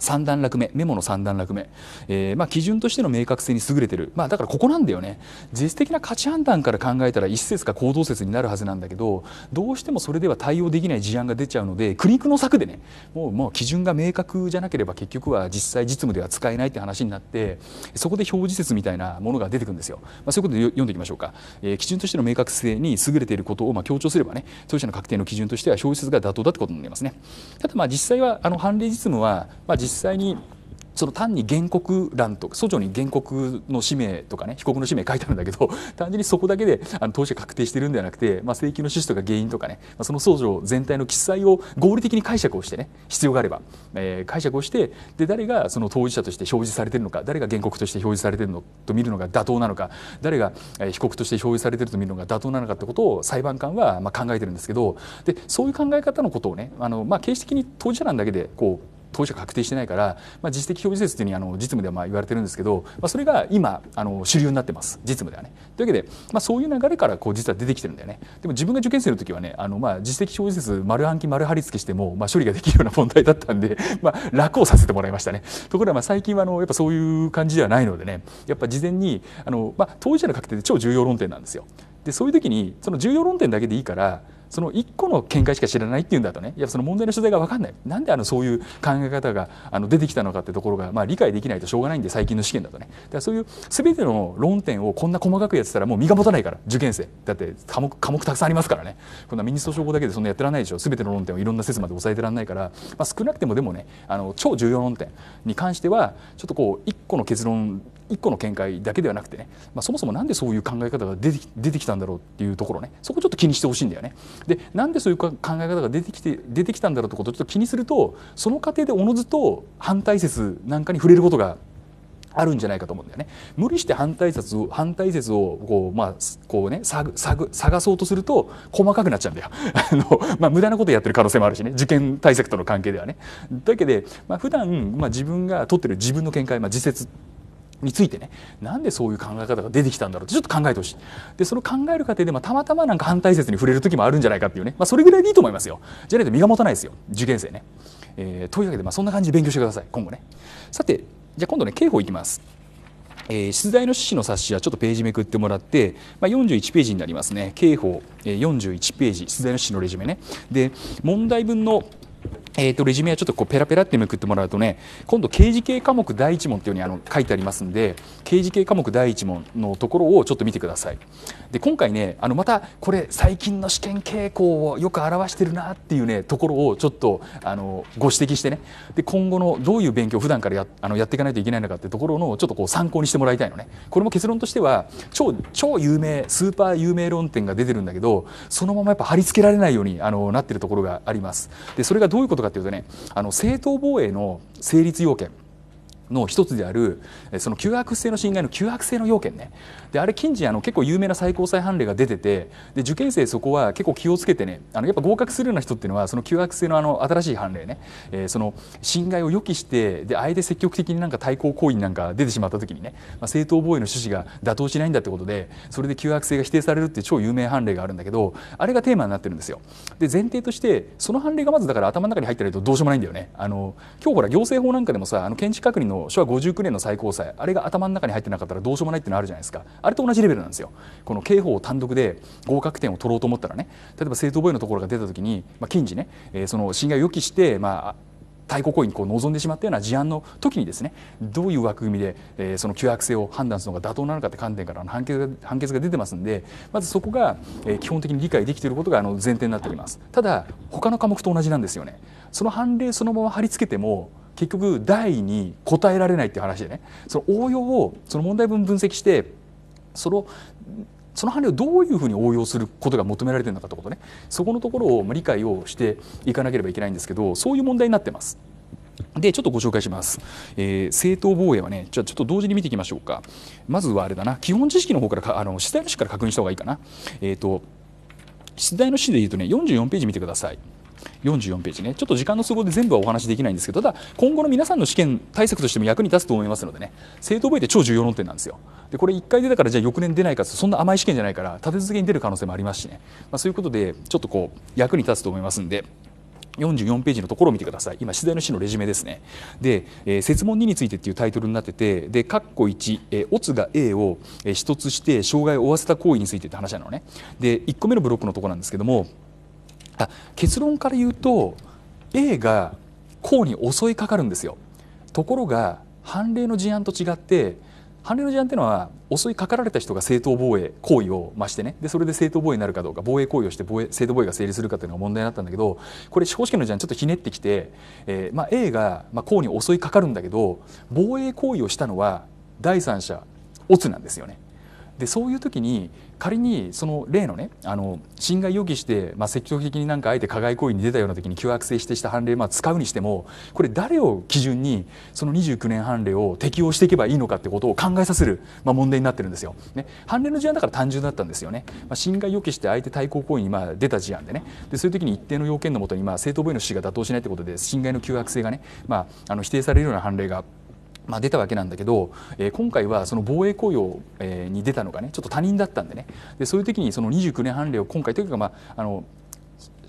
[SPEAKER 1] 3段落目メモの3段落目、えー、まあ、基準としての明確性に優れてる、まあ、だからここなんだよね実質的な価値判断から考えたら一説か行動説になるはずなんだけどどうしてもそれでは対応できない事案が出ちゃうので苦肉の策でねもうもう基準が明確じゃなければ結局は実際実務では使えないって話になってそこで表示説みたいなものが出てくるんですよ、まあ、そういうことで読んでいきましょうか、えー、基準としての明確性に優れていることをま強調すればね当事者の確定の基準としては表示説が妥当だってことになりますねただまあ実際はあの判例実務は、まあ際にその単に原告欄とか訴状に原告の氏名とかね被告の氏名書いてあるんだけど [LAUGHS] 単純にそこだけであの当事者確定してるんではなくて、まあ、請求の趣旨とか原因とかね、まあ、その訴状全体の記載を合理的に解釈をしてね必要があれば、えー、解釈をしてで誰がその当事者として表示されてるのか誰が原告として表示されてるのと見るのが妥当なのか誰が被告として表示されてると見るのが妥当なのかってことを裁判官はまあ考えてるんですけどでそういう考え方のことをねあの、まあ、形式的に当事者欄だけでこう当社確定してないから、まあ、実績表示説というふうにあの実務ではまあ言われてるんですけど、まあ、それが今あの主流になってます実務ではね。というわけで、まあ、そういう流れからこう実は出てきてるんだよね。でも自分が受験生の時はねあのまあ実績表示説丸暗記丸貼り付けしても、まあ、処理ができるような問題だったんで、[LAUGHS] まあ、楽をさせてもらいましたね。ところがまあ最近はあのやっぱそういう感じではないのでねやっぱ事前にあの、まあ、当事者の確定って超重要論点なんですよ。でそういう時にその重要論点だけでいいからその1個の見解しか知らないっていうんだとねいやその問題の取材が分かんないなんであのそういう考え方があの出てきたのかってところが、まあ、理解できないとしょうがないんで最近の試験だとねだからそういう全ての論点をこんな細かくやってたらもう身が持たないから受験生だって科目科目たくさんありますからねこんなミニスト症候だけでそんなやってらんないでしょ全ての論点をいろんな説まで抑えてらんないから、まあ、少なくてもでもねあの超重要論点に関してはちょっとこう1個の結論一個の見解だけではなくてね、まあ、そもそも何でそういう考え方が出て出てきたんだろうっていうところねそこちょっと気にしてほしいんだよね。でなんでそういう考え方が出てきて出てきたんだろうってことをちょっと気にするとその過程でおのずと反対説なんかに触れることがあるんじゃないかと思うんだよね。無理して反対説を反対説をこうまあこうね探探そうとすると細かくなっちゃうんだよ。[LAUGHS] あのまあ無駄なことやってる可能性もあるしね受験対策との関係ではね。だけでまあ普段まあ自分が取ってる自分の見解まあ自説についてねなんでそういう考え方が出てきたんだろうってちょっと考えてほしいでその考える過程で、まあ、たまたまなんか反対説に触れる時もあるんじゃないかっていうね、まあ、それぐらいでいいと思いますよじゃないと身が持たないですよ受験生ね、えー、というわけで、まあ、そんな感じで勉強してください今後ねさてじゃあ今度ね刑法いきますえー、出題の趣旨の冊子はちょっとページめくってもらって、まあ、41ページになりますね刑法、えー、41ページ出題の趣旨のレジュメねで問題文のえー、とレジュメはちょっとこうペラペラってめくってもらうとね今度刑事系科目第1問っていうふうにあの書いてありますんで刑事系科目第1問のところをちょっと見てくださいで今回ねあのまたこれ最近の試験傾向をよく表してるなっていうねところをちょっとあのご指摘してねで今後のどういう勉強を普段からやあのやっていかないといけないのかってところのちょっとこう参考にしてもらいたいのねこれも結論としては超超有名スーパー有名論点が出てるんだけどそのままやっぱ貼り付けられないようにあのなってるところがありますでそれがどういうことかというとねあの正当防衛の成立要件の一つであるその旧悪性の侵害の旧悪性の要件ねであれ近時あの結構有名な最高裁判例が出ててで受験生そこは結構気をつけてねあのやっぱ合格するような人っていうのはその休学生のあの新しい判例ね、えー、その侵害を予期してであえて積極的になんか対抗行為なんか出てしまった時にね、まあ、正当防衛の趣旨が妥当しないんだってことでそれで休学生が否定されるっていう超有名判例があるんだけどあれがテーマになってるんですよ。で前提としてその判例がまずだから頭の中に入ってないとどうしようもないんだよね。あの今日ほら行政法なんかでもさあの建築確認の昭和59年の最高裁あれが頭の中に入ってなかったらどうしようもないってのあるじゃないですかあれと同じレベルなんですよこの刑法単独で合格点を取ろうと思ったらね例えば正当防衛のところが出た時に、まあ、近似ね、えー、その侵害を予期して、まあ、対抗行為にこう望んでしまったような事案の時にですねどういう枠組みで、えー、その急悪性を判断するのが妥当なのかって観点からの判決判決が出てますんでまずそこが、えー、基本的に理解できていることがあの前提になっておりますただ他の科目と同じなんですよねその判例そのまま貼り付けても結局第に答えられないっていう話でねその応用をその問題文分析してそのその範をどういうふうに応用することが求められてるのかということねそこのところを理解をしていかなければいけないんですけどそういう問題になってます。でちょっとご紹介します、えー、正当防衛はねじゃあちょっと同時に見ていきましょうかまずはあれだな基本知識の方からあの出題の式から確認した方がいいかなえっ、ー、と出題の式で言うとね44ページ見てください44ページねちょっと時間の都合で全部はお話しできないんですけどただ今後の皆さんの試験対策としても役に立つと思いますのでね生徒覚えて超重要論点なんですよでこれ1回出たからじゃあ翌年出ないかそんな甘い試験じゃないから立て続けに出る可能性もありますしね、まあ、そういうことでちょっとこう役に立つと思いますんで44ページのところを見てください今取材の市のレジュメですねで「えー、設問2について」っていうタイトルになっててで括弧1、えー、オツが A を、えー、つして障害を負わせた行為についてって話なのねで1個目のブロックのところなんですけどもだ結論から言うと A が項に襲いかかるんですよところが判例の事案と違って判例の事案っていうのは襲いかかられた人が正当防衛行為を増してねでそれで正当防衛になるかどうか防衛行為をして防衛正当防衛が成立するかというのが問題になったんだけどこれ司法試験の事案ちょっとひねってきて、えーまあ、A が、まあ、行に襲いかかるんだけど防衛行為をしたのは第三者オツなんですよね。でそういう時に仮にその例のねあの侵害予期して、まあ、積極的になんかあえて加害行為に出たような時に急迫性指定した判例をまあ使うにしてもこれ誰を基準にその29年判例を適用していけばいいのかってことを考えさせる、まあ、問題になってるんですよ。ね、判例の事案だから単純だったんですよね。まあ、侵害予期して相手対抗行為にまあ出た事案でねでそういう時に一定の要件のもとにまあ正当防衛の趣旨が妥当しないということで侵害の急迫性がね、まあ、あの否定されるような判例がまあ、出たわけなんだけど、えー、今回はその防衛雇用、えー、に出たのがねちょっと他人だったんでねでそういう時にその29年判例を今回というか、まあ、あの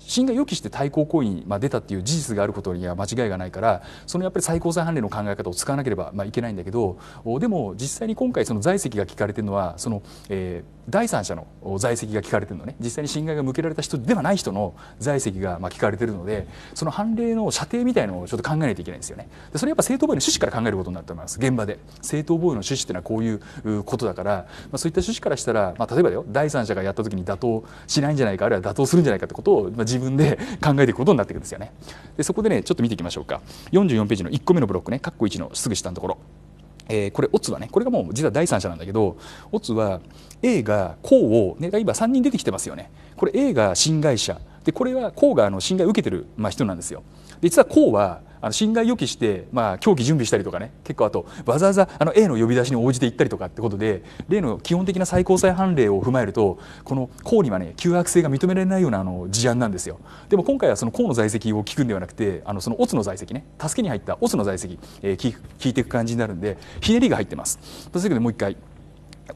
[SPEAKER 1] 侵害予期して対抗行為に出たっていう事実があることには間違いがないからそのやっぱり最高裁判例の考え方を使わなければまいけないんだけどでも実際に今回その在籍が聞かれてるのはその、えー、第三者の在籍が聞かれてるのね実際に侵害が向けられた人ではない人の在籍がま聞かれてるのでその判例の射程みたいのをちょっと考えないといけないんですよね。でそれやっぱ正当防衛の趣旨から考えることになると思います現場で正当防衛の趣旨っていうのはこういうことだから、まあ、そういった趣旨からしたら、まあ、例えばだよ第三者がやった時に妥当しないんじゃないかあるいは妥当するんじゃないかってことを、まあ、自分で [LAUGHS] 考えていくことになっていくんですよね。でそこでねちょっと見ていきましょうか44ページの1個目のブロックねッコ1のすぐ下のところ。えー、これオツはねこれがもう実は第三者なんだけどオツは A がこうを、ね、今3人出てきてますよねこれ A が新会社でこれはこうがあの侵害を受けてる、まあ、人なんですよ。で実はこうはあの侵害予期して、まあ、狂気準備したりとかね結構あとわざわざあの A の呼び出しに応じていったりとかってことで例の基本的な最高裁判例を踏まえるとこの公にはね旧悪性が認められないようなあの事案なんですよでも今回はその公の在籍を聞くんではなくてあのそのオツの在籍ね助けに入ったオツの在籍、えー、聞いていく感じになるんでひねりが入ってます。というわけでもう一回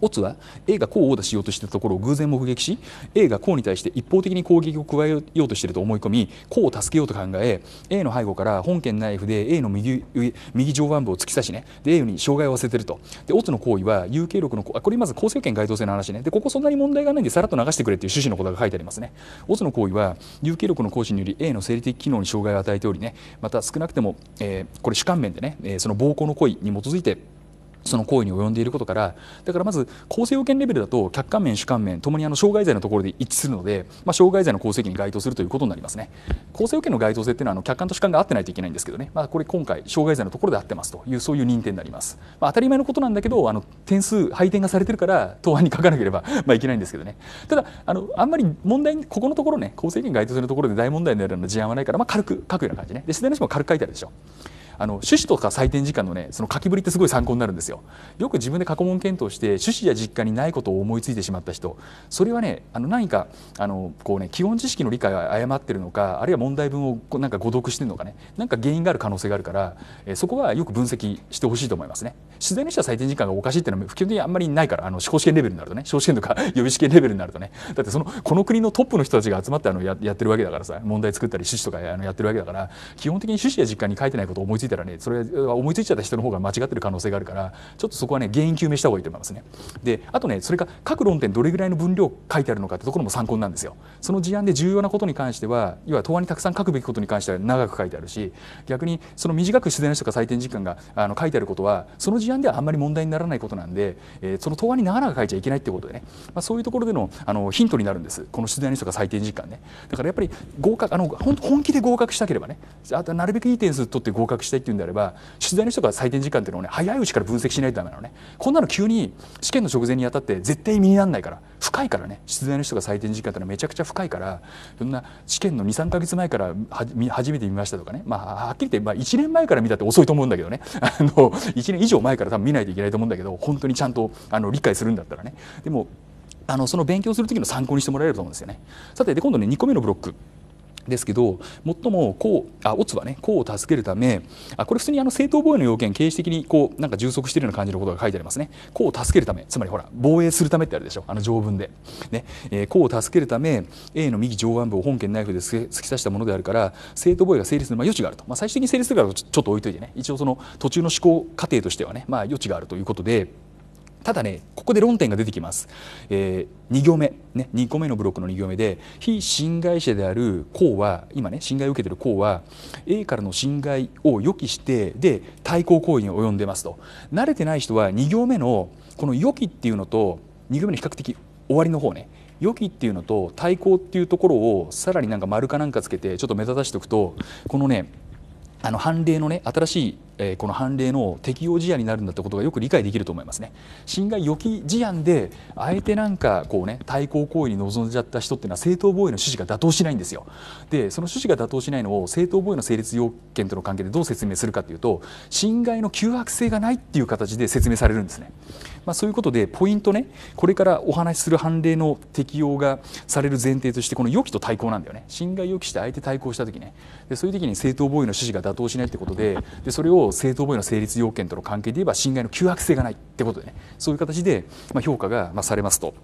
[SPEAKER 1] オツは A がこうを出しようとしてたところを偶然目撃し A がこうに対して一方的に攻撃を加えようとしていると思い込みこうを助けようと考え A の背後から本件ナイフで A の右右上腕部を突き刺しねで A に障害を負わせてるとでオツの行為は有形力のあこれまず構成権該当性の話ねでここそんなに問題がないんでさらっと流してくれっていう趣旨のことが書いてありますねオツの行為は有形力の行使により A の生理的機能に障害を与えておりねまた少なくても、えー、これ主観面でね、えー、その暴行の行為に基づいてその行為に及んでいることからだからまず構成要件レベルだと客観面主観面ともにあの障害罪のところで一致するので、まあ、障害罪の構成権に該当するということになりますね構成要件の該当性っていうのはあの客観と主観が合ってないといけないんですけどね、まあ、これ今回障害罪のところで合ってますというそういう認定になります、まあ、当たり前のことなんだけどあの点数配点がされてるから答案に書かなければ [LAUGHS] まあいけないんですけどねただあのあんまり問題ここのところね構成要件該当するところで大問題になるような事案はないから、まあ、軽く書くような感じねで自然な人も軽く書いてあるでしょあの趣旨とか採点時間のねその書きぶりってすごい参考になるんですよ。よく自分で過去問検討して趣旨や実感にないことを思いついてしまった人それはねあの何かあのこうね基本知識の理解を誤ってるのかあるいは問題文をなんか誤読してるのかねなんか原因がある可能性があるから、えそこはよく分析してほしいと思いますね。取材の人は採点時間がおかしいっていうのは基本的にあんまりないからあの司法試験レベルになるとね司法試験とか [LAUGHS] 予備試験レベルになるとねだってそのこの国のトップの人たちが集まってあのややってるわけだからさ問題作ったり趣旨とかあのやってるわけだから基本的に趣旨や実感に書いてないことを思いついていたらねそれは思いついちゃった人の方が間違ってる可能性があるからちょっとそこはね原因究明した方がいいと思いますね。であとねそれが各論点どれぐらいの分量書いてあるのかってところも参考なんですよ。その事案で重要なことに関しては要は答案にたくさん書くべきことに関しては長く書いてあるし逆にその短く自然の人とか採点時間があの書いてあることはその事案ではあんまり問題にならないことなんで、えー、その答案に長々書いちゃいけないってことでね、まあ、そういうところでのあのヒントになるんですこの出題の人が採点時間ね。だからやっぱり合格あの本気で合格したければねあとなるべくいい点数取って合格してしたいっていうんであれば取材の人が採点時間っていうのをね早いうちから分析しないとダメなのねこんなの急に試験の直前にあたって絶対身になんないから深いからね取材の人が採点時間ってのはめちゃくちゃ深いからそんな試験の23か月前から初めて見ましたとかねまあはっきり言って、まあ、1年前から見たって遅いと思うんだけどね [LAUGHS] あの1年以上前から多分見ないといけないと思うんだけど本当にちゃんとあの理解するんだったらねでもあのその勉強する時の参考にしてもらえると思うんですよね。さてで今度ね2個目のブロックですけど、最もうあオツはね公を助けるためあこれ普通にあの正当防衛の要件形式的にこうなんか充足しているような感じのことが書いてありますね公を助けるためつまりほら防衛するためってあるでしょあの条文で、ねえー、公を助けるため A の右上腕部を本件ナイフで突き刺したものであるから正当防衛が成立する、まあ、余地があると、まあ、最終的に成立するからちょっと置いといてね一応その途中の思考過程としてはね、まあ、余地があるということで。ただねここで論点が出てきます、えー、2行目、ね、2個目のブロックの2行目で非侵害者である公は今ね侵害を受けてる公は A からの侵害を予期してで対抗行為に及んでますと慣れてない人は2行目のこの予期っていうのと2行目の比較的終わりの方ね予期っていうのと対抗っていうところをさらになんか丸かなんかつけてちょっと目立たしておくとこのねあの判例のね新しい、えー、この判例の適用事案になるんだってことがよく理解できると思いますね。侵害予期事案であえてなんかこうね対抗行為に臨んじゃった人っていうのは正当防衛の趣旨が妥当しないんですよ。でその趣旨が妥当しないのを正当防衛の成立要件との関係でどう説明するかというと侵害の急迫性がないっていう形で説明されるんですね。まあ、そういうことでポイントねこれからお話しする判例の適用がされる前提としてこの予期と対抗なんだよね侵害予期して相手対抗した時ねでそういう時に正当防衛の趣旨が妥当しないってことででそれを正当防衛の成立要件との関係で言えば侵害の急迫性がないってことでねそういう形で、ま評価が、まされますと。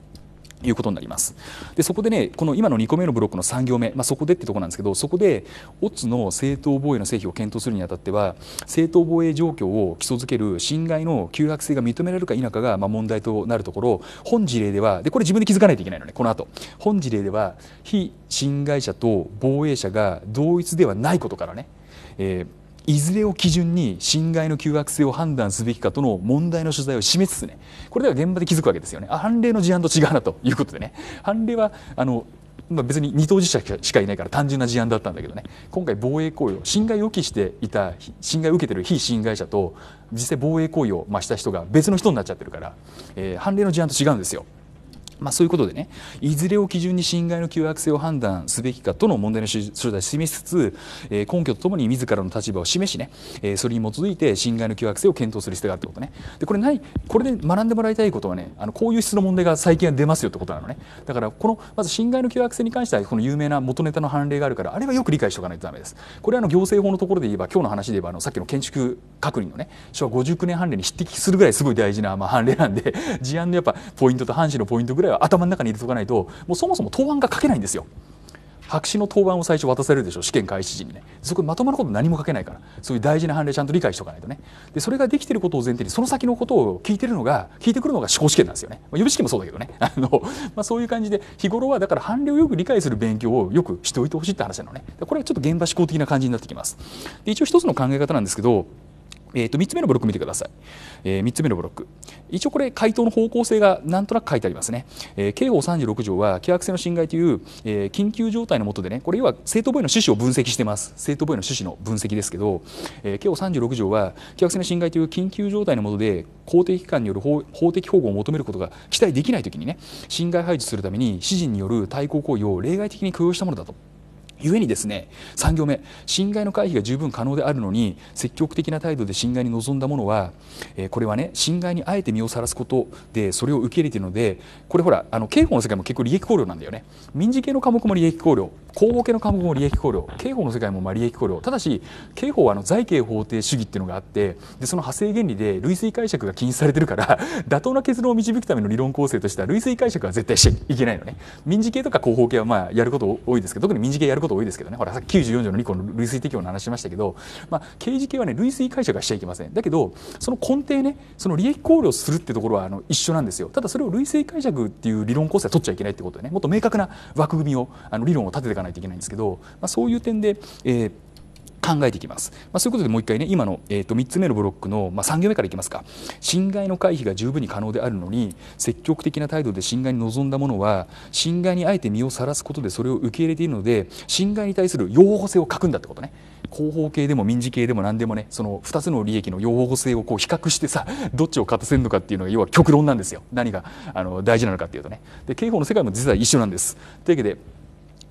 [SPEAKER 1] いうことになりますでそこでねこの今の2個目のブロックの3行目、まあ、そこでってとこなんですけどそこでオッズの正当防衛の成否を検討するにあたっては正当防衛状況を基礎づける侵害の急迫性が認められるか否かがまあ問題となるところ本事例ではでこれ自分で気づかないといけないのねこの後本事例では非侵害者と防衛者が同一ではないことからね、えーいずれを基準に侵害の急悪性を判断すべきかとの問題の所在を示すつつねこれでは現場で気づくわけですよね判例の事案と違うなということでね判例はあのまあ、別に二当事者しかいないから単純な事案だったんだけどね今回防衛行為を侵害を予期していた侵害を受けてる非侵害者と実際防衛行為をした人が別の人になっちゃってるから、えー、判例の事案と違うんですよ。まあ、そういうことでねいずれを基準に侵害の急悪性を判断すべきかとの問題の所在を示しつつ、え根拠とともに自らの立場を示しね、えそれに基づいて侵害の急悪性を検討する必要があるってことねでこれ何これで学んでもらいたいことはねあのこういう質の問題が最近は出ますよってことなのねだからこのまず侵害の急悪性に関してはこの有名な元ネタの判例があるからあれはよく理解しておかないとダメですこれはあの行政法のところで言えば今日の話で言えばあのさっきの建築確認のね昭和59年判例に匹敵するぐらいすごい大事なまあ判例なんで [LAUGHS] 事案のやっぱポイントと反視のポイントぐらいは頭の中に入れておかないともうそもそも答案が書けないんですよ。白紙の答案を最初渡されるでしょ試験開始時にねそこまとまること何も書けないからそういう大事な判例ちゃんと理解しておかないとねでそれができてることを前提にその先のことを聞いてるのが聞いてくるのが司法試験なんですよね、まあ、予備試験もそうだけどね [LAUGHS] あの、まあ、そういう感じで日頃はだから判例をよく理解する勉強をよくしておいてほしいって話なのねこれはちょっと現場思考的な感じになってきますで一応一つの考え方なんですけどえー、と3つ目のブロック見てください、えー、3つ目のブロック一応これ回答の方向性がなんとなく書いてありますね、えー、刑法36条は規約性の侵害という、えー、緊急状態の下でねこれ要は正当防衛の趣旨を分析してます正当防衛の趣旨の分析ですけど、えー、刑法36条は規約性の侵害という緊急状態の下で公的機関による法的保護を求めることが期待できないときにね侵害排除するために指示による対抗行為を例外的に許容したものだと故にですね3行目侵害の回避が十分可能であるのに積極的な態度で侵害に臨んだものは、えー、これはね侵害にあえて身をさらすことでそれを受け入れているのでこれほらあの刑法の世界も結構利益考慮なんだよね民事系の科目も利益考慮公募系の科目も利益考慮刑法の世界もまあ利益考慮ただし刑法はあの財刑法定主義っていうのがあってでその派生原理で類推解釈が禁止されてるから [LAUGHS] 妥当な結論を導くための理論構成としては類推解釈は絶対しちゃいけないのね民事系とか広報系はまあやること多いですけど特に民事系やることこと多いですけどねほらさっき94条の2項の類推適用の話しましたけど、まあ、刑事系はね類推解釈はしちゃいけませんだけどその根底ねその利益考慮するってところはあの一緒なんですよただそれを類推解釈っていう理論構成は取っちゃいけないってことでねもっと明確な枠組みをあの理論を立てていかないといけないんですけど、まあ、そういう点で、えー考えていきます。まあ、そういうことでもう一回ね、今の、えー、と3つ目のブロックの、まあ、3行目からいきますか。侵害の回避が十分に可能であるのに、積極的な態度で侵害に臨んだものは、侵害にあえて身をさらすことでそれを受け入れているので、侵害に対する擁護性を書くんだってことね。広報系でも民事系でも何でもねその2つの利益の擁護性をこう比較してさどっちを勝たせるのかっていうのが要は極論なんですよ何があの大事なのかっていうとねで刑法の世界も実は一緒なんです。というわけで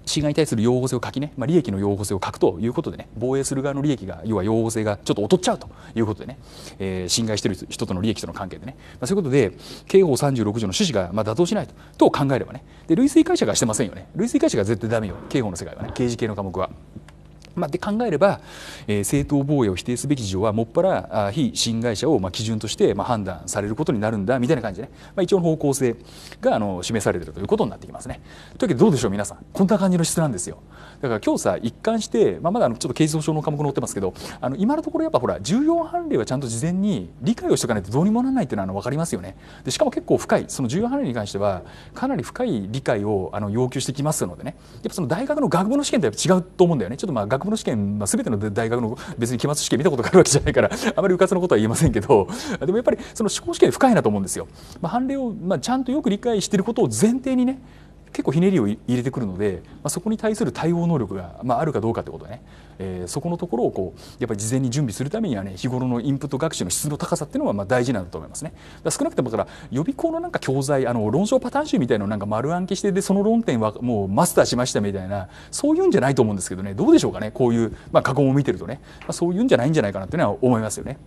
[SPEAKER 1] 侵害に対する擁護性を書きね、まあ、利益の擁護性を欠くということでね防衛する側の利益が要は擁護性がちょっと劣っちゃうということでね、えー、侵害している人との利益との関係でね、まあ、そういうことで刑法36条の趣旨がまあ妥当しないとと考えればねで類推会社がしてませんよね類推会社が絶対ダメよ刑法の世界はね刑事系の科目は。まあ、で考えれば、えー、正当防衛を否定すべき事情はもっぱら非侵害者をまあ基準としてまあ判断されることになるんだみたいな感じでね、まあ、一応の方向性があの示されているということになってきますね。というわけでどうでしょう皆さんこんな感じの質なんですよ。だから今日さ一貫して、まあ、まだあのちょっと刑事訴訟の科目載ってますけどあの今のところやっぱほら重要判例はちゃんと事前に理解をしておかないとどうにもならないっていうのはあの分かりますよねでしかも結構深いその重要判例に関してはかなり深い理解をあの要求してきますのでねやっぱその大学の学部の試験とやっぱ違うと思うんだよねちょっとまあ学部の試験、まあ、全ての大学の別に期末試験見たことがあるわけじゃないから [LAUGHS] あまりうかつなことは言えませんけどでもやっぱりその思考試験深いなと思うんですよ。まあ、判例を、まあ、ちゃんとよく理解していることを前提にね結構ひねりを入れてくるので、まあ、そこに対する対応能力が、まあ、あるかどうかってことね、えー、そこのところをこうやっぱり事前に準備するためにはね日頃のインプット学習の質の高さっていうのはまあ大事なんだと思いますねだ少なくともだから予備校のなんか教材あの論証パターン集みたいのなんか丸暗記してでその論点はもうマスターしましたみたいなそういうんじゃないと思うんですけどねどうでしょうかねこういう、まあ、過去を見てるとね、まあ、そういうんじゃないんじゃないかなっていうのは思いますよね。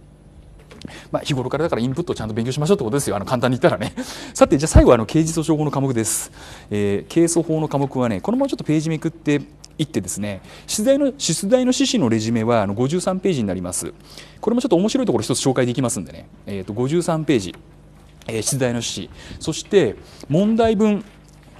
[SPEAKER 1] まあ、日頃からだからインプットをちゃんと勉強しましょうってことですよあの簡単に言ったらね [LAUGHS] さてじゃあ最後はあの刑事訴訟法の科目です、えー、刑訴法の科目はねこのままちょっとページめくっていってですね出題の出題の趣旨のレジュメはあの53ページになりますこれもちょっと面白いところ一つ紹介できますんでね、えー、と53ページ、えー、出題の趣旨そして問題文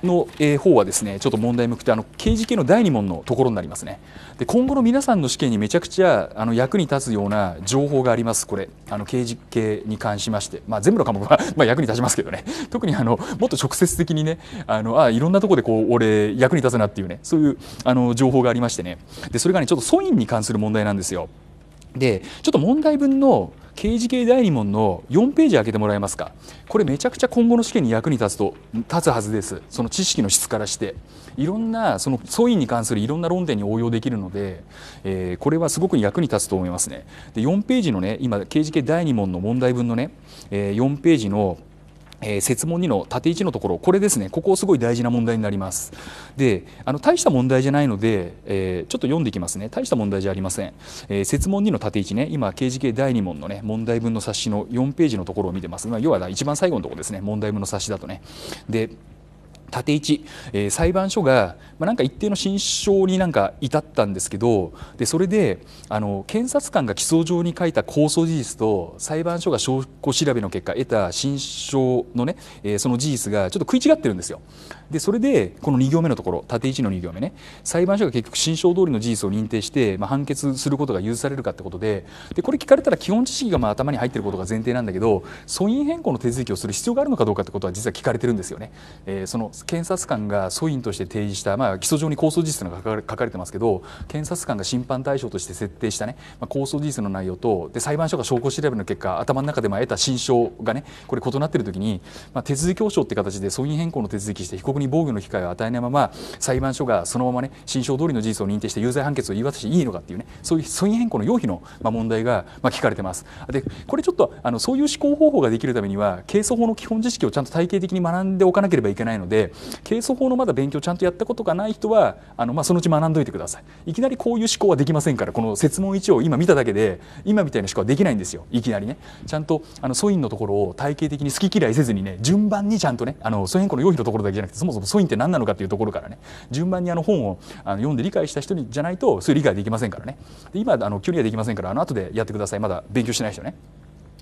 [SPEAKER 1] の方はですねちょっと問題向くてあの刑事系の第2問のところになりますねで今後の皆さんの試験にめちゃくちゃあの役に立つような情報がありますこれあの刑事系に関しまして、まあ、全部の科目は [LAUGHS] ま役に立ちますけどね特にあのもっと直接的にねあのあいろんなとこでこう俺役に立つなっていうねそういうあの情報がありましてねでそれがねちょっと素因に関する問題なんですよ。でちょっと問題文の刑事系第2問の4ページ開けてもらえますかこれめちゃくちゃ今後の試験に役に立つと立つはずですその知識の質からしていろんなその素因に関するいろんな論点に応用できるので、えー、これはすごく役に立つと思いますねで4ページのね今刑事系第2問の問題文のね、えー、4ページの「えー、設問2の縦1のところこれですねここすごい大事な問題になりますであの大した問題じゃないので、えー、ちょっと読んでいきますね大した問題じゃありません、えー、設問2の縦1ね今刑事系第2問のね問題文の冊子の4ページのところを見てます、まあ、要は一番最後のところですね問題文の冊子だとねで縦位置、えー、裁判所が、まあ、なんか一定の心証になんか至ったんですけどでそれであの検察官が起訴状に書いた控訴事実と裁判所が証拠調べの結果得た心証のね、えー、その事実がちょっと食い違ってるんですよ。でそれでこの2行目のところ縦1の2行目ね裁判所が結局心証通りの事実を認定して、まあ、判決することが許されるかってことででこれ聞かれたら基本知識がまあ頭に入ってることが前提なんだけど訴因変更の手続きをする必要があるのかどうかってことは実は聞かれてるんですよね。えー、その検察官が訴因として提示した、まあ、起訴状に控訴事実が書かれてますけど検察官が審判対象として設定したね、まあ、控訴事実の内容とで裁判所が証拠調べの結果頭の中でまあ得た心証がねこれ異なってる時に、まあ、手続き保障って形で訴因変更の手続きして被告人に防御の機会を与えないまま裁判所がそのままね新証通りの事実を認定して有罪判決を言い渡していいのかっていうねそういう訴因変更の要否の問題が聞かれてます。でこれちょっとあのそういう思考方法ができるためには係訴法の基本知識をちゃんと体系的に学んでおかなければいけないので係訴法のまだ勉強ちゃんとやったことがない人はあの、まあ、そのうち学んどいてください。いきなりこういう思考はできませんからこの設問1を今見ただけで今みたいな思考はできないんですよいきなりね。ちゃんとあの訴因のところを体系的に好き嫌いせずにね順番にちゃんとねあの訴因変更の要否のところだけじゃなくてそもそもソインって何なのかっていうところからね順番にあの本をあの読んで理解した人じゃないとそういう理解できませんからねで今あの距離はできませんからあの後でやってくださいまだ勉強してない人ね。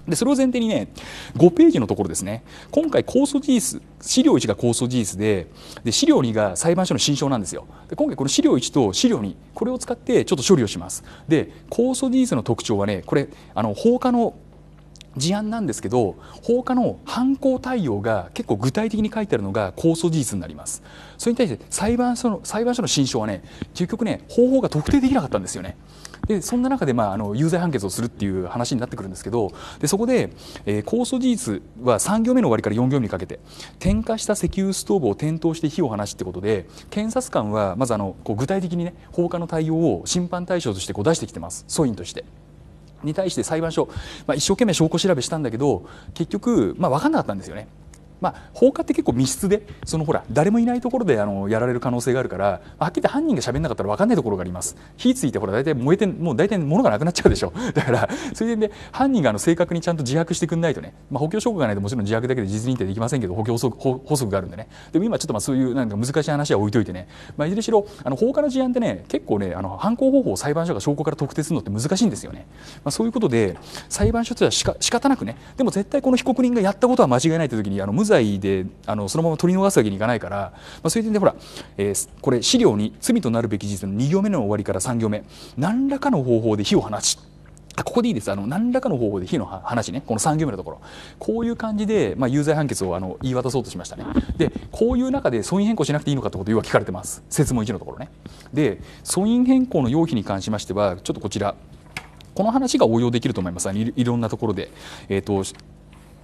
[SPEAKER 1] でそれを前提にね5ページのところですね今回控訴事実資料1が控訴事実でで資料2が裁判所の新証なんですよで今回この資料1と資料2これを使ってちょっと処理をしますで控訴事実の特徴はねこれあの放火の事案なんですけど放火の犯行対応が結構具体的に書いてあるのが控訴事実になりますそれに対して裁判所の裁判所の新書はね結局ね方法が特定できなかったんですよねでそんな中で、まあ、あの有罪判決をするっていう話になってくるんですけどでそこで、えー、控訴事実は3行目の終わりから4行目にかけて点火した石油ストーブを点灯して火を放しってことで検察官はまずあのこう具体的にね放火の対応を審判対象としてこう出してきてます訴因として。に対して裁判所、まあ、一生懸命証拠調べしたんだけど結局、まあ、分かんなかったんですよね。まあ、放火って結構密室でそのほら誰もいないところであのやられる可能性があるからはっきり言って犯人が喋んなかったら分かんないところがあります火ついてほら大体燃えてもう大体物がなくなっちゃうでしょ [LAUGHS] だからそれで、ね、犯人があの正確にちゃんと自白してくんないとね、まあ、補強証拠がないともちろん自白だけで実認定できませんけど補強補足があるんでねでも今ちょっとまあそういうなんか難しい話は置いといてね、まあ、いずれしろあの放火の事案ってね結構ねあの犯行方法を裁判所が証拠から特定するのって難しいんですよね、まあ、そういうことで裁判所としてはしか仕方なくねでも絶対この被告人がやったことは間違いないという時にあの無罪罪であのそのまま取り逃すわけにいかないから、まあ、そういう点でほら、えー、これ資料に罪となるべき事実の2行目の終わりから3行目何らかの方法で火を放ちここでいいですあの何らかの方法で火の話ねこの3行目のところこういう感じで、まあ、有罪判決をあの言い渡そうとしましたねでこういう中で訴因変更しなくていいのかってことを要は聞かれてます説問1のところねで損因変更の要否に関しましてはちょっとこちらこの話が応用できると思いますいろんなところで、えーと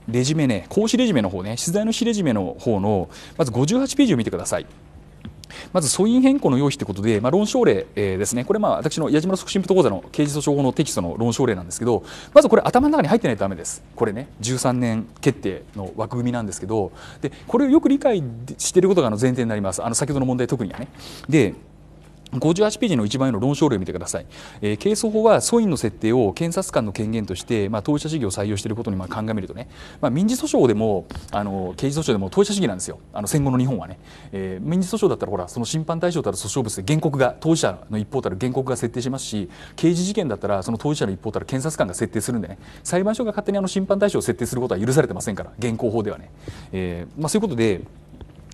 [SPEAKER 1] レジメね、講師レジメの方ね、取材のしレジメの方の、まず58ページを見てください。まず素因変更の用意ということで、まあ、論証例、えー、ですね、これまあ私の矢島促進部講座の刑事訴訟法のテキストの論証例なんですけど、まずこれ頭の中に入ってないとだめです。これね、13年決定の枠組みなんですけど、でこれをよく理解していることがあの前提になります。あの先ほどの問題特にはね。で58ページの一番上の論証例を見てください、えー、係争法は訴因の設定を検察官の権限として、まあ、当事者主義を採用していることにまあ鑑みるとね、まあ、民事訴訟でもあの刑事訴訟でも当事者主義なんですよあの戦後の日本はね、えー、民事訴訟だったらほらその審判対象たる訴訟物で原告が当事者の一方たる原告が設定しますし刑事事件だったらその当事者の一方たる検察官が設定するんでね裁判所が勝手にあの審判対象を設定することは許されてませんから現行法ではね、えーまあ、そういうことで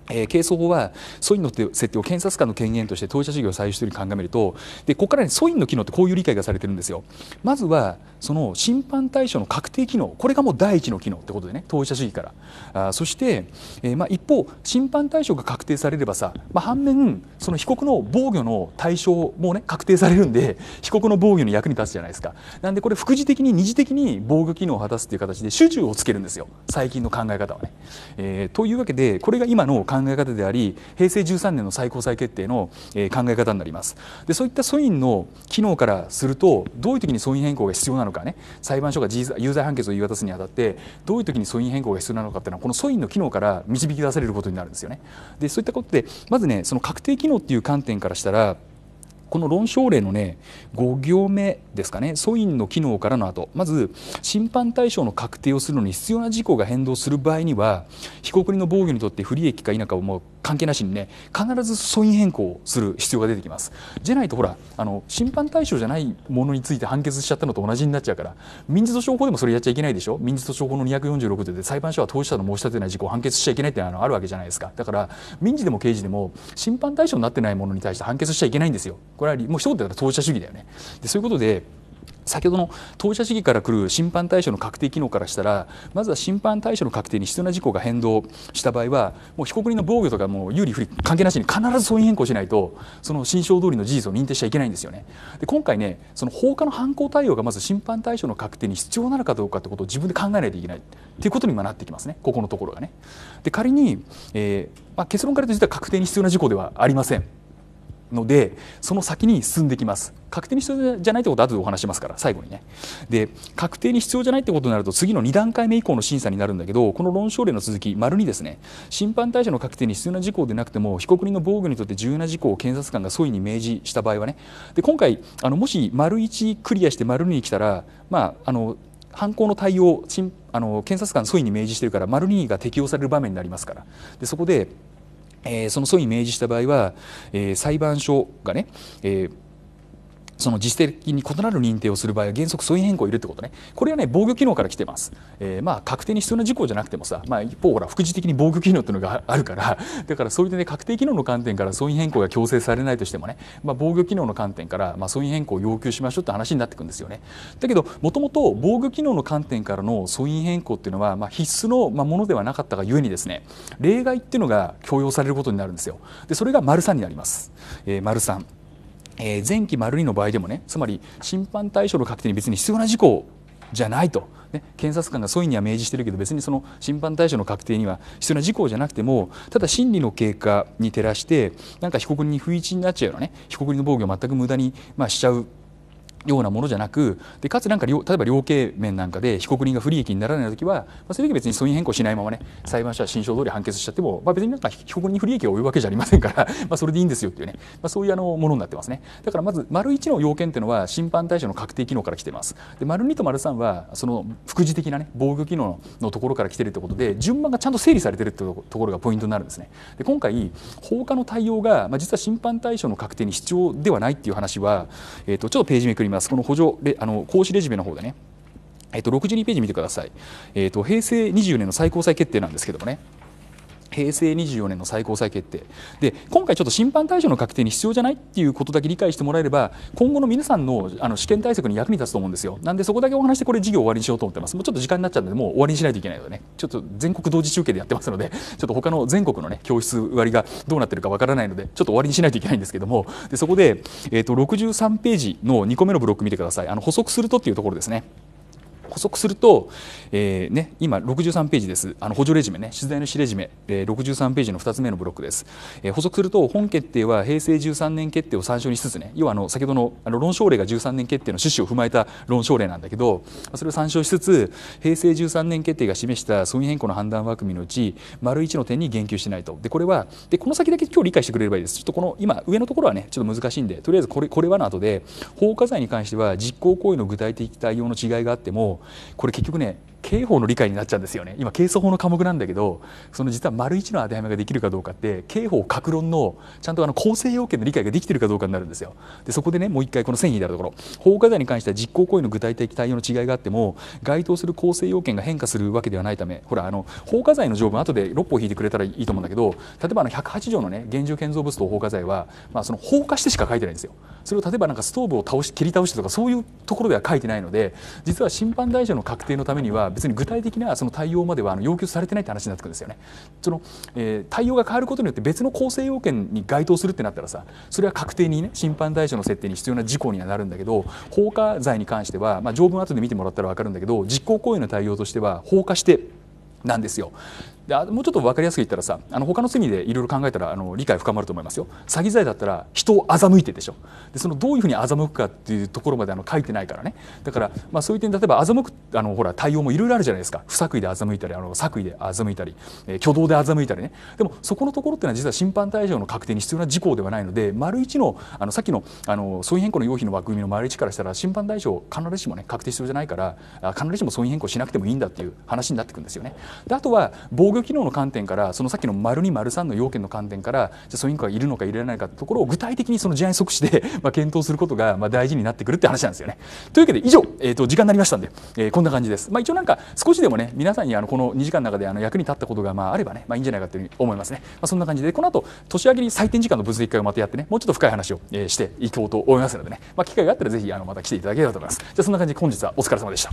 [SPEAKER 1] えー、係争法は訴因の設定を検察官の権限として当事者主義を採取するに鑑みるとでここから、ね、訴因の機能ってこういう理解がされてるんですよ。まずはその審判対象の確定機能これがもう第一の機能ってことでね当事者主義からあそして、えーまあ、一方審判対象が確定されればさ、まあ、反面その被告の防御の対象もね確定されるんで [LAUGHS] 被告の防御に役に立つじゃないですかなんでこれ副次的に二次的に防御機能を果たすっていう形で主従をつけるんですよ最近の考え方はね。えー、というわけでこれが今の考考え方であり平成13年の最高裁決定の、え考え方になりますでそういった訴因の機能からするとどういう時に訴因変更が必要なのかね裁判所が有罪判決を言い渡すにあたってどういう時に訴因変更が必要なのかっていうのはこの訴因の機能から導き出されることになるんですよねでそういったことでまずねその確定機能っていう観点からしたらこの論証例のね5行目ですかね素因の機能からの後まず審判対象の確定をするのに必要な事項が変動する場合には被告人の防御にとって不利益か否かをもう関係なしにね必ず素因変更をする必要が出てきますじゃないとほらあの審判対象じゃないものについて判決しちゃったのと同じになっちゃうから民事訴訟法でもそれやっちゃいけないでしょ民事訴訟法の246条で裁判所は当事者の申し立てない事項を判決しちゃいけないってあのあるわけじゃないですかだから民事でも刑事でも審判対象になってないものに対して判決しちゃいけないんですよここれはもう一言で言ったら当事者主義だよね。でそういうことで先ほどの当事者主義から来る審判対象の確定機能からしたらまずは審判対象の確定に必要な事項が変動した場合はもう被告人の防御とかもう有利不利関係なしに必ず損違変更しないとその心証通りの事実を認定しちゃいけないんですよね。で今回ねその放火の犯行対応がまず審判対象の確定に必要なのかどうかってことを自分で考えないといけないっていうことに今なってきますねここのところがね。で仮に、えーまあ、結論から言うと実は確定に必要な事項ではありません。のでその先に進んできます確定に必要じゃないってことは後でお話しますから最後にねで確定に必要じゃないってことになると次の2段階目以降の審査になるんだけどこの論証例の続き丸にですね審判対象の確定に必要な事項でなくても被告人の防御にとって重要な事項を検察官が総意に明示した場合はねで今回あのもし丸1クリアして丸2に来たらまああの犯行の対応あの検察官総意に明示してるから丸2が適用される場面になりますからでそこでえー、その訴に明示した場合は、えー、裁判所がね、えーその実質的に異なる認定をする場合は原則素因変更いるってことねこれはね防御機能から来てます、えー、まあ確定に必要な事項じゃなくてもさ、まあ、一方ほら副次的に防御機能っていうのがあるから [LAUGHS] だからそういうね確定機能の観点から素因変更が強制されないとしてもね、まあ、防御機能の観点から、まあ、素因変更を要求しましょうって話になってくんですよねだけどもともと防御機能の観点からの素因変更っていうのは、まあ、必須のものではなかったがゆえにですね例外っていうのが強要されることになるんですよでそれが丸3になります、えー、丸3えー、前期丸2の場合でもねつまり審判対象の確定に別に必要な事項じゃないと、ね、検察官が素意には明示してるけど別にその審判対象の確定には必要な事項じゃなくてもただ審理の経過に照らしてなんか被告人に不一致になっちゃうようなね被告人の防御を全く無駄に、まあ、しちゃうようなものじゃなくでかつなんか例えば量刑面なんかで被告人が不利益にならない時は、まあ、そういう時別に訴因変更しないままね裁判所は心証通り判決しちゃっても、まあ、別になんか被告人に不利益が負うわけじゃありませんから [LAUGHS] まあそれでいいんですよっていうね、まあ、そういうあのものになってますねだからまず丸1の要件っていうのは審判対象の確定機能から来てますで丸2と丸3はその副次的なね防御機能のところから来てるってことで順番がちゃんと整理されてるってところがポイントになるんですねで今回放火の対応が、まあ、実は審判対象の確定に必要ではないっていう話は、えー、とちょっとページめくりますます、この補助レあの講師レジュメの方でね、えー、と62ページ見てください、えーと、平成24年の最高裁決定なんですけどもね、平成24年の最高裁決定で今回ちょっと審判対象の確定に必要じゃないっていうことだけ理解してもらえれば今後の皆さんのあの試験対策に役に立つと思うんですよなんでそこだけお話してこれ授業終わりにしようと思ってますもうちょっと時間になっちゃうのでもう終わりにしないといけないのでねちょっと全国同時中継でやってますのでちょっと他の全国のね教室割がどうなってるかわからないのでちょっと終わりにしないといけないんですけどもでそこで、えーと、と63ページの2個目のブロック見てくださいあの補足するとっていうところですね補足すると、えーね、今63ページですあの補助レジュメね取材のしレジメ、えー、63ページの2つ目のブロックです、えー、補足すると本決定は平成13年決定を参照にしつつね要はあの先ほどのあの論証例が13年決定の趣旨を踏まえた論証例なんだけどそれを参照しつつ平成13年決定が示した損変更の判断枠組みのうち丸1の点に言及しないとでこれはでこの先だけ今日理解してくれればいいですちょっとこの今上のところはねちょっと難しいんでとりあえずこれこれはの後で放火罪に関しては実行行為の具体的対応の違いがあってもこれ結局ね刑法の理解になっちゃうんですよね今刑訴法の科目なんだけどその実は丸一の当てはめができるかどうかって刑法各論のちゃんとあの構成要件の理解ができてるかどうかになるんですよでそこでねもう一回この繊維であるところ法課罪に関しては実行行為の具体的対応の違いがあっても該当する構成要件が変化するわけではないためほらあの法課罪の条文後で6歩引いてくれたらいいと思うんだけど例えばあの108条のね現状建造物と放火罪は、まあ、その放火してしか書いてないんですよそれを例えばなんかストーブを倒し切り倒してとかそういうところでは書いてないので実は審判台上の確定のためには別に具体的なその対応までは要求されてないって話になってくるんですよね。その、えー、対応が変わることによって別の構成要件に該当するってなったらさそれは確定にね審判対象の設定に必要な事項にはなるんだけど放火罪に関しては、まあ、条文後で見てもらったら分かるんだけど実行行為の対応としては放火してなんですよでもうちょっと分かりやすく言ったらさあの他の罪でいろいろ考えたらあの理解深まると思いますよ詐欺罪だったら人を欺いてでしょでそのどういうふうに欺くかっていうところまであの書いてないからねだから、まあ、そういう点例えば欺くあのほら対応もいろいろあるじゃないですか不作為で欺いたりあの作為で欺いたり、えー、挙動で欺いたりねでもそこのところっていうのは実は審判対象の確定に必要な事項ではないので丸一のあのさっきのあの損益変更の要否の枠組みの丸一からしたら審判対象必ずしもね確定必要じゃないから必ずしも損益変更しなくてもいいんだっていう話になってくるんですよね。であとは防業機能の観点からそのさっきの丸2丸3の要件の観点からじゃソインクがいるのかいられないかってところを具体的にその事案即死で [LAUGHS] まあ検討することがまあ大事になってくるって話なんですよね。というわけで以上、えー、と時間になりましたんで、えー、こんな感じです。まあ、一応なんか少しでもね皆さんにあのこの2時間の中であの役に立ったことがまああればね、まあ、いいんじゃないかというふうに思いますね。まあ、そんな感じでこの後年明けに採点時間の物理会をまたやってねもうちょっと深い話を、えー、していこうと思いますのでね、まあ、機会があったらぜひあのまた来ていただければと思います。じゃそんな感じで本日はお疲れ様でした。